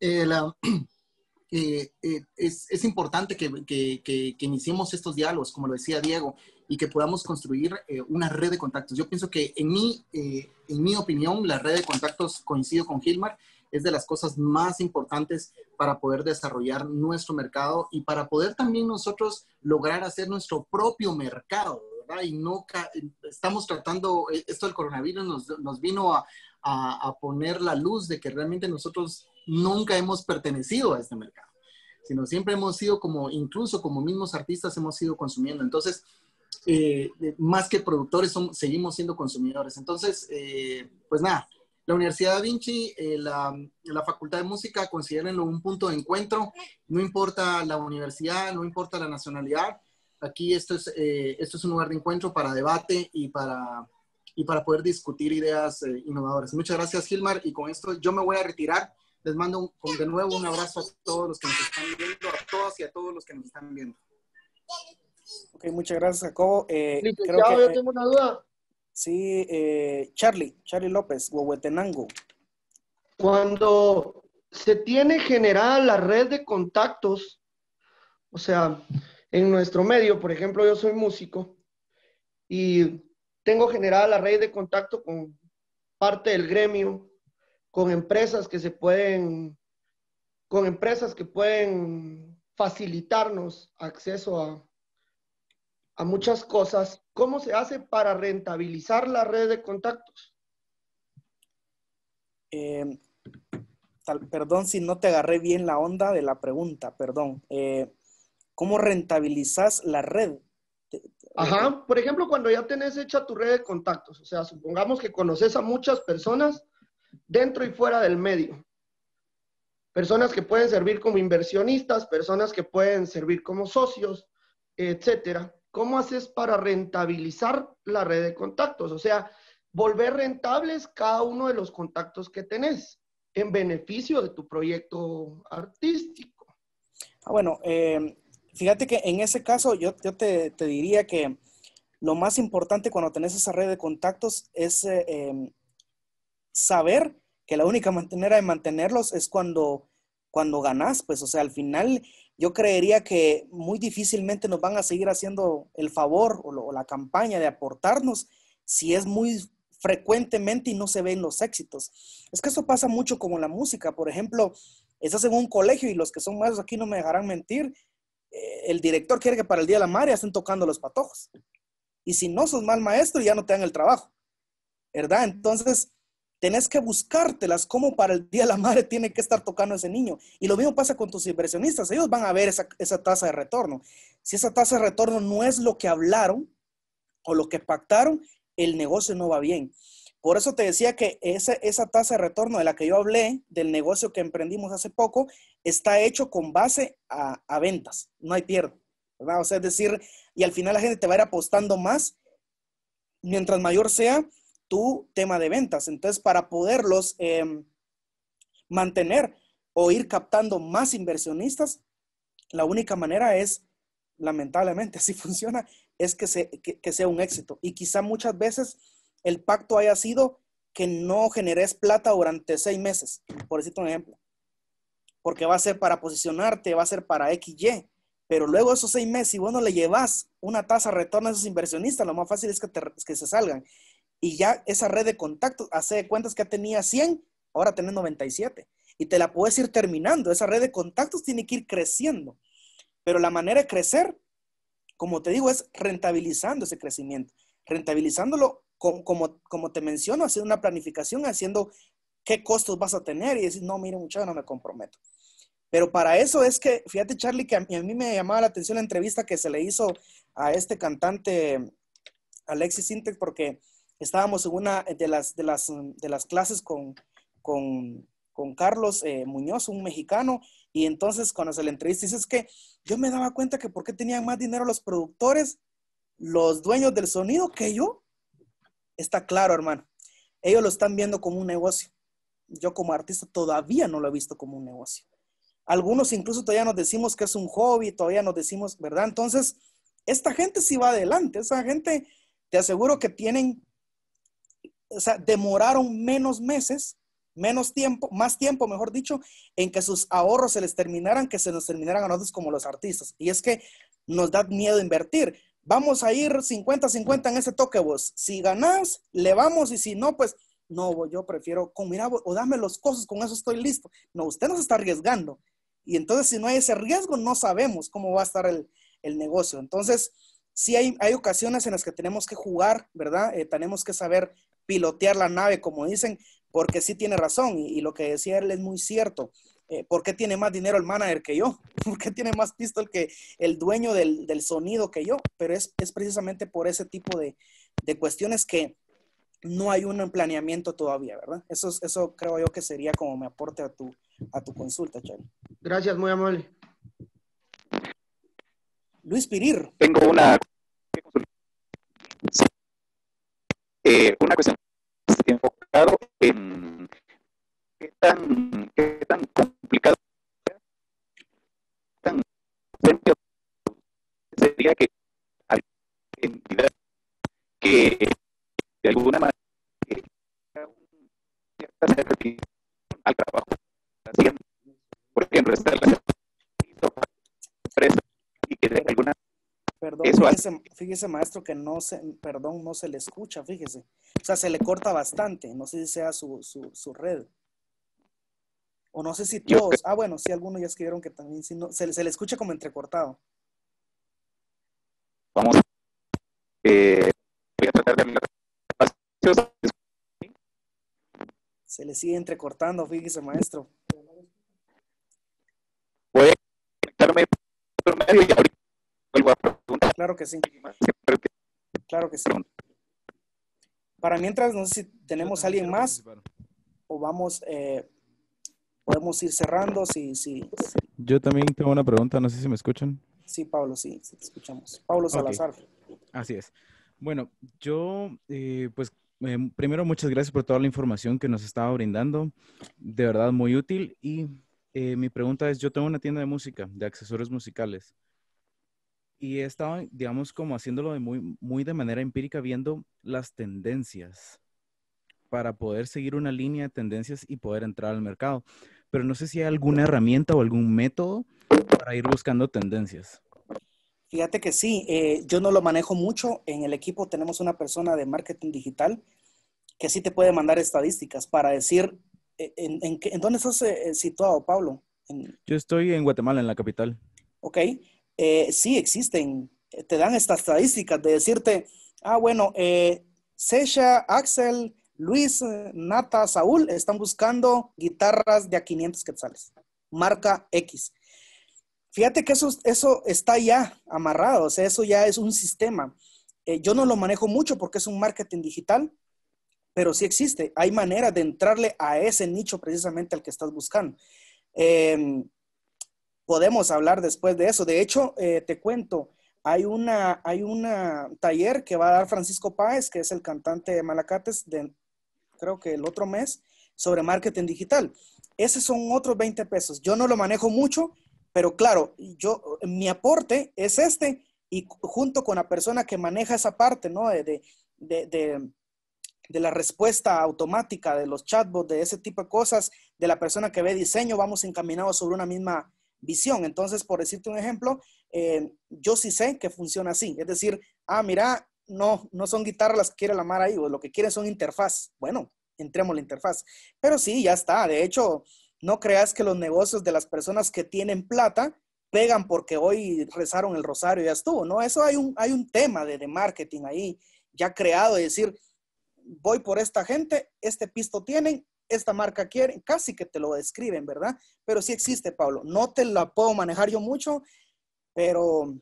Eh, eh, eh, es, importante que, que, que, iniciemos estos diálogos, como lo decía Diego, y que podamos construir una red de contactos. Yo pienso que en mi, en mi opinión, la red de contactos, coincido con Gilmar, es de las cosas más importantes para poder desarrollar nuestro mercado y para poder también nosotros lograr hacer nuestro propio mercado, Y no estamos tratando, esto del coronavirus nos vino a, a, poner la luz de que realmente nosotros nunca hemos pertenecido a este mercado, sino siempre hemos sido como, incluso como mismos artistas hemos sido consumiendo. Entonces, eh, eh, más que productores, seguimos siendo consumidores. Entonces, eh, pues nada, la Universidad da Vinci, la, Facultad de Música, considérenlo un punto de encuentro, no importa la universidad, no importa la nacionalidad, aquí esto es, esto es un lugar de encuentro para debate y para y para poder discutir ideas eh, innovadoras. Muchas gracias, Gilmar. Y con esto yo me voy a retirar. Les mando de nuevo un abrazo a todos los que nos están viendo, a todas y a todos los que nos están viendo. Ok, muchas gracias, Jacobo. Eh, creo yo eh, tengo una duda. Sí, Charlie, Charlie López, Huehuetenango. Cuando se tiene generada la red de contactos, o sea, en nuestro medio, por ejemplo, yo soy músico y tengo generada la red de contacto con parte del gremio, con empresas que se pueden, con empresas que pueden facilitarnos acceso a, muchas cosas. ¿Cómo se hace para rentabilizar la red de contactos? Eh, perdón si no te agarré bien la onda de la pregunta, perdón. Eh, ¿Cómo rentabilizas la red? Ajá, por ejemplo, cuando ya tenés hecha tu red de contactos, o sea, supongamos que conoces a muchas personas dentro y fuera del medio. Personas que pueden servir como inversionistas, personas que pueden servir como socios, etcétera. ¿Cómo haces para rentabilizar la red de contactos? O sea, volver rentables cada uno de los contactos que tenés en beneficio de tu proyecto artístico. Ah, bueno, eh, Fíjate que en ese caso yo, yo te, te, diría que lo más importante cuando tenés esa red de contactos es em, saber que la única manera de mantenerlos es cuando, cuando ganás, pues, o sea, al final yo creería que muy difícilmente nos van a seguir haciendo el favor o, la campaña de aportarnos si es muy frecuentemente y no se ven los éxitos. Es que eso pasa mucho como la música, por ejemplo, estás en un colegio y los que son maestros aquí no me dejarán mentir, el director quiere que para el Día de la Madre estén tocando los patojos. Y si no, sos mal maestro ya no te dan el trabajo. ¿Verdad? Entonces, tenés que buscártelas como para el Día de la Madre tiene que estar tocando ese niño. Y lo mismo pasa con tus inversionistas. Ellos van a ver esa, esa tasa de retorno. Si esa tasa de retorno no es lo que hablaron o lo que pactaron, el negocio no va bien. Por eso te decía que esa, tasa de retorno de la que yo hablé, del negocio que emprendimos hace poco, está hecho con base a, ventas. No hay pierda. ¿verdad? O sea, es decir, y al final la gente te va a ir apostando más mientras mayor sea tu tema de ventas. Entonces, para poderlos em, mantener o ir captando más inversionistas, la única manera es, lamentablemente, si funciona, es que sea un éxito. Y quizá muchas veces el pacto haya sido que no generes plata durante seis meses, por decirte un ejemplo. Porque va a ser para posicionarte, va a ser para XY. Pero luego esos seis meses, si vos no le llevas una tasa de retorno a esos inversionistas, lo más fácil es que, que se salgan. Y ya esa red de contactos, hace de cuentas que tenía 100, ahora tenés 97. Y te la puedes ir terminando. Esa red de contactos tiene que ir creciendo. Pero la manera de crecer, como te digo, es rentabilizando ese crecimiento. Rentabilizándolo como, te menciono, haciendo una planificación, haciendo qué costos vas a tener y decir, no, mire, muchacho, no me comprometo. Pero para eso es que, fíjate, Charlie, que a mí, me llamaba la atención la entrevista que se le hizo a este cantante Alexis Sintex, porque estábamos en una de las, de las, de las clases con, con, Carlos eh, Muñoz, un mexicano, y entonces cuando se le entrevista, dices es que yo me daba cuenta que por qué tenían más dinero los productores, los dueños del sonido que yo. Está claro, hermano. Ellos lo están viendo como un negocio. Yo como artista todavía no lo he visto como un negocio. Algunos incluso todavía nos decimos que es un hobby, todavía nos decimos, ¿verdad? Entonces, esta gente sí va adelante, esa gente, te aseguro que tienen, o sea, demoraron menos meses, menos tiempo, más tiempo, mejor dicho, en que sus ahorros se les terminaran, que se nos terminaran a nosotros como los artistas. Y es que nos da miedo invertir vamos a ir 50-50 en ese toque vos. Si ganás, le vamos y si no, pues no, yo prefiero, con mira, o dame los cosas, con eso estoy listo. No, usted nos está arriesgando. Y entonces, si no hay ese riesgo, no sabemos cómo va a estar el, negocio. Entonces, sí hay, ocasiones en las que tenemos que jugar, ¿verdad? Eh, tenemos que saber pilotear la nave, como dicen, porque sí tiene razón y, lo que decía él es muy cierto. Eh, ¿por qué tiene más dinero el manager que yo? ¿Por qué tiene más pistol que el dueño del, sonido que yo? Pero es, precisamente por ese tipo de, cuestiones que no hay un planeamiento todavía, ¿verdad? Eso, eso creo yo que sería como me aporte a tu, a tu consulta, Charlie. Gracias, muy amable. Luis Pirir. Tengo una, eh, una cuestión enfocado en tan, qué tan complicado sería que hay entidad que de alguna manera al trabajo por ejemplo está la empresa y que de alguna perdón fíjese, fíjese, maestro que no se perdón no se le escucha fíjese o sea se le corta bastante no sé si sea su, su, su red no sé si todos. Ah, bueno, sí, algunos ya escribieron que también si no, se, se le escucha como entrecortado. Vamos. Eh, voy a tratar de Se le sigue entrecortando, fíjese, maestro. ¿Puede conectarme por medio y ahorita Claro que sí. Claro que sí. Para mientras, no sé si tenemos a alguien más o vamos. Eh, a ir cerrando. Sí, sí, Yo también tengo una pregunta, no sé si me escuchan. Sí, Pablo, sí, sí escuchamos. Pablo Salazar. Así es. Bueno, yo, eh, pues, eh, primero muchas gracias por toda la información que nos estaba brindando, de verdad muy útil. Y eh, mi pregunta es, yo tengo una tienda de música, de accesorios musicales, y he estado, digamos, como haciéndolo de muy, muy de manera empírica, viendo las tendencias para poder seguir una línea de tendencias y poder entrar al mercado pero no sé si hay alguna herramienta o algún método para ir buscando tendencias. Fíjate que sí, eh, yo no lo manejo mucho. En el equipo tenemos una persona de marketing digital que sí te puede mandar estadísticas para decir eh, en, en, en, dónde estás eh, situado, Pablo. Yo estoy en Guatemala, en la capital. Ok, sí existen, te dan estas estadísticas de decirte, ah, bueno, Sesha, Axel Luis, Nata, Saúl están buscando guitarras de a 500 quetzales, marca X. Fíjate que eso, eso está ya amarrado, o sea, eso ya es un sistema. Eh, yo no lo manejo mucho porque es un marketing digital, pero sí existe. Hay manera de entrarle a ese nicho precisamente al que estás buscando. Em, podemos hablar después de eso. De hecho, eh, te cuento, hay una, hay taller que va a dar Francisco Páez, que es el cantante de Malacates, de, creo que el otro mes, sobre marketing digital. Esos son otros 20 pesos. Yo no lo manejo mucho, pero claro, yo, mi aporte es este y junto con la persona que maneja esa parte, ¿no? De, de, de, de, la respuesta automática, de los chatbots, de ese tipo de cosas, de la persona que ve diseño, vamos encaminados sobre una misma visión. Entonces, por decirte un ejemplo, eh, yo sí sé que funciona así. Es decir, ah, mira, no, no son guitarras las que quiere la mar ahí, lo que quiere son interfaz. Bueno, entremos en la interfaz. Pero sí, ya está. De hecho, no creas que los negocios de las personas que tienen plata pegan porque hoy rezaron el rosario y ya estuvo, ¿no? Eso hay un, hay un tema de, de marketing ahí ya creado, es decir, voy por esta gente, este pisto tienen, esta marca quieren, casi que te lo describen, ¿verdad? Pero sí existe, Pablo. No te la puedo manejar yo mucho, pero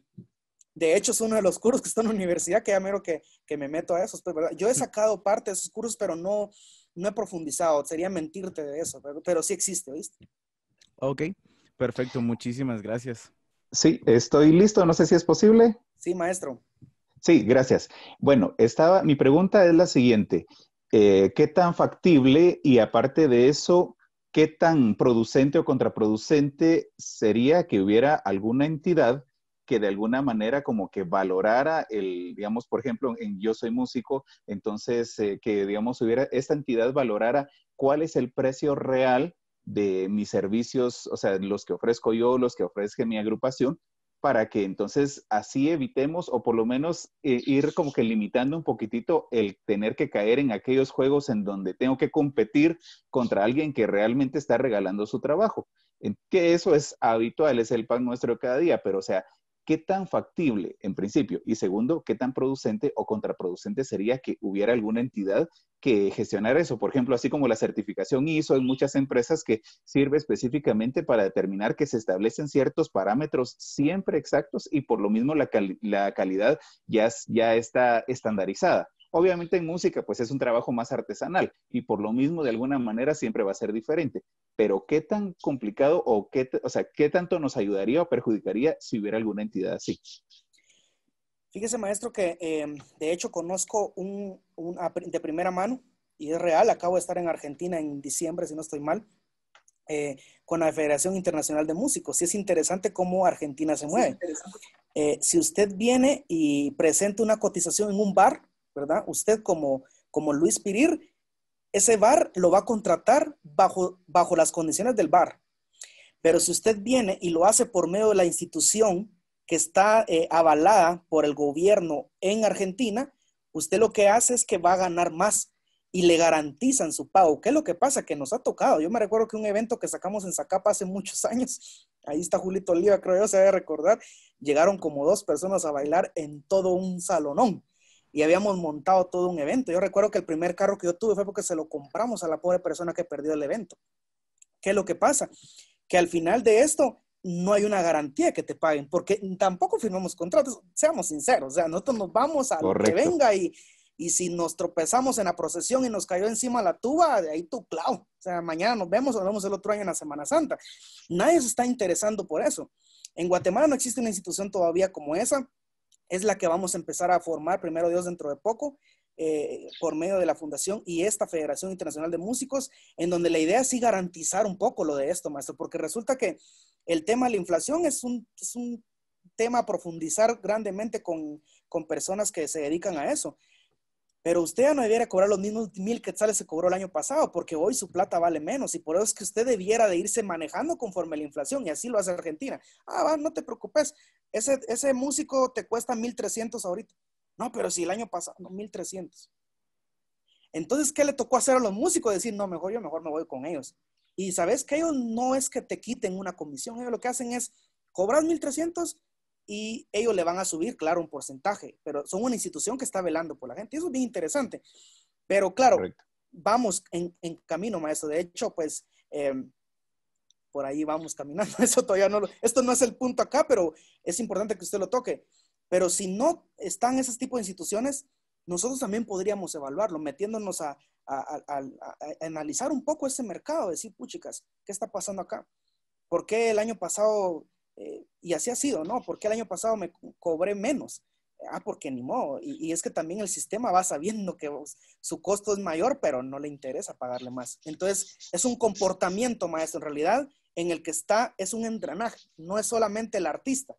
de hecho, es uno de los cursos que está en la universidad, que ya mero que, que me meto a esos. Pues, Yo he sacado parte de esos cursos, pero no, no he profundizado. Sería mentirte de eso, pero, sí existe, ¿viste? Ok, perfecto. Muchísimas gracias. Sí, estoy listo. No sé si es posible. Sí, maestro. Sí, gracias. Bueno, estaba, mi pregunta es la siguiente. Eh, ¿Qué tan factible y aparte de eso, qué tan producente o contraproducente sería que hubiera alguna entidad que de alguna manera como que valorara el, digamos, por ejemplo, en Yo Soy Músico, entonces eh, que, digamos, hubiera, esta entidad valorara cuál es el precio real de mis servicios, o sea, los que ofrezco yo, los que ofrezca mi agrupación, para que entonces así evitemos o por lo menos eh, ir como que limitando un poquitito el tener que caer en aquellos juegos en donde tengo que competir contra alguien que realmente está regalando su trabajo. Que eso es habitual, es el pan nuestro cada día, pero o sea, ¿qué tan factible, en principio? Y segundo, ¿qué tan producente o contraproducente sería que hubiera alguna entidad que gestionara eso? Por ejemplo, así como la certificación ISO, en muchas empresas que sirve específicamente para determinar que se establecen ciertos parámetros siempre exactos y por lo mismo la, la calidad ya, ya está estandarizada. Obviamente en música, pues es un trabajo más artesanal y por lo mismo, de alguna manera, siempre va a ser diferente. Pero qué tan complicado o qué, sea, qué tanto nos ayudaría o perjudicaría si hubiera alguna entidad así. Fíjese, maestro, que em, de hecho conozco un, de primera mano y es real. Acabo de estar en Argentina en diciembre, si no estoy mal, eh, con la Federación Internacional de Músicos. Y es interesante cómo Argentina se mueve. Eh, si usted viene y presenta una cotización en un bar, ¿verdad? Usted como, como Luis Pirir, ese bar lo va a contratar bajo, bajo las condiciones del bar. Pero si usted viene y lo hace por medio de la institución que está eh, avalada por el gobierno en Argentina, usted lo que hace es que va a ganar más y le garantizan su pago. ¿Qué es lo que pasa? Que nos ha tocado. Yo me recuerdo que un evento que sacamos en Zacapa hace muchos años, ahí está Julito Oliva, creo yo, se debe recordar, llegaron como dos personas a bailar en todo un salonón y habíamos montado todo un evento. Yo recuerdo que el primer carro que yo tuve fue porque se lo compramos a la pobre persona que perdió el evento. ¿Qué es lo que pasa? Que al final de esto no hay una garantía que te paguen, porque tampoco firmamos contratos, seamos sinceros, o sea, nosotros nos vamos a lo que venga y, si nos tropezamos en la procesión y nos cayó encima la tuba, de ahí tu clau. O sea, mañana nos vemos o nos vemos el otro año en la Semana Santa. Nadie se está interesando por eso. En Guatemala no existe una institución todavía como esa es la que vamos a empezar a formar, primero Dios, dentro de poco, eh, por medio de la Fundación y esta Federación Internacional de Músicos, en donde la idea es sí garantizar un poco lo de esto, maestro, porque resulta que el tema de la inflación es un, tema a profundizar grandemente con, personas que se dedican a eso. Pero usted ya no debiera cobrar los mismos mil quetzales se cobró el año pasado, porque hoy su plata vale menos y por eso es que usted debiera de irse manejando conforme la inflación y así lo hace Argentina. Ah, va, no te preocupes, ese, ese músico te cuesta 1.300 ahorita. No, pero si el año pasado, 1.300. Entonces, ¿qué le tocó hacer a los músicos? Decir, no, mejor yo mejor me voy con ellos. Y sabes que ellos no es que te quiten una comisión, ellos lo que hacen es cobras 1.300 y ellos le van a subir, claro, un porcentaje, pero son una institución que está velando por la gente. Eso es bien interesante. Pero claro, vamos en, camino, maestro. De hecho, pues em, por ahí vamos caminando. Eso todavía no esto no es el punto acá, pero es importante que usted lo toque. Pero si no están esos tipos de instituciones, nosotros también podríamos evaluarlo, metiéndonos a, analizar un poco ese mercado, decir, puchicas, ¿qué está pasando acá? ¿Por qué el año pasado, eh, y así ha sido, ¿no? ¿Por qué el año pasado me cobré menos? Ah, porque ni modo. Y, y, es que también el sistema va sabiendo que su costo es mayor, pero no le interesa pagarle más. Entonces, es un comportamiento, maestro. En realidad, en el que está es un entrenaje, no es solamente el artista.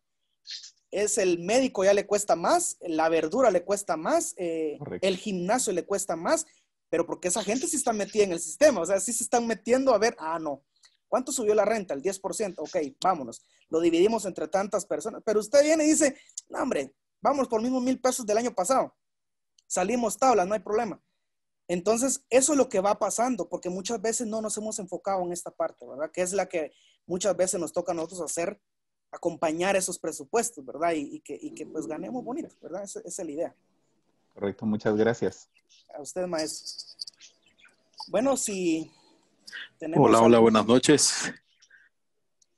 Es el médico ya le cuesta más, la verdura le cuesta más, eh, el gimnasio le cuesta más, pero porque esa gente sí está metida en el sistema, o sea, sí se están metiendo a ver, ah, no, ¿cuánto subió la renta? El 10%, ok, vámonos, lo dividimos entre tantas personas, pero usted viene y dice, no, hombre, vamos por mismo mil pesos del año pasado, salimos tablas, no hay problema. Entonces, eso es lo que va pasando, porque muchas veces no nos hemos enfocado en esta parte, ¿verdad? Que es la que muchas veces nos toca a nosotros hacer, acompañar esos presupuestos, ¿verdad? Y, que, pues ganemos bonito, ¿verdad? Esa, es la idea. Correcto, muchas gracias. A usted, maestro. Bueno, si tenemos... Hola, hola, buenas noches.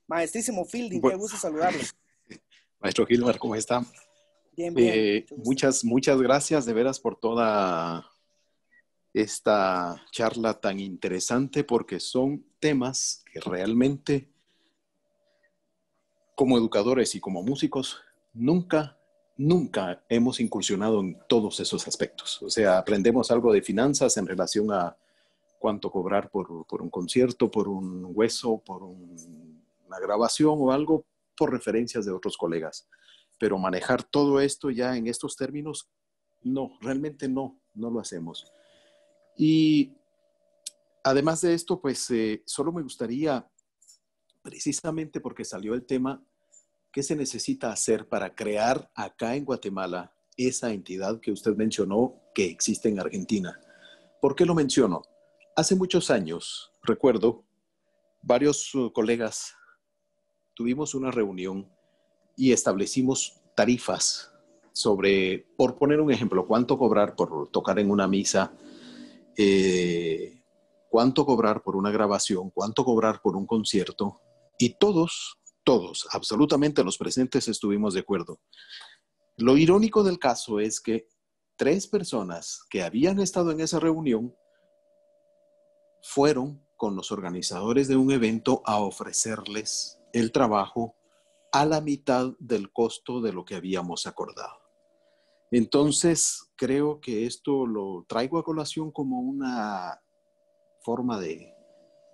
Maestrísimo Fielding, qué gusto saludarle. Maestro Gilmar, ¿cómo está? Bien, bien. Eh, muchas, muchas gracias de veras por toda esta charla tan interesante porque son temas que realmente como educadores y como músicos nunca, nunca hemos incursionado en todos esos aspectos. O sea, aprendemos algo de finanzas en relación a cuánto cobrar por, por un concierto, por un hueso, por una grabación o algo por referencias de otros colegas. Pero manejar todo esto ya en estos términos, no, realmente no, no lo hacemos. Y además de esto, pues eh, solo me gustaría, precisamente porque salió el tema, ¿qué se necesita hacer para crear acá en Guatemala esa entidad que usted mencionó que existe en Argentina? ¿Por qué lo menciono? Hace muchos años, recuerdo, varios uh, colegas tuvimos una reunión y establecimos tarifas sobre, por poner un ejemplo, cuánto cobrar por tocar en una misa, eh, cuánto cobrar por una grabación, cuánto cobrar por un concierto, y todos, todos, absolutamente los presentes estuvimos de acuerdo. Lo irónico del caso es que tres personas que habían estado en esa reunión fueron con los organizadores de un evento a ofrecerles el trabajo a la mitad del costo de lo que habíamos acordado. Entonces, creo que esto lo traigo a colación como una forma de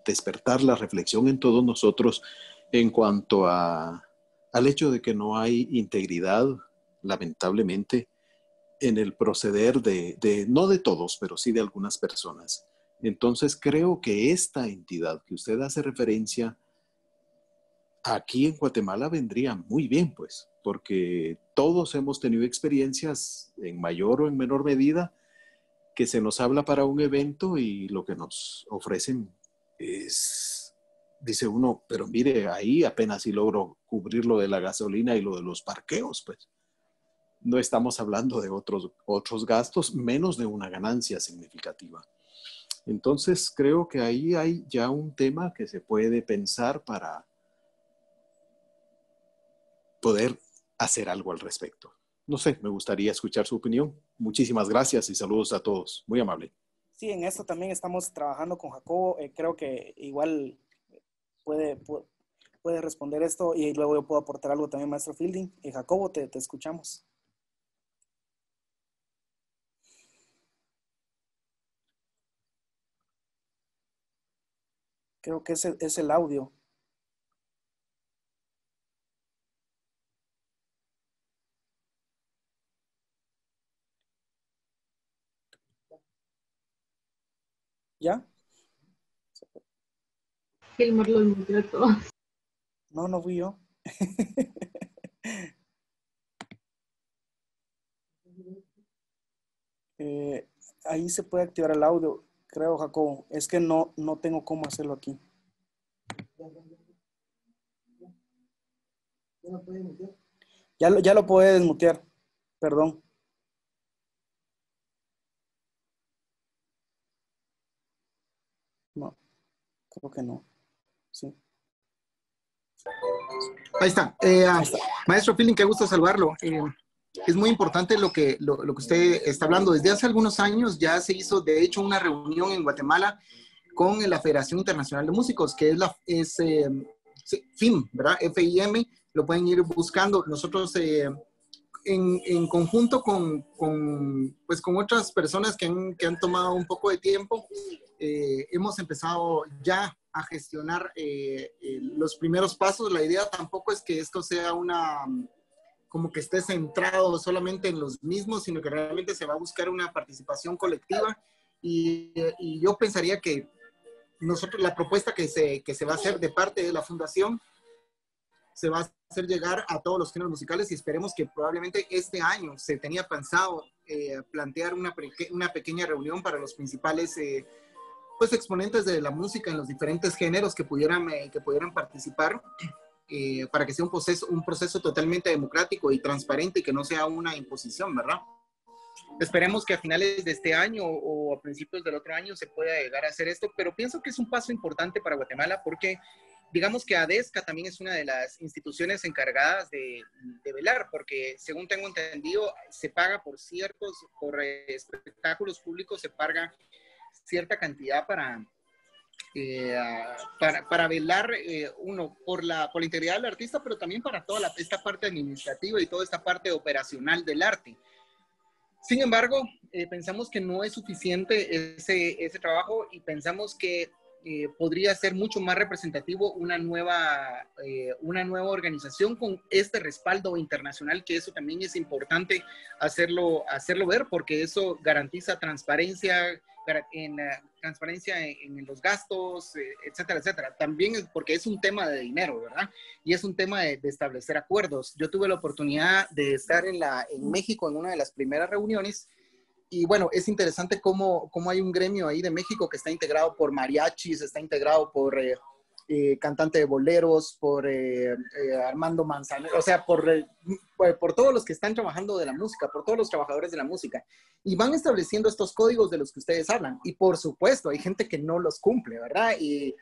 despertar la reflexión en todos nosotros en cuanto al hecho de que no hay integridad, lamentablemente, en el proceder de, no de todos, pero sí de algunas personas. Entonces creo que esta entidad que usted hace referencia aquí en Guatemala vendría muy bien, pues, porque todos hemos tenido experiencias en mayor o en menor medida que se nos habla para un evento y lo que nos ofrecen es, dice uno, pero mire, ahí apenas si logro cubrir lo de la gasolina y lo de los parqueos, pues no estamos hablando de otros, otros gastos, menos de una ganancia significativa. Entonces creo que ahí hay ya un tema que se puede pensar para poder hacer algo al respecto. No sé, me gustaría escuchar su opinión. Muchísimas gracias y saludos a todos. Muy amable. Sí, en esto también estamos trabajando con Jacobo. Eh, creo que igual puede, puede, responder esto y luego yo puedo aportar algo también, maestro Fielding. y eh, Jacobo, te, te escuchamos. Creo que ese es el audio. ¿Ya? Gilmore lo todo. No, no fui yo. Eh, ahí se puede activar el audio, creo, Jacobo. Es que no, no tengo cómo hacerlo aquí. Ya lo, ya lo puede desmutear, perdón. Creo no. Sí. Ahí está. Eh, ah, maestro Feeling, qué gusto salvarlo. Eh, es muy importante lo que, lo, que usted está hablando. Desde hace algunos años ya se hizo, de hecho, una reunión en Guatemala con la Federación Internacional de Músicos, que es la es, eh, FIM, ¿verdad? FIM, lo pueden ir buscando. Nosotros en, conjunto con, con, pues, con otras personas que han, que han tomado un poco de tiempo, eh, hemos empezado ya a gestionar eh, eh, los primeros pasos. La idea tampoco es que esto sea una, como que esté centrado solamente en los mismos, sino que realmente se va a buscar una participación colectiva. Y, y yo pensaría que nosotros, la propuesta que se, que se va a hacer de parte de la fundación se va a hacer llegar a todos los géneros musicales y esperemos que probablemente este año se tenía pensado eh, plantear una, una pequeña reunión para los principales eh, pues, exponentes de la música en los diferentes géneros que pudieran, eh, que pudieran participar. para que sea un proceso, un proceso totalmente democrático y transparente y que no sea una imposición, ¿verdad? Esperemos que a finales de este año o a principios del otro año se pueda llegar a hacer esto, pero pienso que es un paso importante para Guatemala porque digamos que ADESCA e también es una de las instituciones encargadas de, velar, porque según tengo entendido, se paga por ciertos, por espectáculos públicos, se paga cierta cantidad para, eh, para, para, velar, eh, uno, por la, por integridad del artista, pero también para toda esta parte administrativa y toda esta parte operacional del arte. Sin embargo, eh, pensamos que no es suficiente ese, ese trabajo y pensamos que eh, podría ser mucho más representativo una nueva, eh, una nueva organización con este respaldo internacional, que eso también es importante hacerlo, hacerlo ver, porque eso garantiza transparencia en eh, transparencia en, los gastos, etcétera, etcétera. También porque es un tema de dinero, ¿verdad? Y es un tema de, de establecer acuerdos. Yo tuve la oportunidad de estar en, la, en México en una de las primeras reuniones y bueno, es interesante cómo, cómo, hay un gremio ahí de México que está integrado por mariachis, está integrado por eh, eh, cantante de boleros, por eh, Armando Manzanero, o sea, por, pues, por todos los que están trabajando de la música, por todos los trabajadores de la música. Y van estableciendo estos códigos de los que ustedes hablan. Y por supuesto, hay gente que no los cumple, ¿verdad? Y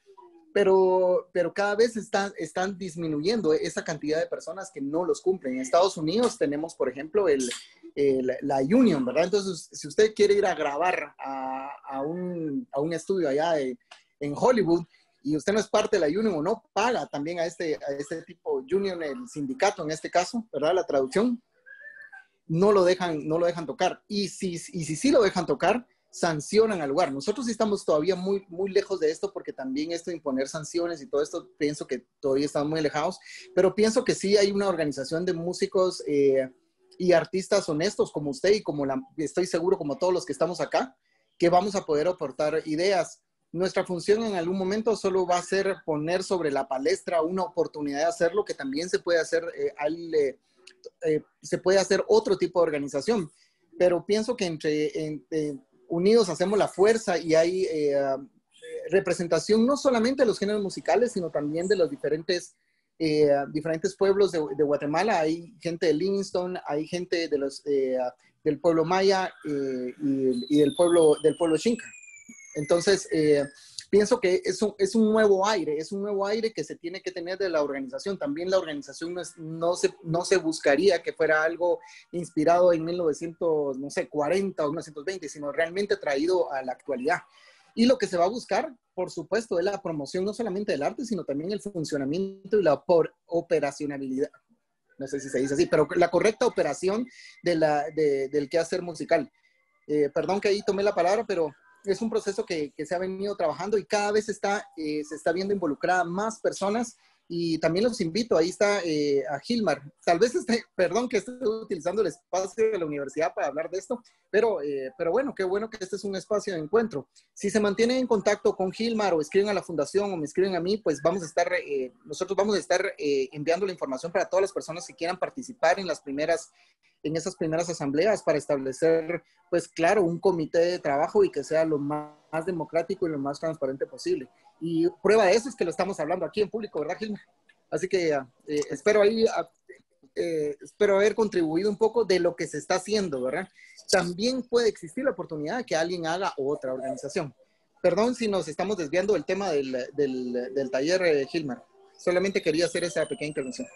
pero, pero cada vez están, están disminuyendo esa cantidad de personas que no los cumplen. En Estados Unidos tenemos, por ejemplo, el, la Union, ¿verdad? Entonces, si usted quiere ir a grabar a, a, un, a un, estudio allá en Hollywood y usted no es parte de la Union o no paga también a este, a este tipo Union, el sindicato en este caso, ¿verdad? La traducción, no lo dejan, no lo dejan tocar. Y si, y si sí lo dejan tocar, sancionan al lugar. Nosotros sí estamos todavía muy, muy lejos de esto porque también esto de imponer sanciones y todo esto, pienso que todavía estamos muy alejados, pero pienso que sí hay una organización de músicos eh, y artistas honestos como usted y como la, estoy seguro como todos los que estamos acá, que vamos a poder aportar ideas. Nuestra función en algún momento solo va a ser poner sobre la palestra una oportunidad de hacerlo que también se puede hacer, eh, al, eh, se puede hacer otro tipo de organización pero pienso que entre, entre, unidos hacemos la fuerza y hay eh, representación no solamente de los géneros musicales, sino también de los diferentes, eh, diferentes pueblos de, Guatemala. Hay gente de Livingston, hay gente eh, del pueblo maya y, del pueblo, del pueblo Xinca. Entonces, pienso que es un, es un nuevo aire, es un nuevo aire que se tiene que tener de la organización. También la organización no, no, se, no se buscaría que fuera algo inspirado en 1940 o 1920, sino realmente traído a la actualidad. Y lo que se va a buscar, por supuesto, es la promoción no solamente del arte, sino también el funcionamiento y la por operacionalidad. No sé si se dice así, pero la correcta operación de la, del quehacer musical. Eh, perdón que ahí tomé la palabra, pero es un proceso que, se ha venido trabajando y cada vez eh, se está viendo involucrada más personas y también los invito, ahí está eh, a Gilmar. Tal vez esté, perdón que esté utilizando el espacio de la universidad para hablar de esto, pero, eh, pero bueno, qué bueno que este es un espacio de encuentro. Si se mantienen en contacto con Gilmar o escriben a la fundación o me escriben a mí, pues vamos a estar, nosotros vamos a estar enviando la información para todas las personas que quieran participar en las primeras en esas primeras asambleas para establecer, pues claro, un comité de trabajo y que sea lo más, democrático y lo más transparente posible. Y prueba de eso es que lo estamos hablando aquí en público, ¿verdad, Gilma? Así que eh, espero ahí, ah, eh, espero haber contribuido un poco de lo que se está haciendo, ¿verdad? También puede existir la oportunidad de que alguien haga otra organización. Perdón si nos estamos desviando del tema del, del, taller, de eh, Solamente quería hacer esa pequeña intervención.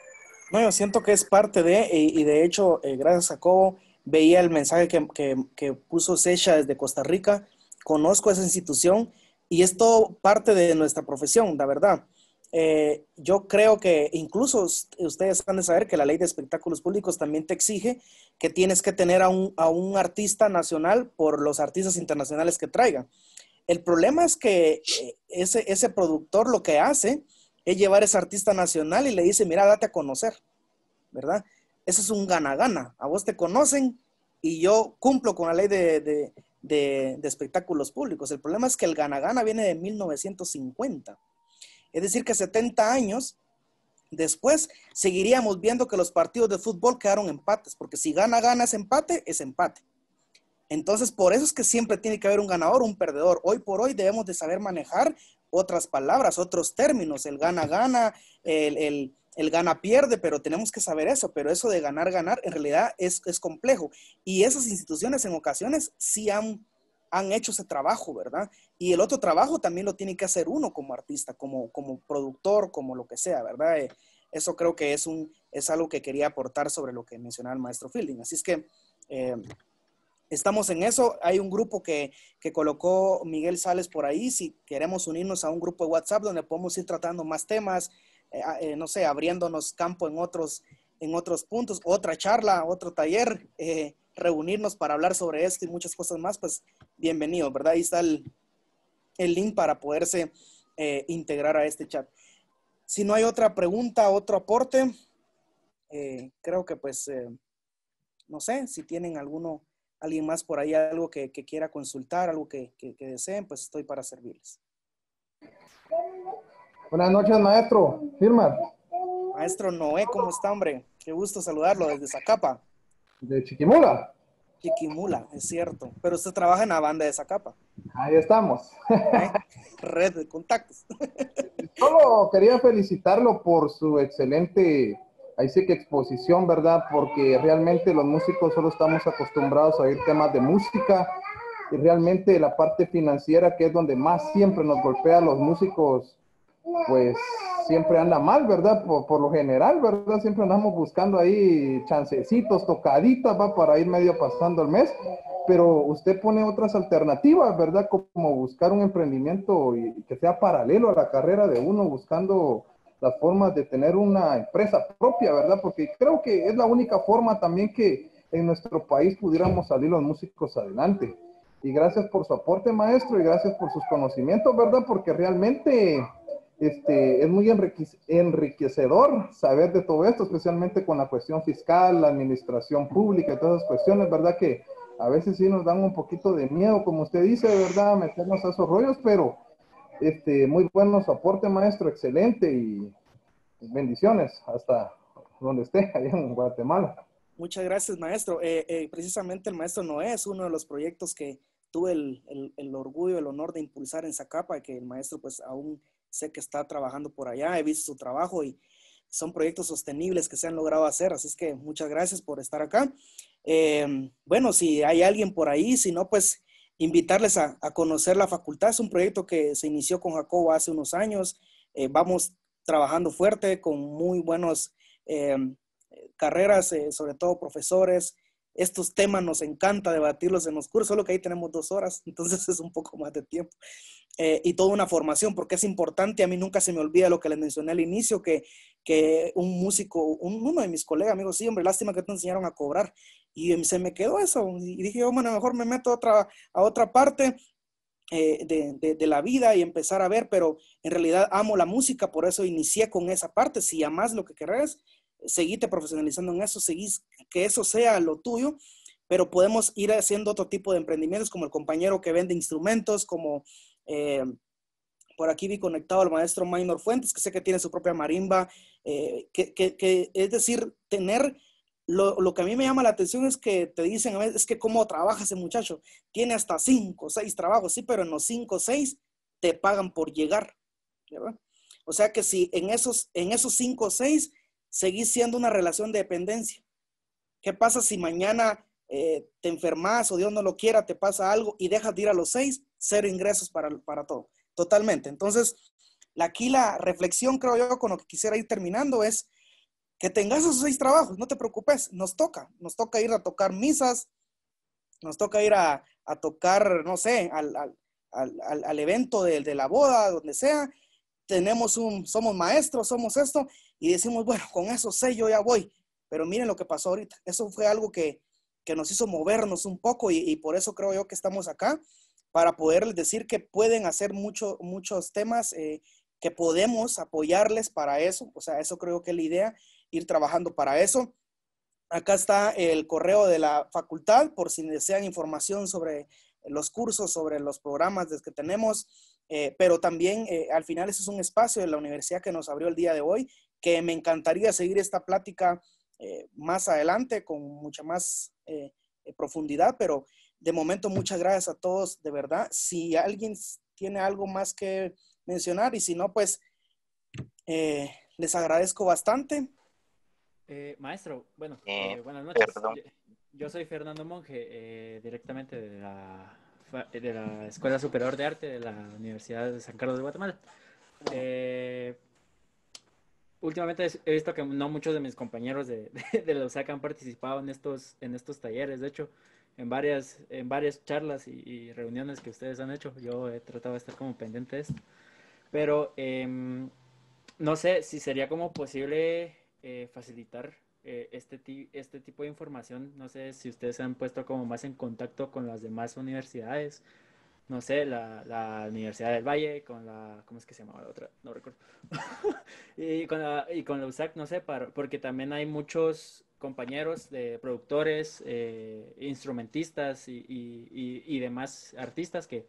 No, yo siento que es parte de, y, de hecho, eh, gracias a Cobo, veía el mensaje que, que, que puso Secha desde Costa Rica, conozco esa institución y es todo parte de nuestra profesión, la verdad. Eh, yo creo que incluso ustedes han de saber que la ley de espectáculos públicos también te exige que tienes que tener a un, a un artista nacional por los artistas internacionales que traiga. El problema es que eh, ese, ese productor lo que hace es llevar ese artista nacional y le dice, mira, date a conocer, ¿verdad? Eso es un gana-gana. A vos te conocen y yo cumplo con la ley de, espectáculos públicos. El problema es que el gana-gana viene de 1950. Es decir, que 70 años después seguiríamos viendo que los partidos de fútbol quedaron empates, porque si gana-gana es empate, es empate. Entonces, por eso es que siempre tiene que haber un ganador, un perdedor. Hoy por hoy debemos de saber manejar otras palabras, otros términos, el gana-gana, el, el, el gana-pierde, pero tenemos que saber eso, pero eso de ganar-ganar en realidad es, es, complejo. Y esas instituciones en ocasiones sí han, han hecho ese trabajo, ¿verdad? Y el otro trabajo también lo tiene que hacer uno como artista, como, como productor, como lo que sea, ¿verdad? Eh, eso creo que es, un, es algo que quería aportar sobre lo que mencionaba el maestro Fielding. Así es que... Eh, estamos en eso. Hay un grupo que, colocó Miguel Sales por ahí. Si queremos unirnos a un grupo de WhatsApp donde podemos ir tratando más temas, eh, eh, no sé, abriéndonos campo en otros, en otros puntos, otra charla, otro taller, eh, reunirnos para hablar sobre esto y muchas cosas más, pues bienvenido, ¿verdad? Ahí está el, el link para poderse integrar a este chat. Si no hay otra pregunta, otro aporte, creo que pues, no sé, si tienen alguno alguien más por ahí algo que, quiera consultar, algo que, deseen, pues estoy para servirles. Buenas noches, maestro. Firma. Maestro Noé, ¿cómo está, hombre? Qué gusto saludarlo desde Zacapa. De Chiquimula. Chiquimula, es cierto. Pero usted trabaja en la banda de Zacapa. Ahí estamos. ¿Eh? Red de contactos. Solo quería felicitarlo por su excelente ahí sí que exposición, ¿verdad? Porque realmente los músicos solo estamos acostumbrados a oír temas de música y realmente la parte financiera, que es donde más siempre nos golpea a los músicos, pues siempre anda mal, ¿verdad? Por, lo general, ¿verdad? Siempre andamos buscando ahí chancecitos, tocaditas, va para ir medio pasando el mes, pero usted pone otras alternativas, ¿verdad? Como buscar un emprendimiento que sea paralelo a la carrera de uno, buscando las formas de tener una empresa propia, ¿verdad? Porque creo que es la única forma también que en nuestro país pudiéramos salir los músicos adelante. Y gracias por su aporte, maestro, y gracias por sus conocimientos, ¿verdad? Porque realmente este, es muy enriquecedor saber de todo esto, especialmente con la cuestión fiscal, la administración pública y todas esas cuestiones, ¿verdad? Que a veces sí nos dan un poquito de miedo, como usted dice, ¿verdad? Meternos a esos rollos, pero este, muy buenos soporte maestro, excelente y bendiciones hasta donde esté, allá en Guatemala. Muchas gracias, maestro. Eh, eh, precisamente el maestro Noé es uno de los proyectos que tuve el, orgullo, el honor de impulsar en Zacapa, que el maestro pues aún sé que está trabajando por allá, he visto su trabajo y son proyectos sostenibles que se han logrado hacer, así es que muchas gracias por estar acá. Eh, bueno, si hay alguien por ahí, si no, pues invitarles a, conocer la facultad. Es un proyecto que se inició con Jacobo hace unos años. Eh, vamos trabajando fuerte con muy buenas eh, carreras, eh, sobre todo profesores, estos temas nos encanta debatirlos en los cursos, solo que ahí tenemos dos horas, entonces es un poco más de tiempo. Eh, y toda una formación, porque es importante, a mí nunca se me olvida lo que les mencioné al inicio, que, un músico, uno de mis colegas amigos, sí, hombre, lástima que te enseñaron a cobrar. Y em, se me quedó eso, y dije, oh, bueno, mejor me meto a otra, a otra parte, eh, de, la vida y empezar a ver, pero en realidad amo la música, por eso inicié con esa parte. Si más lo que querés, seguite profesionalizando en eso, seguís que eso sea lo tuyo, pero podemos ir haciendo otro tipo de emprendimientos, como el compañero que vende instrumentos, como eh, por aquí vi conectado al maestro Minor Fuentes, que sé que tiene su propia marimba, eh, que, es decir, tener... Lo, que a mí me llama la atención es que te dicen a veces, es que cómo trabaja ese muchacho. Tiene hasta cinco, seis trabajos, sí, pero en los cinco, seis te pagan por llegar. ¿verdad? O sea que si en esos, en esos cinco o seis seguís siendo una relación de dependencia. ¿Qué pasa si mañana eh, te enfermas o Dios no lo quiera, te pasa algo y dejas de ir a los seis? Cero ingresos para, para todo. Totalmente. Entonces, aquí la reflexión, creo yo, con lo que quisiera ir terminando es que tengas esos seis trabajos, no te preocupes, nos toca. Nos toca ir a tocar misas, nos toca ir a, tocar, no sé, al, evento de, de la boda, donde sea. Tenemos un, somos maestros, somos esto, y decimos, bueno, con eso sé, yo ya voy. Pero miren lo que pasó ahorita. Eso fue algo que, que nos hizo movernos un poco y, por eso creo yo que estamos acá, para poderles decir que pueden hacer mucho, muchos temas, eh, que podemos apoyarles para eso. O sea, eso creo que es la idea, ir trabajando para eso. Acá está el correo de la facultad por si desean información sobre los cursos, sobre los programas que tenemos. Eh, pero también eh, al final ese es un espacio de la universidad que nos abrió el día de hoy que me encantaría seguir esta plática eh, más adelante con mucha más eh, eh, profundidad, pero de momento muchas gracias a todos, de verdad. Si alguien tiene algo más que mencionar y si no, pues les agradezco bastante. maestro, bueno, mm, buenas noches. Yo soy Fernando Monge, directamente de la, de la Escuela Superior de Arte de la Universidad de San Carlos de Guatemala últimamente he visto que no muchos de mis compañeros de, de, la USAC han participado en estos, en estos talleres. De hecho, en varias, en varias charlas y, reuniones que ustedes han hecho, yo he tratado de estar como pendiente esto. Pero em, no sé si sería como posible eh, facilitar eh, este, este tipo de información. No sé si ustedes se han puesto como más en contacto con las demás universidades no sé, la, Universidad del Valle, con la, ¿cómo es que se llamaba la otra? No recuerdo. y, con la, y con USAC, no sé, para, porque también hay muchos compañeros de productores, eh, instrumentistas y, demás artistas que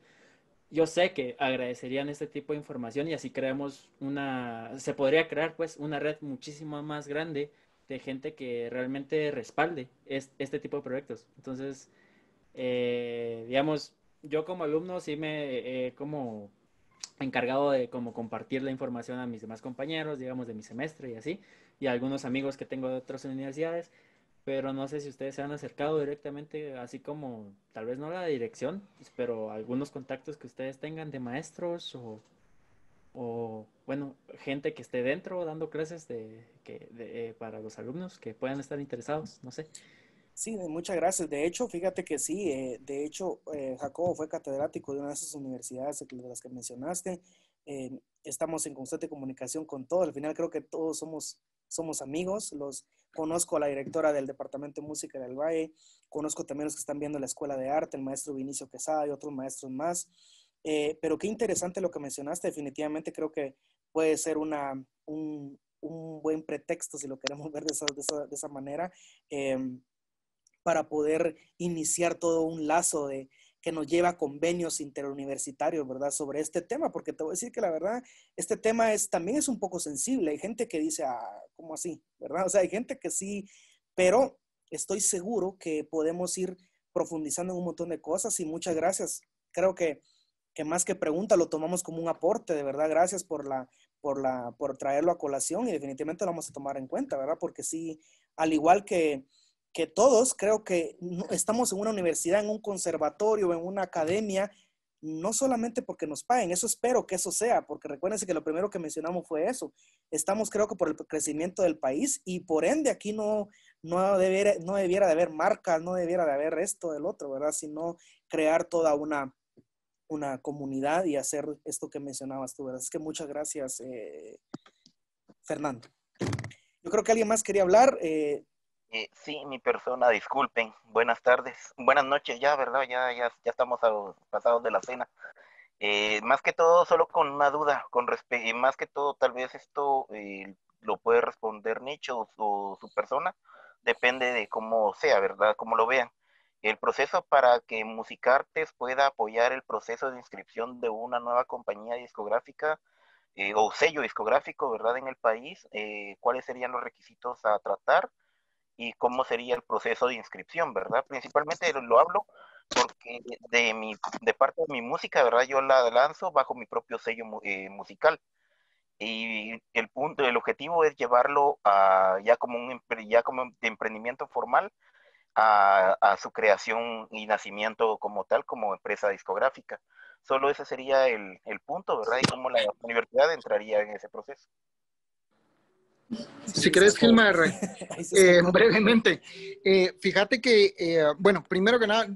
yo sé que agradecerían este tipo de información y así creamos una, se podría crear pues una red muchísimo más grande de gente que realmente respalde este, este tipo de proyectos. Entonces, eh, digamos, yo como alumno sí me he como encargado de como compartir la información a mis demás compañeros, digamos, de mi semestre y así, y a algunos amigos que tengo de otras universidades, pero no sé si ustedes se han acercado directamente, así como tal vez no la dirección, pero algunos contactos que ustedes tengan de maestros o, o bueno, gente que esté dentro dando clases de, que, de, eh, para los alumnos que puedan estar interesados, no sé. Sí, muchas gracias. De hecho, fíjate que sí, eh, de hecho, eh, Jacobo fue catedrático de una de esas universidades de las que mencionaste. Eh, estamos en constante comunicación con todos. Al final creo que todos somos, somos amigos. Los conozco a la directora del Departamento de Música del Valle, conozco también los que están viendo la Escuela de Arte, el maestro Vinicio Quesada y otros maestros más. pero qué interesante lo que mencionaste. Definitivamente creo que puede ser una, un, buen pretexto, si lo queremos ver de esa, manera, em, para poder iniciar todo un lazo de, que nos lleva a convenios interuniversitarios, ¿verdad? Sobre este tema, porque te voy a decir que la verdad, este tema es, también es un poco sensible. Hay gente que dice, ah, ¿cómo así? ¿Verdad? O sea, hay gente que sí, pero estoy seguro que podemos ir profundizando en un montón de cosas y muchas gracias. Creo que, que más que pregunta lo tomamos como un aporte, de verdad. Gracias por, la, por, la, por traerlo a colación y definitivamente lo vamos a tomar en cuenta, ¿verdad? Porque sí, al igual que que todos creo que estamos en una universidad, en un conservatorio, en una academia, no solamente porque nos paguen, eso espero que eso sea, porque recuérdense que lo primero que mencionamos fue eso. Estamos creo que por el crecimiento del país y por ende aquí no, no, debiera, no debiera de haber marcas, no debiera de haber esto del otro, ¿verdad? Sino crear toda una, una comunidad y hacer esto que mencionabas tú, ¿verdad? Es que muchas gracias, eh, Fernando. Yo creo que alguien más quería hablar. Eh, eh, sí, mi persona, disculpen. Buenas tardes, buenas noches ya, ¿verdad? Ya, ya, ya estamos pasados de la cena. Eh, más que todo, solo con una duda, con respecto, más que todo, tal vez esto eh, lo puede responder Nicho o, su persona, depende de cómo sea, ¿verdad? Como lo vean. El proceso para que Musicartes pueda apoyar el proceso de inscripción de una nueva compañía discográfica o sello discográfico, ¿verdad? En el país, ¿cuáles serían los requisitos a tratar? y cómo sería el proceso de inscripción, ¿verdad? Principalmente lo hablo porque de, mi, de parte de mi música, ¿verdad? Yo la lanzo bajo mi propio sello eh, musical. Y el punto, el objetivo es llevarlo a, ya como un ya de emprendimiento formal a, su creación y nacimiento como tal, como empresa discográfica. Solo ese sería el, el punto, ¿verdad? Y cómo la universidad entraría en ese proceso. Si crees querés, Gilmar, eh, brevemente, eh, fíjate que, eh, bueno, primero que nada,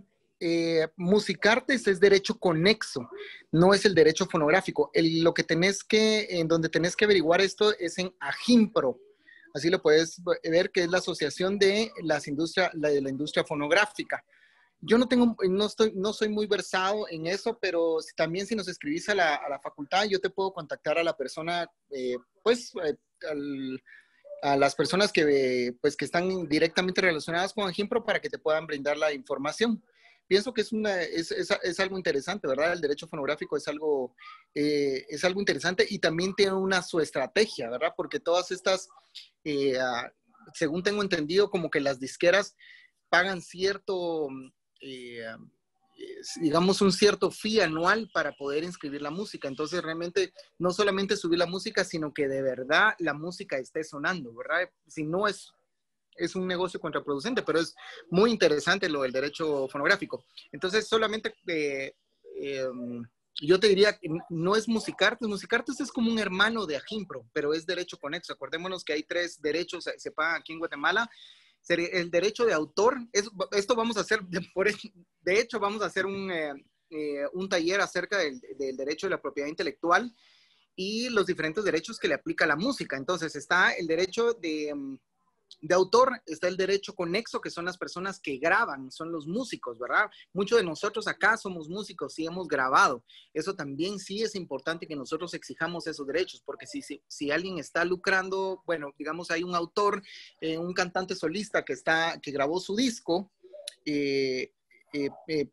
musicartes es derecho conexo, no es el derecho fonográfico. lo que tenés que, en donde tenés que averiguar esto es en Agimpro. Así lo puedes ver, que es la asociación de las industrias, de la industria fonográfica yo no tengo, no estoy, no soy muy versado en eso, pero también si nos escribís a la, facultad, yo te puedo contactar a la persona, eh, pues, eh, a las personas que, pues, que están directamente relacionadas con ejemplo para que te puedan brindar la información. Pienso que es, una, es, algo interesante, ¿verdad? El derecho fonográfico es algo, eh, es algo interesante y también tiene una su estrategia, ¿verdad? Porque todas estas, ah, según tengo entendido, como que las disqueras pagan cierto, eh, digamos, un cierto fee anual para poder inscribir la música. Entonces, realmente, no solamente subir la música, sino que de verdad la música esté sonando, ¿verdad? Si no es, es un negocio contraproducente, pero es muy interesante lo del derecho fonográfico. Entonces, solamente... Eh, em, yo te diría que no es musicarte. Musicarte es como un hermano de Ajimpro, pero es derecho conexo. Acordémonos que hay tres derechos, se pagan aquí en Guatemala el derecho de autor. esto vamos a hacer, por, de hecho, vamos a hacer un, eh, eh, taller acerca del, derecho de la propiedad intelectual y los diferentes derechos que le aplica la música. Entonces, está el derecho de, mm, de autor está el derecho conexo, que son las personas que graban, son los músicos, ¿verdad? Muchos de nosotros acá somos músicos y hemos grabado. Eso también sí es importante que nosotros exijamos esos derechos, porque si, si, si alguien está lucrando, bueno, digamos, hay un autor, eh, un cantante solista que, está, que grabó su disco, eh, eh, eh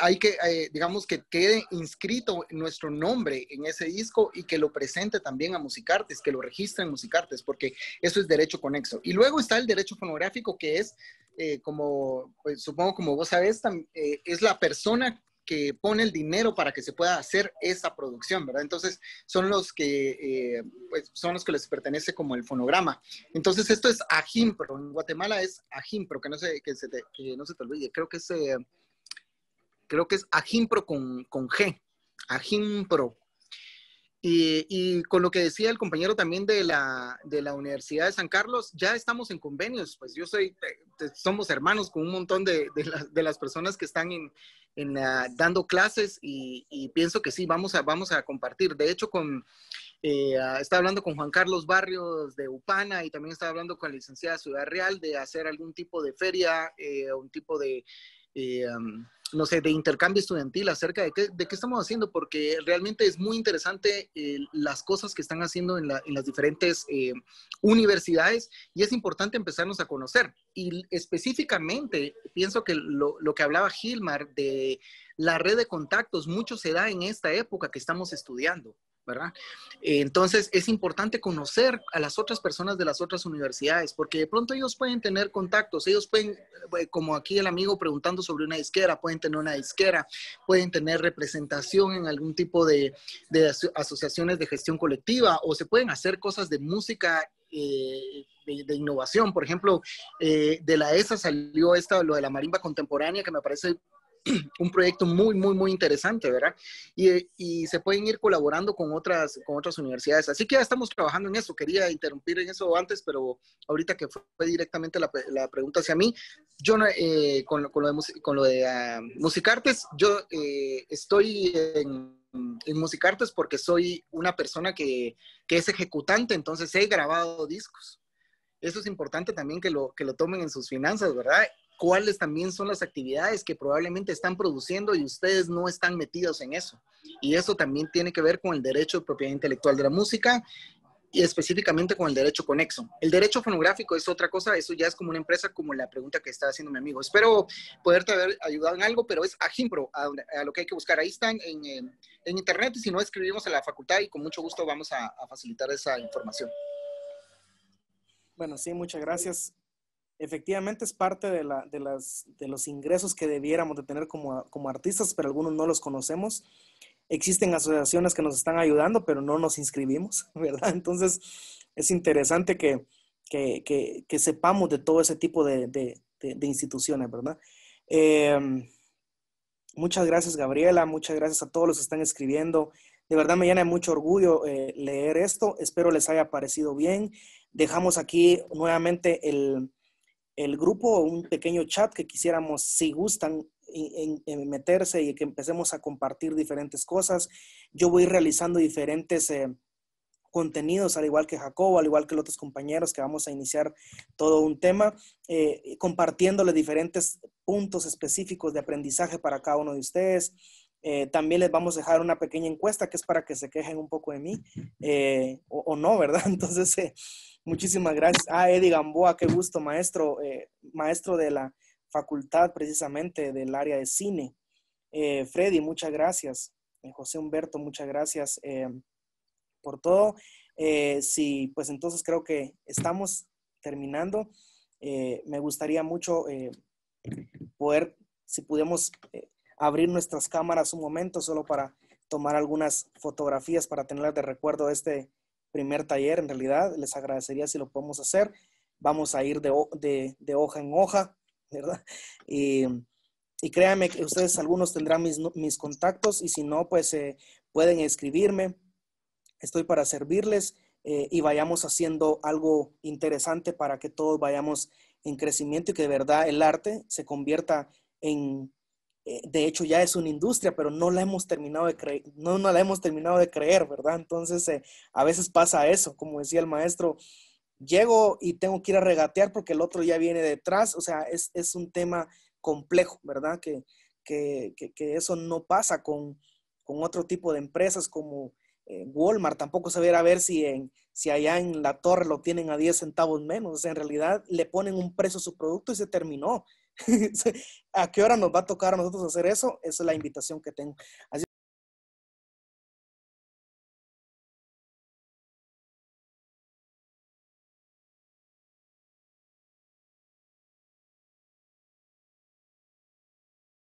hay que, eh, digamos, que quede inscrito nuestro nombre en ese disco y que lo presente también a Musicartes, que lo registre en Musicartes, porque eso es derecho conexo. Y luego está el derecho fonográfico, que es, eh, como pues, supongo como vos sabés, eh, es la persona que pone el dinero para que se pueda hacer esa producción, ¿verdad? Entonces, son los que, pues, son los que les pertenece como el fonograma. Entonces, esto es ajimpro. En Guatemala es ajimpro, que no se, que te, no se te olvide. Creo que es, creo que es Ajimpro con, con G, Ajimpro. Y, y, con lo que decía el compañero también de la, de la, Universidad de San Carlos, ya estamos en convenios, pues yo soy, somos hermanos con un montón de, las personas que están en, ah, dando clases y, pienso que sí, vamos a, vamos a compartir. De hecho, con, eh, ah, estaba hablando con Juan Carlos Barrios de Upana y también estaba hablando con la licenciada Ciudad Real de hacer algún tipo de feria, eh, un tipo de eh, no sé, de intercambio estudiantil acerca de qué, de qué estamos haciendo, porque realmente es muy interesante eh, las cosas que están haciendo en, las diferentes eh, universidades y es importante empezarnos a conocer. Y específicamente, pienso que lo, lo, que hablaba Gilmar de la red de contactos, mucho se da en esta época que estamos estudiando. Entonces es importante conocer a las otras personas de las otras universidades, porque de pronto ellos pueden tener contactos, ellos pueden, eh, como aquí el amigo preguntando sobre una disquera, pueden tener una disquera, pueden tener representación en algún tipo de, asociaciones de gestión colectiva o se pueden hacer cosas de música eh, de, innovación. Por ejemplo, eh, de la ESA salió esta, lo de la marimba contemporánea, que me parece un proyecto muy, muy, muy interesante, ¿verdad? Y, se pueden ir colaborando con otras, con otras universidades. Así que ya estamos trabajando en eso. Quería interrumpir en eso antes, pero ahorita que fue directamente la, la pregunta hacia mí, yo eh, con, con, lo de, con lo de ah, Musicartes, yo eh, estoy en Music Musicartes porque soy una persona que, que, es ejecutante, entonces he grabado discos. Eso es importante también que lo, que lo tomen en sus finanzas, ¿verdad? cuáles también son las actividades que probablemente están produciendo y ustedes no están metidos en eso. Y eso también tiene que ver con el derecho de propiedad intelectual de la música y específicamente con el derecho conexo. El derecho fonográfico es otra cosa, eso ya es como una empresa, como la pregunta que está haciendo mi amigo. Espero poderte haber ayudado en algo, pero es a Gimpro, a, lo que hay que buscar. Ahí están en, eh, en, internet y si no, escribimos a la facultad y con mucho gusto vamos a facilitar esa información. Bueno, sí, muchas gracias. Efectivamente es parte de, los ingresos que debiéramos de tener como, artistas, pero algunos no los conocemos. Existen asociaciones que nos están ayudando, pero no nos inscribimos, ¿verdad? Entonces es interesante que, que, sepamos de todo ese tipo de, instituciones, ¿verdad? Em, muchas gracias, Gabriela. Muchas gracias a todos los que están escribiendo. De verdad me llena de mucho orgullo eh, leer esto. Espero les haya parecido bien. Dejamos aquí nuevamente el, el grupo, un pequeño chat que quisiéramos, si gustan, meterse y que empecemos a compartir diferentes cosas. Yo voy realizando diferentes eh, contenidos, al igual que Jacobo, al igual que los otros compañeros, que vamos a iniciar todo un tema, eh, compartiéndoles diferentes puntos específicos de aprendizaje para cada uno de ustedes. Eh, también les vamos a dejar una pequeña encuesta que es para que se quejen un poco de mí o, no, ¿verdad? Entonces, Muchísimas gracias. Ah, Eddie Gamboa, qué gusto, maestro, eh, maestro de la facultad precisamente del área de cine. Eh, Freddy, muchas gracias. Eh, José Humberto, muchas gracias por todo. sí, pues entonces creo que estamos terminando. me gustaría mucho poder, si pudiéramos abrir nuestras cámaras un momento solo para tomar algunas fotografías para tenerlas de recuerdo de este primer taller, en realidad. Les agradecería si lo podemos hacer. Vamos a ir de, de, hoja en hoja, ¿verdad? Y, créanme que ustedes algunos tendrán mis, contactos y si no, pues eh, pueden escribirme. Estoy para servirles eh, y vayamos haciendo algo interesante para que todos vayamos en crecimiento y que de verdad el arte se convierta en eh, de hecho ya es una industria, pero no la hemos terminado de creer, no, la hemos terminado de creer, ¿verdad? Entonces, eh, a veces pasa eso, como decía el maestro, llego y tengo que ir a regatear porque el otro ya viene detrás, o sea, es, un tema complejo, ¿verdad? Que, que, eso no pasa con, otro tipo de empresas como eh, Walmart, tampoco se viera a ver si, si allá en la torre lo tienen a 10 centavos menos, en realidad le ponen un precio a su producto y se terminó ¿A qué hora nos va a tocar a nosotros hacer eso? Esa es la invitación que tengo.